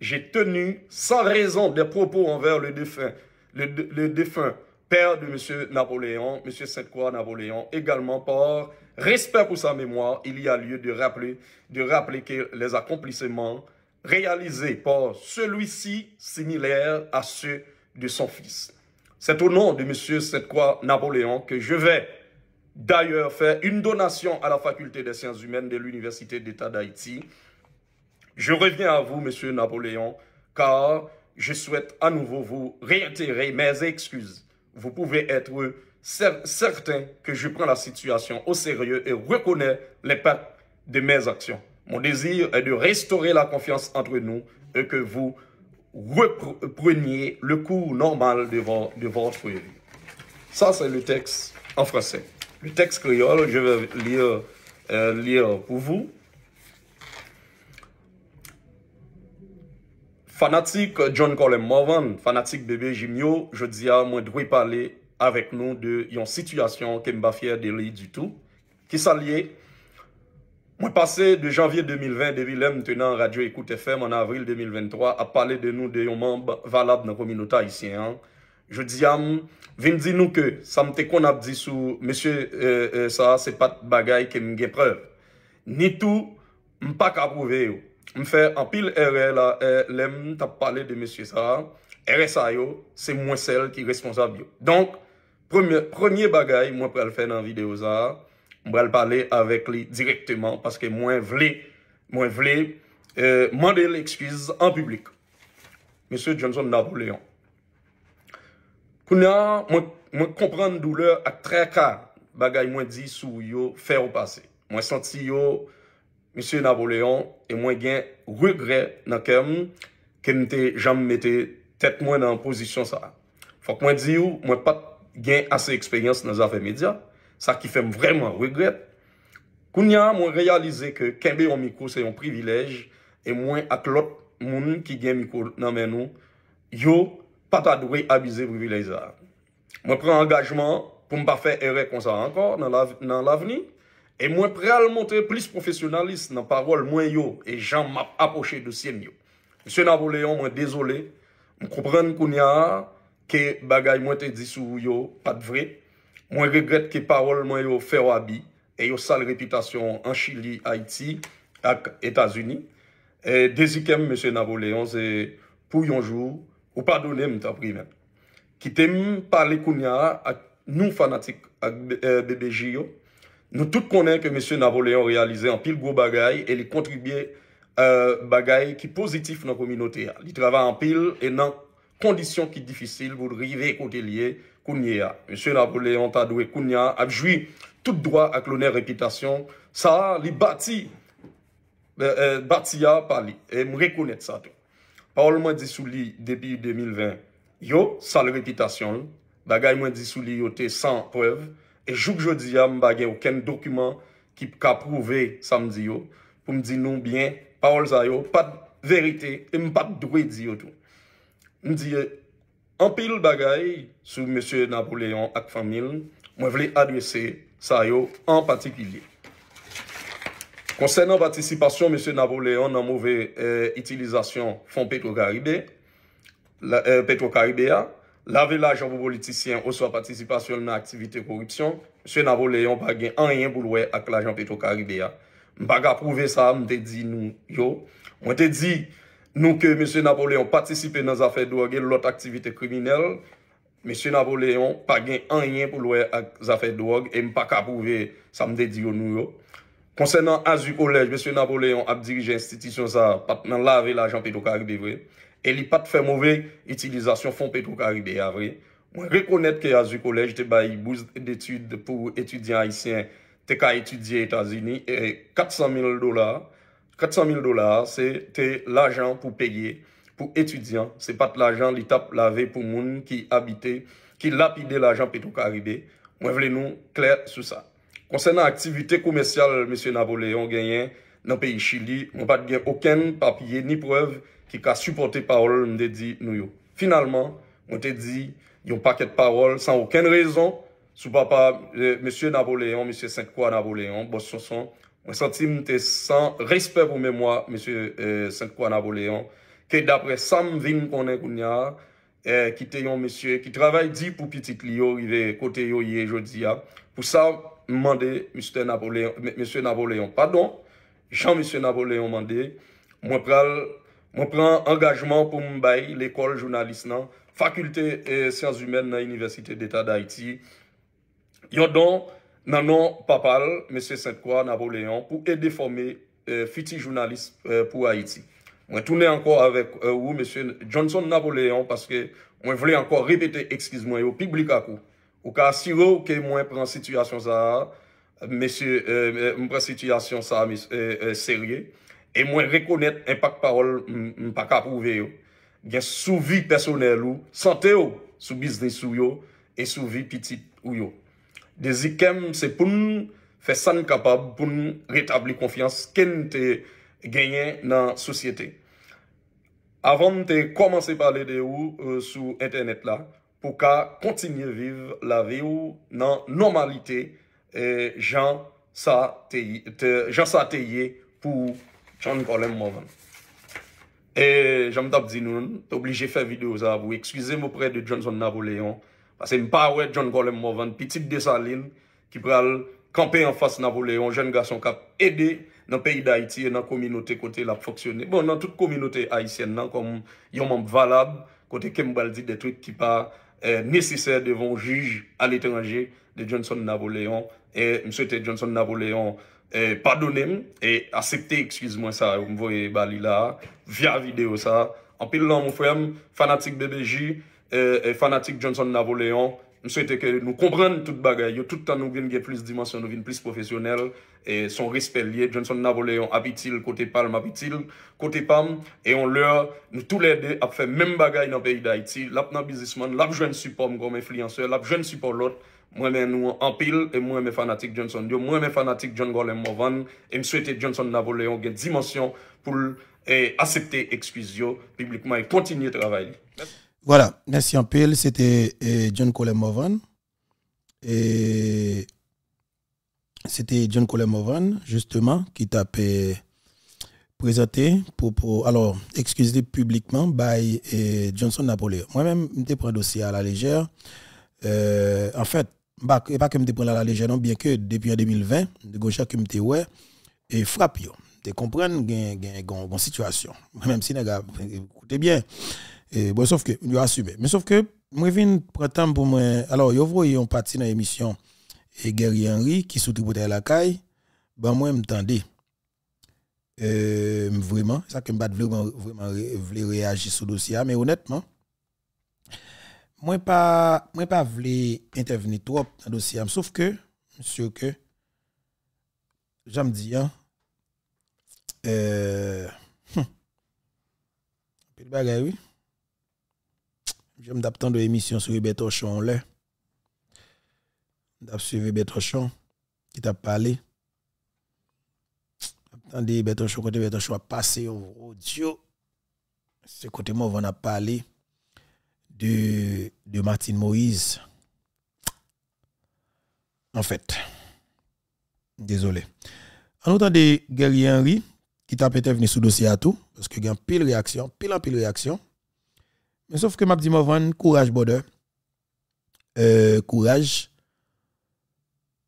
j'ai tenu sans raison des propos envers le défunt, le, le défunt père de M. Napoléon, M. Sainte-Croix Napoléon, également par Respect pour sa mémoire, il y a lieu de rappeler, de rappeler que les accomplissements réalisés par celui-ci similaires à ceux de son fils. C'est au nom de M. Cette-Croix Napoléon que je vais d'ailleurs faire une donation à la Faculté des sciences humaines de l'Université d'État d'Haïti. Je reviens à vous, M. Napoléon, car je souhaite à nouveau vous réitérer mes excuses. Vous pouvez être certain que je prends la situation au sérieux et reconnais l'impact de mes actions. Mon désir est de restaurer la confiance entre nous et que vous repreniez le cours normal de, votre vie. Ça, c'est le texte en français. Le texte créole, je vais lire, euh, lire pour vous. Fanatique John Colin Morvan, fanatique bébé Jimio, je dis à moi, de dois parler avèk nou de yon situasyon ke mba fyer de li du tout. Ki sa liye, mwen pase de janvye 2020, de vi lem tenan Radio Ekout FM an avril 2023, ap pale de nou de yon man valab nan kominota isyen. Je diyam, vim di nou ke, sa mte kon ap di sou, M. Sa, euh, euh, se pat bagay ke mge prev. Ni tout, mpa ka prouve yo. Mfe, an pil ere euh, la, lem, ta pale de M. Sa, ere sa yo, se mwen sel ki responsab yo. Donk, Premye bagay mwen pral fè nan video zan, mwen pral pale avèk li direktyman paske mwen vle, mwen vle, euh, mande l'ekswiz an publik. Monsie Johnson Naboléon. Kounan, mwen kompran doulè ak trè kran bagay mwen di sou yo fè ou pase. Mwen santi yo, monsie Naboléon, e mwen gen regre nan kem kem te jam mette tet mwen nan posisyon sa. Fok mwen di yo, mwen pat. gen ase eksperyans nan zafen medya, sa ki fem vreman regret. Kounya mwen realize ke kembe yon mikou se yon privilej, e mwen ak lot moun ki gen mikou nan men nou, yo pata durey abize privilej za. Mwen pren engagement pou mba fe en rekonsan ankor nan laveni, e mwen preal monte plis profesionalis nan parol mwen yo e jan map aposhe de sien yo. Mse Navoleon mwen dezole, mwen koupren kounya a, ke bagay mwen te disou yo pat vre, mwen regret ke parol mwen yo fer wabi, e yo sal reputasyon an Chili, Haiti ak Etasuni e dezikem M. Navoleon ze pou yonjou, ou padounem ta pri men, ki tem pale kounya ak nou fanatik ak BBJ e, yo nou tout konen ke M. Navoleon realize an pil gwo bagay, e li kontribye e, bagay ki pozitif nan kominote ya, li trava an pil enan kondisyon ki difisil pou rive kote liye kounye a. Monsen apole, anta dwe kounye a, apjoui tout dwa ak lonen repitasyon, sa li bati, euh, euh, bati a pali, e m rekonet sa tou. Paol mwen disou li debi 2020, yo, sal repitasyon, bagay mwen disou li yo te san prev, e jouk jodi a m bagen ouken dokumen ki ka prouve samdi yo, pou m di nou bien, paol zayo, pat verite, e m pat dwe di yo tou. M diye, an pil bagay sou M. Napoléon ak famil, mwen vle adwese sa yo an pati pilye. Konsen an patisipasyon M. Napoléon nan mouve eh, itilizasyon fon Petro Karibé, eh, petro Karibé a, lave la ajan pou politisyen oswa patisipasyon nan aktivite korupsyon, M. Napoléon bagen an yen boulwe ak la ajan petro Karibé a. M baga prouve sa, m de di nou yo, m de di yo, Nou ke M. Napoléon patisipe nan zafè douage lot aktivite kriminel, M. Napoléon pa gen an yen pou loue ak zafè douage, e m pa ka pouve sa m dedi yo nou yo. Konsen nan Azu Kolej, M. Napoléon ap dirije institisyon sa, pat nan lave l'ajan petoukari devre, e li pat fèmove itilizasyon fon petoukari de avre. Mwen rekonet ke Azu Kolej te bayi bouz detude pou etudyan isyen te ka etudye Etazini, e 400.000 dolar, 400.000 dolar, se te lajan pou peye, pou etudyan, se pat lajan li tap lave pou moun ki abite, ki lapide lajan petou karibe, mwen vle nou kler sou sa. Konsen an aktivite komersyal, monsye Naboleon genyen nan peyi Chili, mwen pat genyen oken papye ni prev ki ka supporte parol mwen de di nou yo. Finalman, mwen te di yon paket parol san oken rezon sou papa euh, monsye Naboleon, monsye Sankwa Naboleon, bossoson. Mwen santi mwen te san respet pou mèmwa M. Eh, Saint-Croix-Navolléon ke dapre sam vin konen kounya eh, ki te yon monsye ki travay di pou pitik li yo i ve kote yo ye jodi ya. Pou sa, mwen mande M. Navolléon. Pardon, Jean M. Navolléon mande. Mwen pral, mwen pral angajman pou mwen bay l'ekol jounalist nan, fakulte et eh, sciences humènes nan Université d'État d'Haïti. Yon don, Nanon papal, M. Sengkwa Naboleon, pou e deforme euh, fiti jounalist euh, pou Haiti. Mwen toune anko avek euh, ou M. Johnson Naboleon, paske mwen vle anko repete ekskizmwen yo, publika kou. Ou ka sirou ke mwen pren situasyon sa, M. mwen pren situasyon sa serye, e mwen rekonet empak parol mpaka pouve yo. Gen souvi personel ou, sante ou, soubisne sou yo, e souvi pitit ou yo. De zi kem se pou nou fè san kapab pou nou retabli konfians ken te genyen nan sosyete. Avon te komanse pale de ou euh, sou internet la pou ka kontinye vive la ve ou nan normalite eh, jan sa teye pou John Golem Movan. E eh, jan mdap di nou nan, te oblije fè video zavou, ekswize mou pre de Johnson Nabo Leon. Pase m pa wè John Golem Movan, pi tip desalil, ki pral kampe an fas Navoleon, jen gason kap ede nan peyi da iti, nan kominote kote lap foksyone. Bon, nan tout kominote Haitien nan, kom yon man valab, kote Kembal dit de twik ki pa nesesè devon juj an etanje de Johnson Navoleon. E m swete Johnson Navoleon eh, padonem, e asepte ekswizman sa, ou m voye bali la, via video sa. Anpil lan mou fwem, fanatik BBJ, anpil lan mou fwem, e fanatik Johnson Navoleon, m souwete ke nou kompren tout bagay yo, tout an nou gen gen plis dimansyon, nou gen plis profesyonel, e son rispe liye, Johnson Navoleon abitil, kote palm abitil, kote palm, e on lè, nou tout lè de ap fè men bagay nan peyi da iti, lap nan bizisman, lap jwen support m gòm enfliyansè, lap jwen support lot, mwen lè nou anpil, e mwen mè fanatik Johnson Dio, mwen mè fanatik John Golem Movan, e m souwete Johnson Navoleon gen dimansyon, pou lè, e eh, asepte ekskwiz yo, publikman, e kontinye travay. Voilà, merci un peu. C'était eh, John Colin Et c'était John Colin justement, qui t'a présenté pour, pour alors, excusez publiquement, by eh, Johnson Napoléon. Moi-même, je me prends dossier à la légère. Euh, en fait, je bah, pas que je me à la légère, non, bien que depuis 2020, de gauche à que je ouais, et frappe, tu comprends, une situation. Moi-même, si, écoutez bien bon, sauf que, il a assumé. Mais sauf que, moi, de prendre pour moi. Alors, vous voyez on parti dans l'émission et Gary Henry qui sous à la caille. Ben, moi, je m'entendais. Euh, vraiment, ça que je vraiment, vraiment voulais réagir sur le dossier. Mais honnêtement, je pas, moi, pas voulu intervenir trop dans le dossier. Sauf que, monsieur, que, j'aime dire, hein, euh, hum, oui. J'aime de l'émission sur Hubert en là. D'avoir suivi Hubert qui t'a parlé. Attendez Hubert Ochon côté Hubert Ochon a passé au audio. Ce côté moi on a parlé de de Martine Moïse. En fait. Désolé. En autant de Guerrier Henry qui t'a peut-être venu sous dossier à tout parce que il y a pile réaction, pile en pile réaction. Mais sauf que m'a dit courage border. Euh, courage.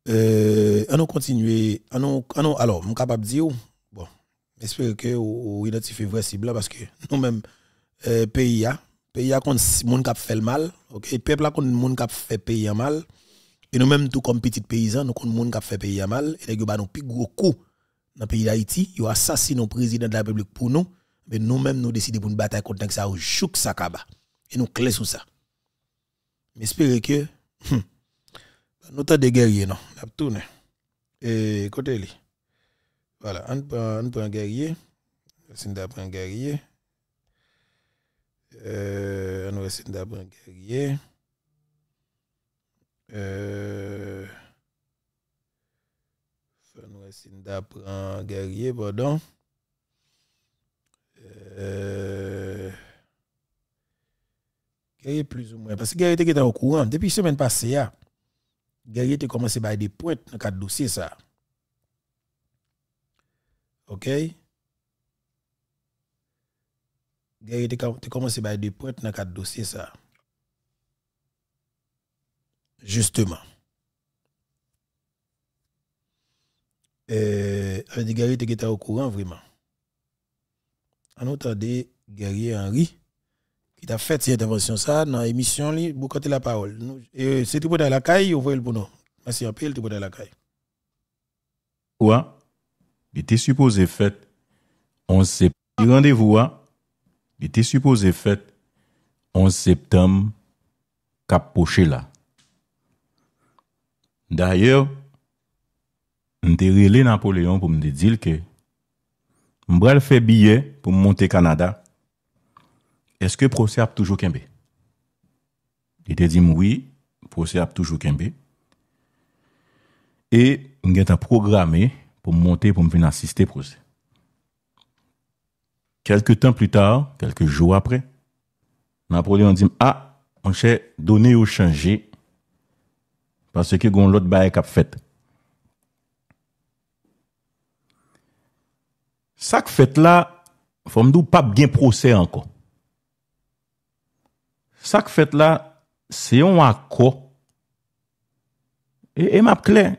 Euh, on continue. On, alors, je suis capable de dire, bon, j'espère que ou le vrai cible parce que nous-mêmes, euh, pays pays, pays a contre monde qui fait le mal, OK, peuple a contre monde qui fait pays mal et nous-mêmes tout comme petits paysans, nous contre monde qui fait pays mal et les ba nous plus gros coup dans le pays d'Haïti, ils assassinent le président de la République pour nous mais nous-mêmes, nous décidons pour une bataille contre ça, ou chouk ça Et nous clés sur ça. Mais espérons que, hum, nous sommes des guerriers, non? Nous tourné. Et côté lui. Voilà, on prend, un guerrier. On on prend un guerrier. on essaie d'apprendre un guerrier. Euh, on essaie d'apprendre euh, un guerrier, pardon euh, Guerrier plus ou moins. Parce que Guerrier était au courant. Depuis la semaine passée, ah, Guerrier était commencé à des points dans le dossiers. Ça. OK? Guerrier était commencé à des points dans le dossiers. dossier. Ça. Justement. Euh, Guerrier était au courant vraiment autre des Guerrier Henry qui a fait cette intervention ça dans l'émission li pour compter la parole. Euh, c'est tout pour la caille, vous voyez le bonheur. Merci un peu, tout pour la caille. Quoi Il était supposé fait on sait rendez-vous il était supposé fait 11 septembre cap poché là. D'ailleurs, m'te relé Napoléon pour me dire que Mbrel fè biye pou mwonte Kanada, eske prosè ap toujou kenbe? E te dim wè, prosè ap toujou kenbe. E mwen gen ta programe pou mwonte pou mwen asiste prosè. Kelke tan pli ta, kelke jou apre, mwen aprodi an dim, a, ah, an chè donè ou chanje, pasè ke goun lot baye kap fèt. Sak fèt la, fòmdou pap gen prosè anko. Sak fèt la, seyon anko, e, e map klen,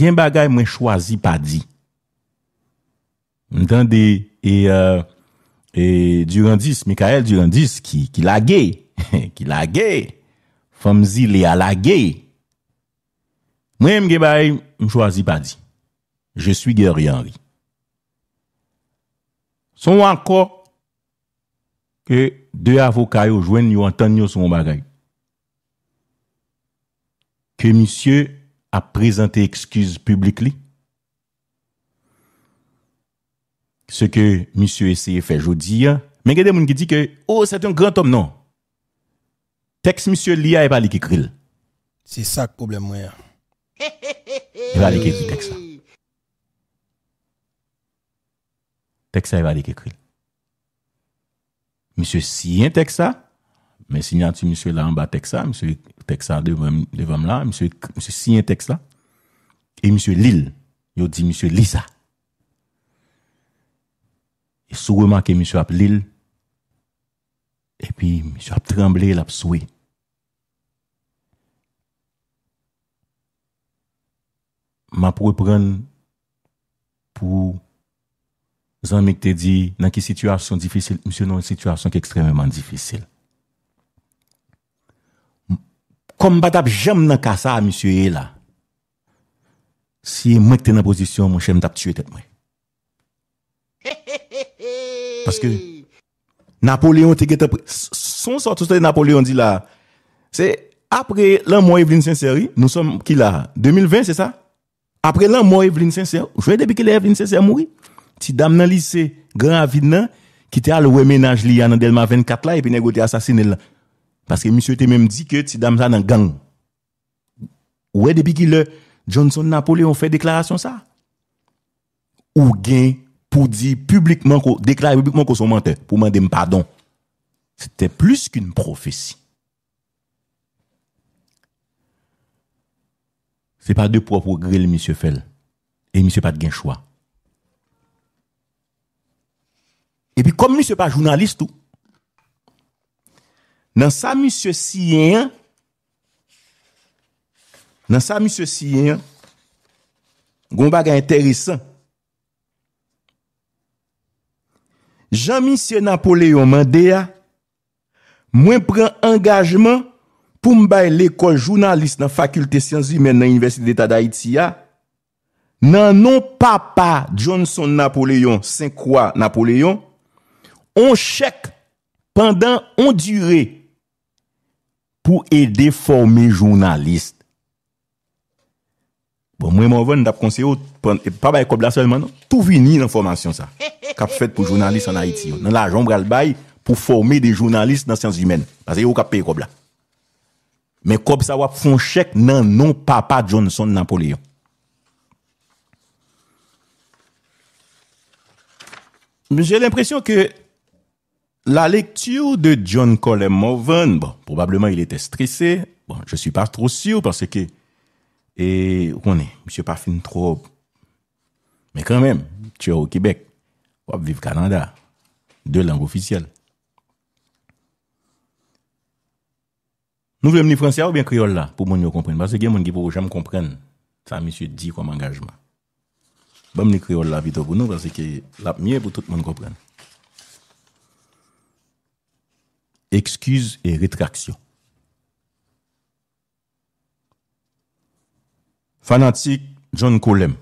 gen bagay mwen chwazi pa di. Mwen tan de, e, e, e, Durandis, Mikael Durandis, ki lage, ki lage, fòmzi le alage, ki lage, mwen gen bagay mwen chwazi pa di. Je sou ger yon ri. Son anko ke de avokay ou jwen yon anton nyo son bagay ke misye ap prezante ekskiz publik li se ke misye eseye fe jodi men gade moun ki di ke o, oh, set yon gran tom non tekst misye li a e balik ekril se sa problem wè e balik ekri tekst sa Tek sa evade ke kril. Monsen siyen tek sa, men sinan ti monsen la anba tek sa, monsen tek sa devanm la, monsen siyen tek sa, e monsen lil, yo di monsen lisa. E souwe manke monsen ap lil, e pi monsen ap tremble la ap souwe. Ma pou prenen pou Zanmèk te di nan ki situasyon Difisil, msè nan situasyon ki ekstremèman Difisil Kom badap jèm nan kasa Msè yè e la Si mèk te nan posisyon Mwen jèm dap tue tèt mwen He he he he Napoléon te gete Son sortou stè Napoléon di la Se apre lan mwen Evelyn Saint-Cyr Nou som ki la 2020 se sa Apre lan mwen Evelyn Saint-Cyr Jwè debi ki lè Evelyn Saint-Cyr mwoui Ti dam nan lise, gran avid nan, ki te al we menaj li yan nan delman 24 la, epi negote asasine la. Paske misyo te menm di ke ti dam sa nan gang. Ou e depi ki le, Johnson Napoli an fe deklarasyon sa? Ou gen, pou di publikman ko, deklaray publikman ko son mente, pou mande mpardon. Se te plus kine profesi. Se pa de pou apogre le misyo fel, e misyo pat gen chwa. E pi kom mi se pa jounalist ou. Nan sa mi se siyen, nan sa mi se siyen, goun baga enteresan, jan mi se Napoléon mande ya, mwen pren angajman pou mbay l'ekol jounalist nan fakulte siyans vi men nan Universite d'Etat d'Haïti ya, nan non papa Johnson Napoléon, sen kwa Napoléon, On chèk pendant on duré pou ede formé jounaliste. Bon, mwen mwen vè, nou tap konseyo, e, pa baye Kobla selman nou, tout vini nan formasyon sa. Kap fèt pou jounaliste an Haiti. Nan la jom bral baye pou formé de jounaliste nan sèns jumen. Pase yo kap pey Kobla. Men Kob sa wap fon chèk nan non papa Johnson Napoléon. Jè l'impresyon ke La lecture de John Colin Morvan, bon, probablement il était stressé. Bon, je suis pas trop sûr parce que, et, on est, monsieur pas fin trop. Mais quand même, tu es au Québec, ou vivre Canada, deux langues officielles. Nous voulons ni français ou bien créole là, pour que nous comprenions. Parce que les gens qui ne jamais comprendre, ça monsieur dit comme engagement. Bon, ni créole là, vite pour nous, parce que la mieux pour tout le monde comprendre. Eksküz e retraksyon. Fanantik John Kolem.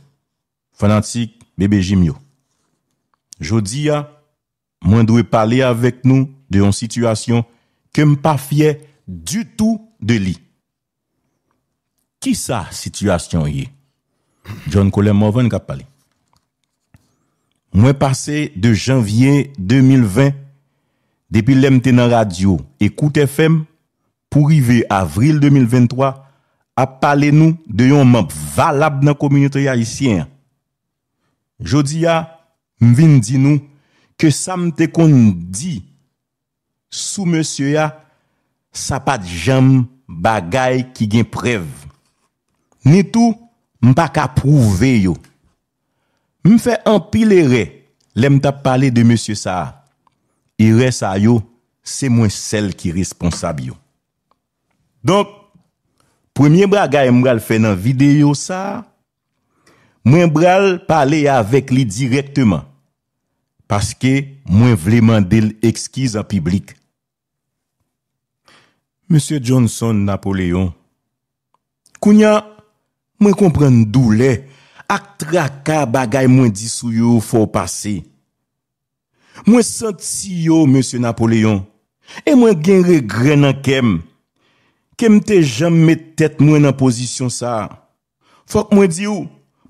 Fanantik Bebe Jimyo. Jodi ya, mwen dwe pale avèk nou de yon situasyon ke mpa fye du tout de li. Ki sa situasyon ye? John Kolem mwen ven kap pale. Mwen pase de janvye 2020... Depi lemte nan radyo, ekoute FM, pou rive avril 2023, ap pale nou de yon map valab nan kominyote ya isyen. Jodi ya, mvin di nou, ke sa mte kon di, sou monsye ya, sa pat jam bagay ki gen prev. Netou, mpa ka prouve yo. Mfe anpile re, lemte ap pale de monsye sa a. E res a yo, se mwen sel ki responsab yo. Donk, premye bra gaye mwal fè nan videyo sa, mwen mwal pale ya vek li direktman. Paske mwen vleman del ekskiz a piblik. Monsen Johnson Napoleon, kounya mwen kompren dou le ak tra ka bagay mwen disu yo fò pasey. Mwen sent si yo, mwen se napoleyon. E mwen gen regre nan kem. Kem te jem me tet mwen nan pozisyon sa. Fok mwen di ou,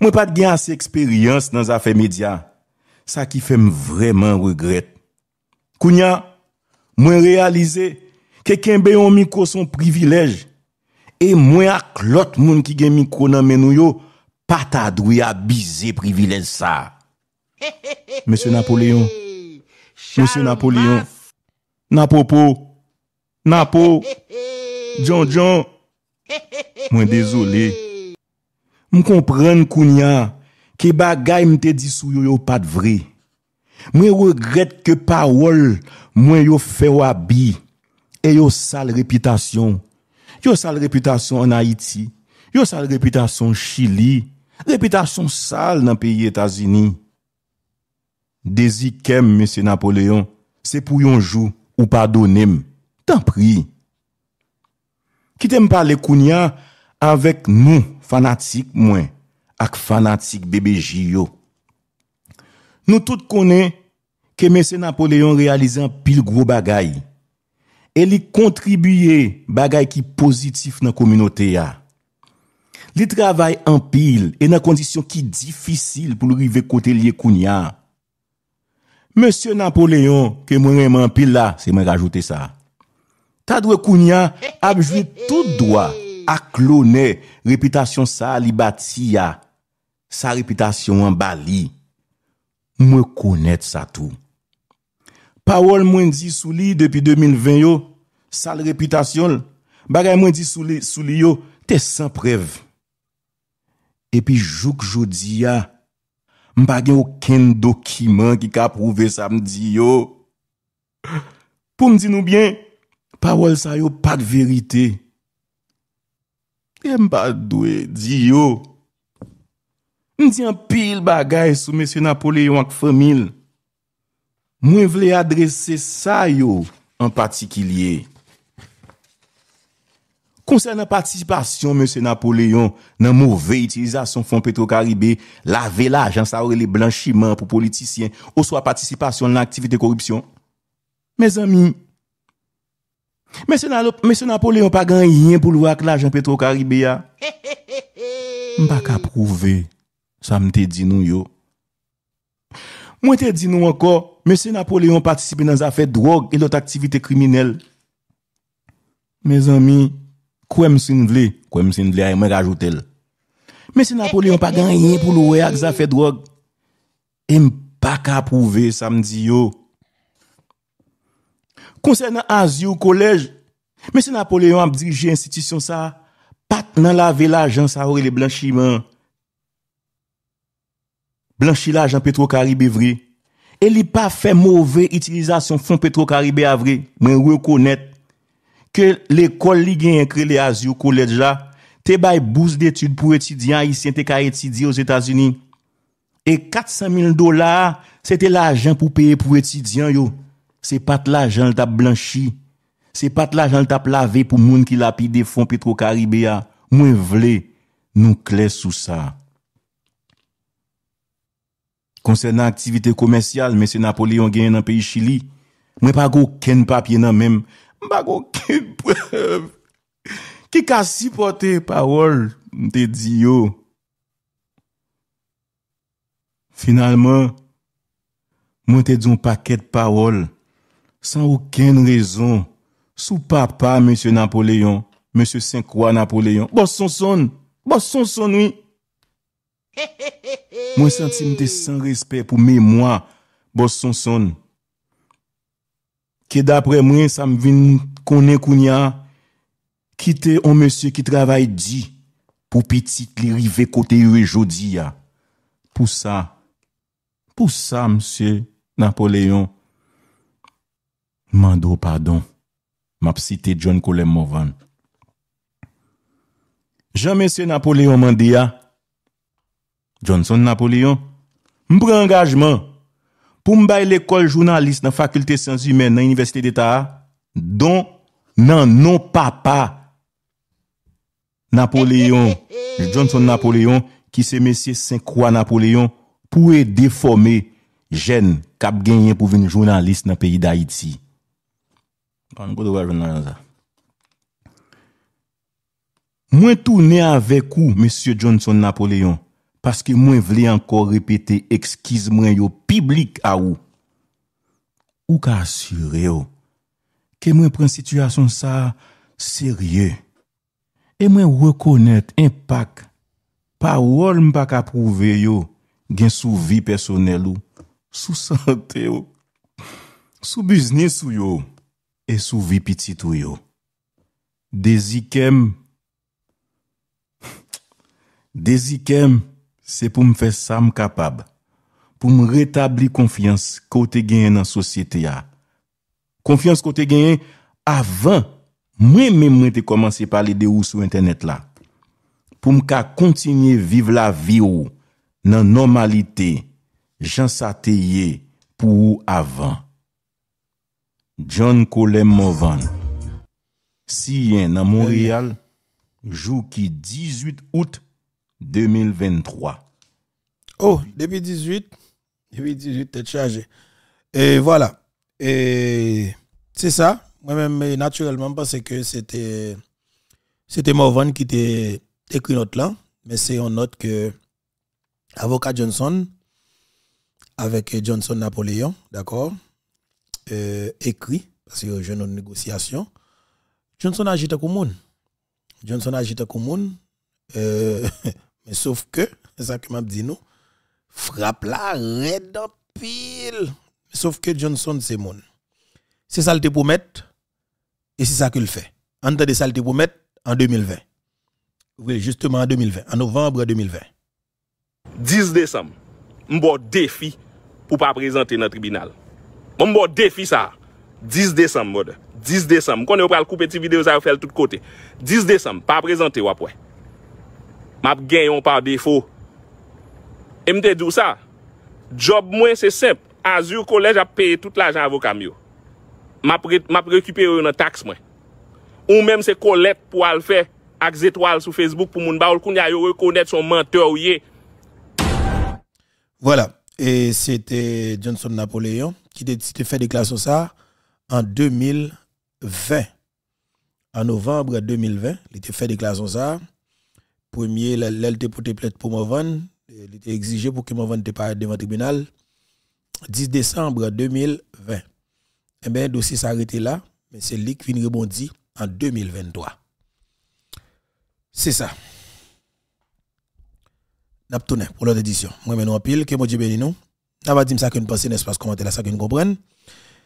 mwen pat gen ase eksperyans nan zafè media. Sa ki fem vremen regret. Kounya, mwen realize ke kem beyon mikro son privilej. E mwen ak lot moun ki gen mikro nan menou yo, pata dwe a bize privilej sa. Mwen se napoleyon. Monsi Napolyon, Napopo, Napo, Djon Djon, mwen dezolè. Mwen kompren kounya ki bagay mte disou yo yo pat vre. Mwen regret ke pa wol mwen yo fe wabi e yo sal reputasyon. Yo sal reputasyon an Haiti, yo sal reputasyon Chili, reputasyon sal nan peyi Etazini. Dezi kem, Mese Napoléon, se pou yon jou ou pa donem, tan pri. Kitem pa le kounya avèk nou fanatik mwen ak fanatik bebe Jiyo. Nou tout konen ke Mese Napoléon realizan pil gro bagay e li kontribuye bagay ki pozitif nan kominote ya. Li travay an pil e nan kondisyon ki difisil pou luri vekote liye kounya. Monsieur Napoléon, ke mwen mwen pil la, se mwen rajoute sa. Tadwe Kounia, apjou tout doa, ak lounè, repütasyon sa li bati ya. Sa repütasyon an bali. Mwen konèt sa tou. Pawol mwen di souli depi 2020 yo, sal repütasyon l. Bagay mwen di souli yo, te san prev. Epi jouk jodi ya. Mpa gen oken dokiman ki ka prouve sa mdi yo. Po mdi nou bien, pawol sa yo pat verite. E mpa dwe di yo. Mdi an pil bagay sou M. Napoléon ak femil. Mwen vle adrese sa yo an patikilye. konsèr nan patisipasyon mè sè Napoléon nan mouvè itilizasyon fon Petro Karibè la vè la ajan sa orè lè blanchiman pou politisyen ou sò a patisipasyon nan aktivite korupsyon. Mè zami, mè sè Napoléon pa gan yè pou lou ak la ajan Petro Karibè ya. M bak ap prouvè, sa m te di nou yo. Mwen te di nou anko, mè sè Napoléon patisipè nan zafè drog e lot aktivite kriminel. Mè zami, mè sè Napoléon, Kwenm sin vle, kwenm sin vle a yon mwen gajotel. Mese Napolyon pa gan yon pou louwe ak zafè drog. Yon pa ka pouve samdi yo. Konsèr nan azi ou kolej, Mese Napolyon ap dirije institisyon sa, pat nan lave l'ajans a ori le blanchiman. Blanchi l'ajans Petro Karibè vre. El li pa fè mouvè itilizasyon fon Petro Karibè avre, men wè konèt. ke l'ekol li gen yankre le azy ou koledja, te bay bouz detude pou etidyan yis yente ka etidye ou Zetazini. E 400.000 dolar, se te l'ajan pou peye pou etidyan yo. Se pat l'ajan l'tap blanchi. Se pat l'ajan l'tap lave pou moun ki la pi defon pi tro Karibia. Mwen vle, nou kles sou sa. Konsen nan aktivite komensyal, mwen se Napoli yon gen yon an peyi Chili, mwen pa go ken pap yon an menm Mbak oukèd pwèv. Kik a sipote parol mte di yo. Finalman, mwen te di yon pakèd parol. San oukèn rezon. Sou papa M. Napoléon. M. Sengkwa Napoléon. Mwen senti mte san respè pou mè mwa. Mwen senti mte san respè pou mè mwa. ke dapre mwen sa m vin konen koun ya, kite o monsye ki travay di, pou pitit li rive kote yu e jodi ya. Pou sa, pou sa monsye, Napoléon, mando pardon, map site John Kolem Movan. Jamen se Napoléon mandi ya, Johnson Napoléon, m prengajman, Pou mbay l'ekol jounalist nan fakulte sans-humen nan universite d'Etat, don nan non-papa Napoléon, Johnson Napoléon, ki se mesye Saint-Croix Napoléon, pou e deforme jen kap genye pou ven jounalist nan peyi d'Haïti. An, go do wè jounalist. Mwen tou ne avek ou, mesye Johnson Napoléon, Paske mwen vle ankor repete ekskizmwen yo piblik a ou. Ou ka asyre yo. Ke mwen pren situasyon sa serye. E mwen rekonet enpak. Pa wol mbak aprouve yo gen sou vi personel ou. Sou sante yo. Sou biznes ou yo. E sou vi pitit ou yo. Dezi kem. Dezi kem. Se pou m fè sa m kapab, pou m retabli konfians kote genyen nan sosyete ya. Konfians kote genyen avan, mwen mè mwen te komanse pali de ou sou internet la. Pou m ka kontinye vive la vi ou, nan normalite, jan sa teye pou ou avan. John Kolem Movan Si yen nan Montreal, jou ki 18 oute 2023. Oh, depuis 18, depuis 18, t'es chargé. Et voilà. Et c'est ça. Moi-même, naturellement, parce que c'était c'était Morvan qui t'a écrit notre là, mais c'est une note que avocat Johnson avec Johnson Napoléon, d'accord, euh, écrit parce que jeune de négociation. Johnson agite comme monde. Johnson agite comme monde. Euh, sauf que, c'est ça que m'a dit nous, frappe la raide en pile. Sauf que Johnson, c'est mon. C'est ça le mettre et c'est ça qu'il fait. En de ça le mettre en 2020. justement en 2020, en novembre 2020. 10 décembre, un défi pour pas présenter dans le tribunal. un défi ça. 10 décembre, 10 décembre. Quand on va couper petit vidéo, ça va faire tout côté. 10 décembre, pas présenter, après map on par défaut. E mte ça? job moins c'est simple. Azur collège a payé tout l'argent à vos camions. Je map récupérer une taxe Ou même c'est kolet pou avec faire étoiles sur Facebook pour que les gens son menteur Voilà, et c'était Johnson Napoléon qui des fait déclaration ça en 2020. En novembre 2020, il était fait déclaration ça. Premier, elle pour te plaître pour Movan. Il était exigé pour que Movan pas devant le tribunal. 10 décembre 2020. Eh bien, le dossier s'est là, mais c'est lui qui vient rebondir en 2023. C'est ça. Naptounen pour l'autre édition. Moi, maintenant, en pile, que mon Dieu bénisse nous. On va dire ça que nous n'est-ce pas, commentaire là, ça que nous comprenons.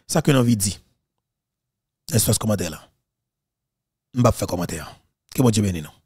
Ça que nous envie de dire. nest pas, commentaire là. On va faire commentaire. Que mon Dieu bénisse nous.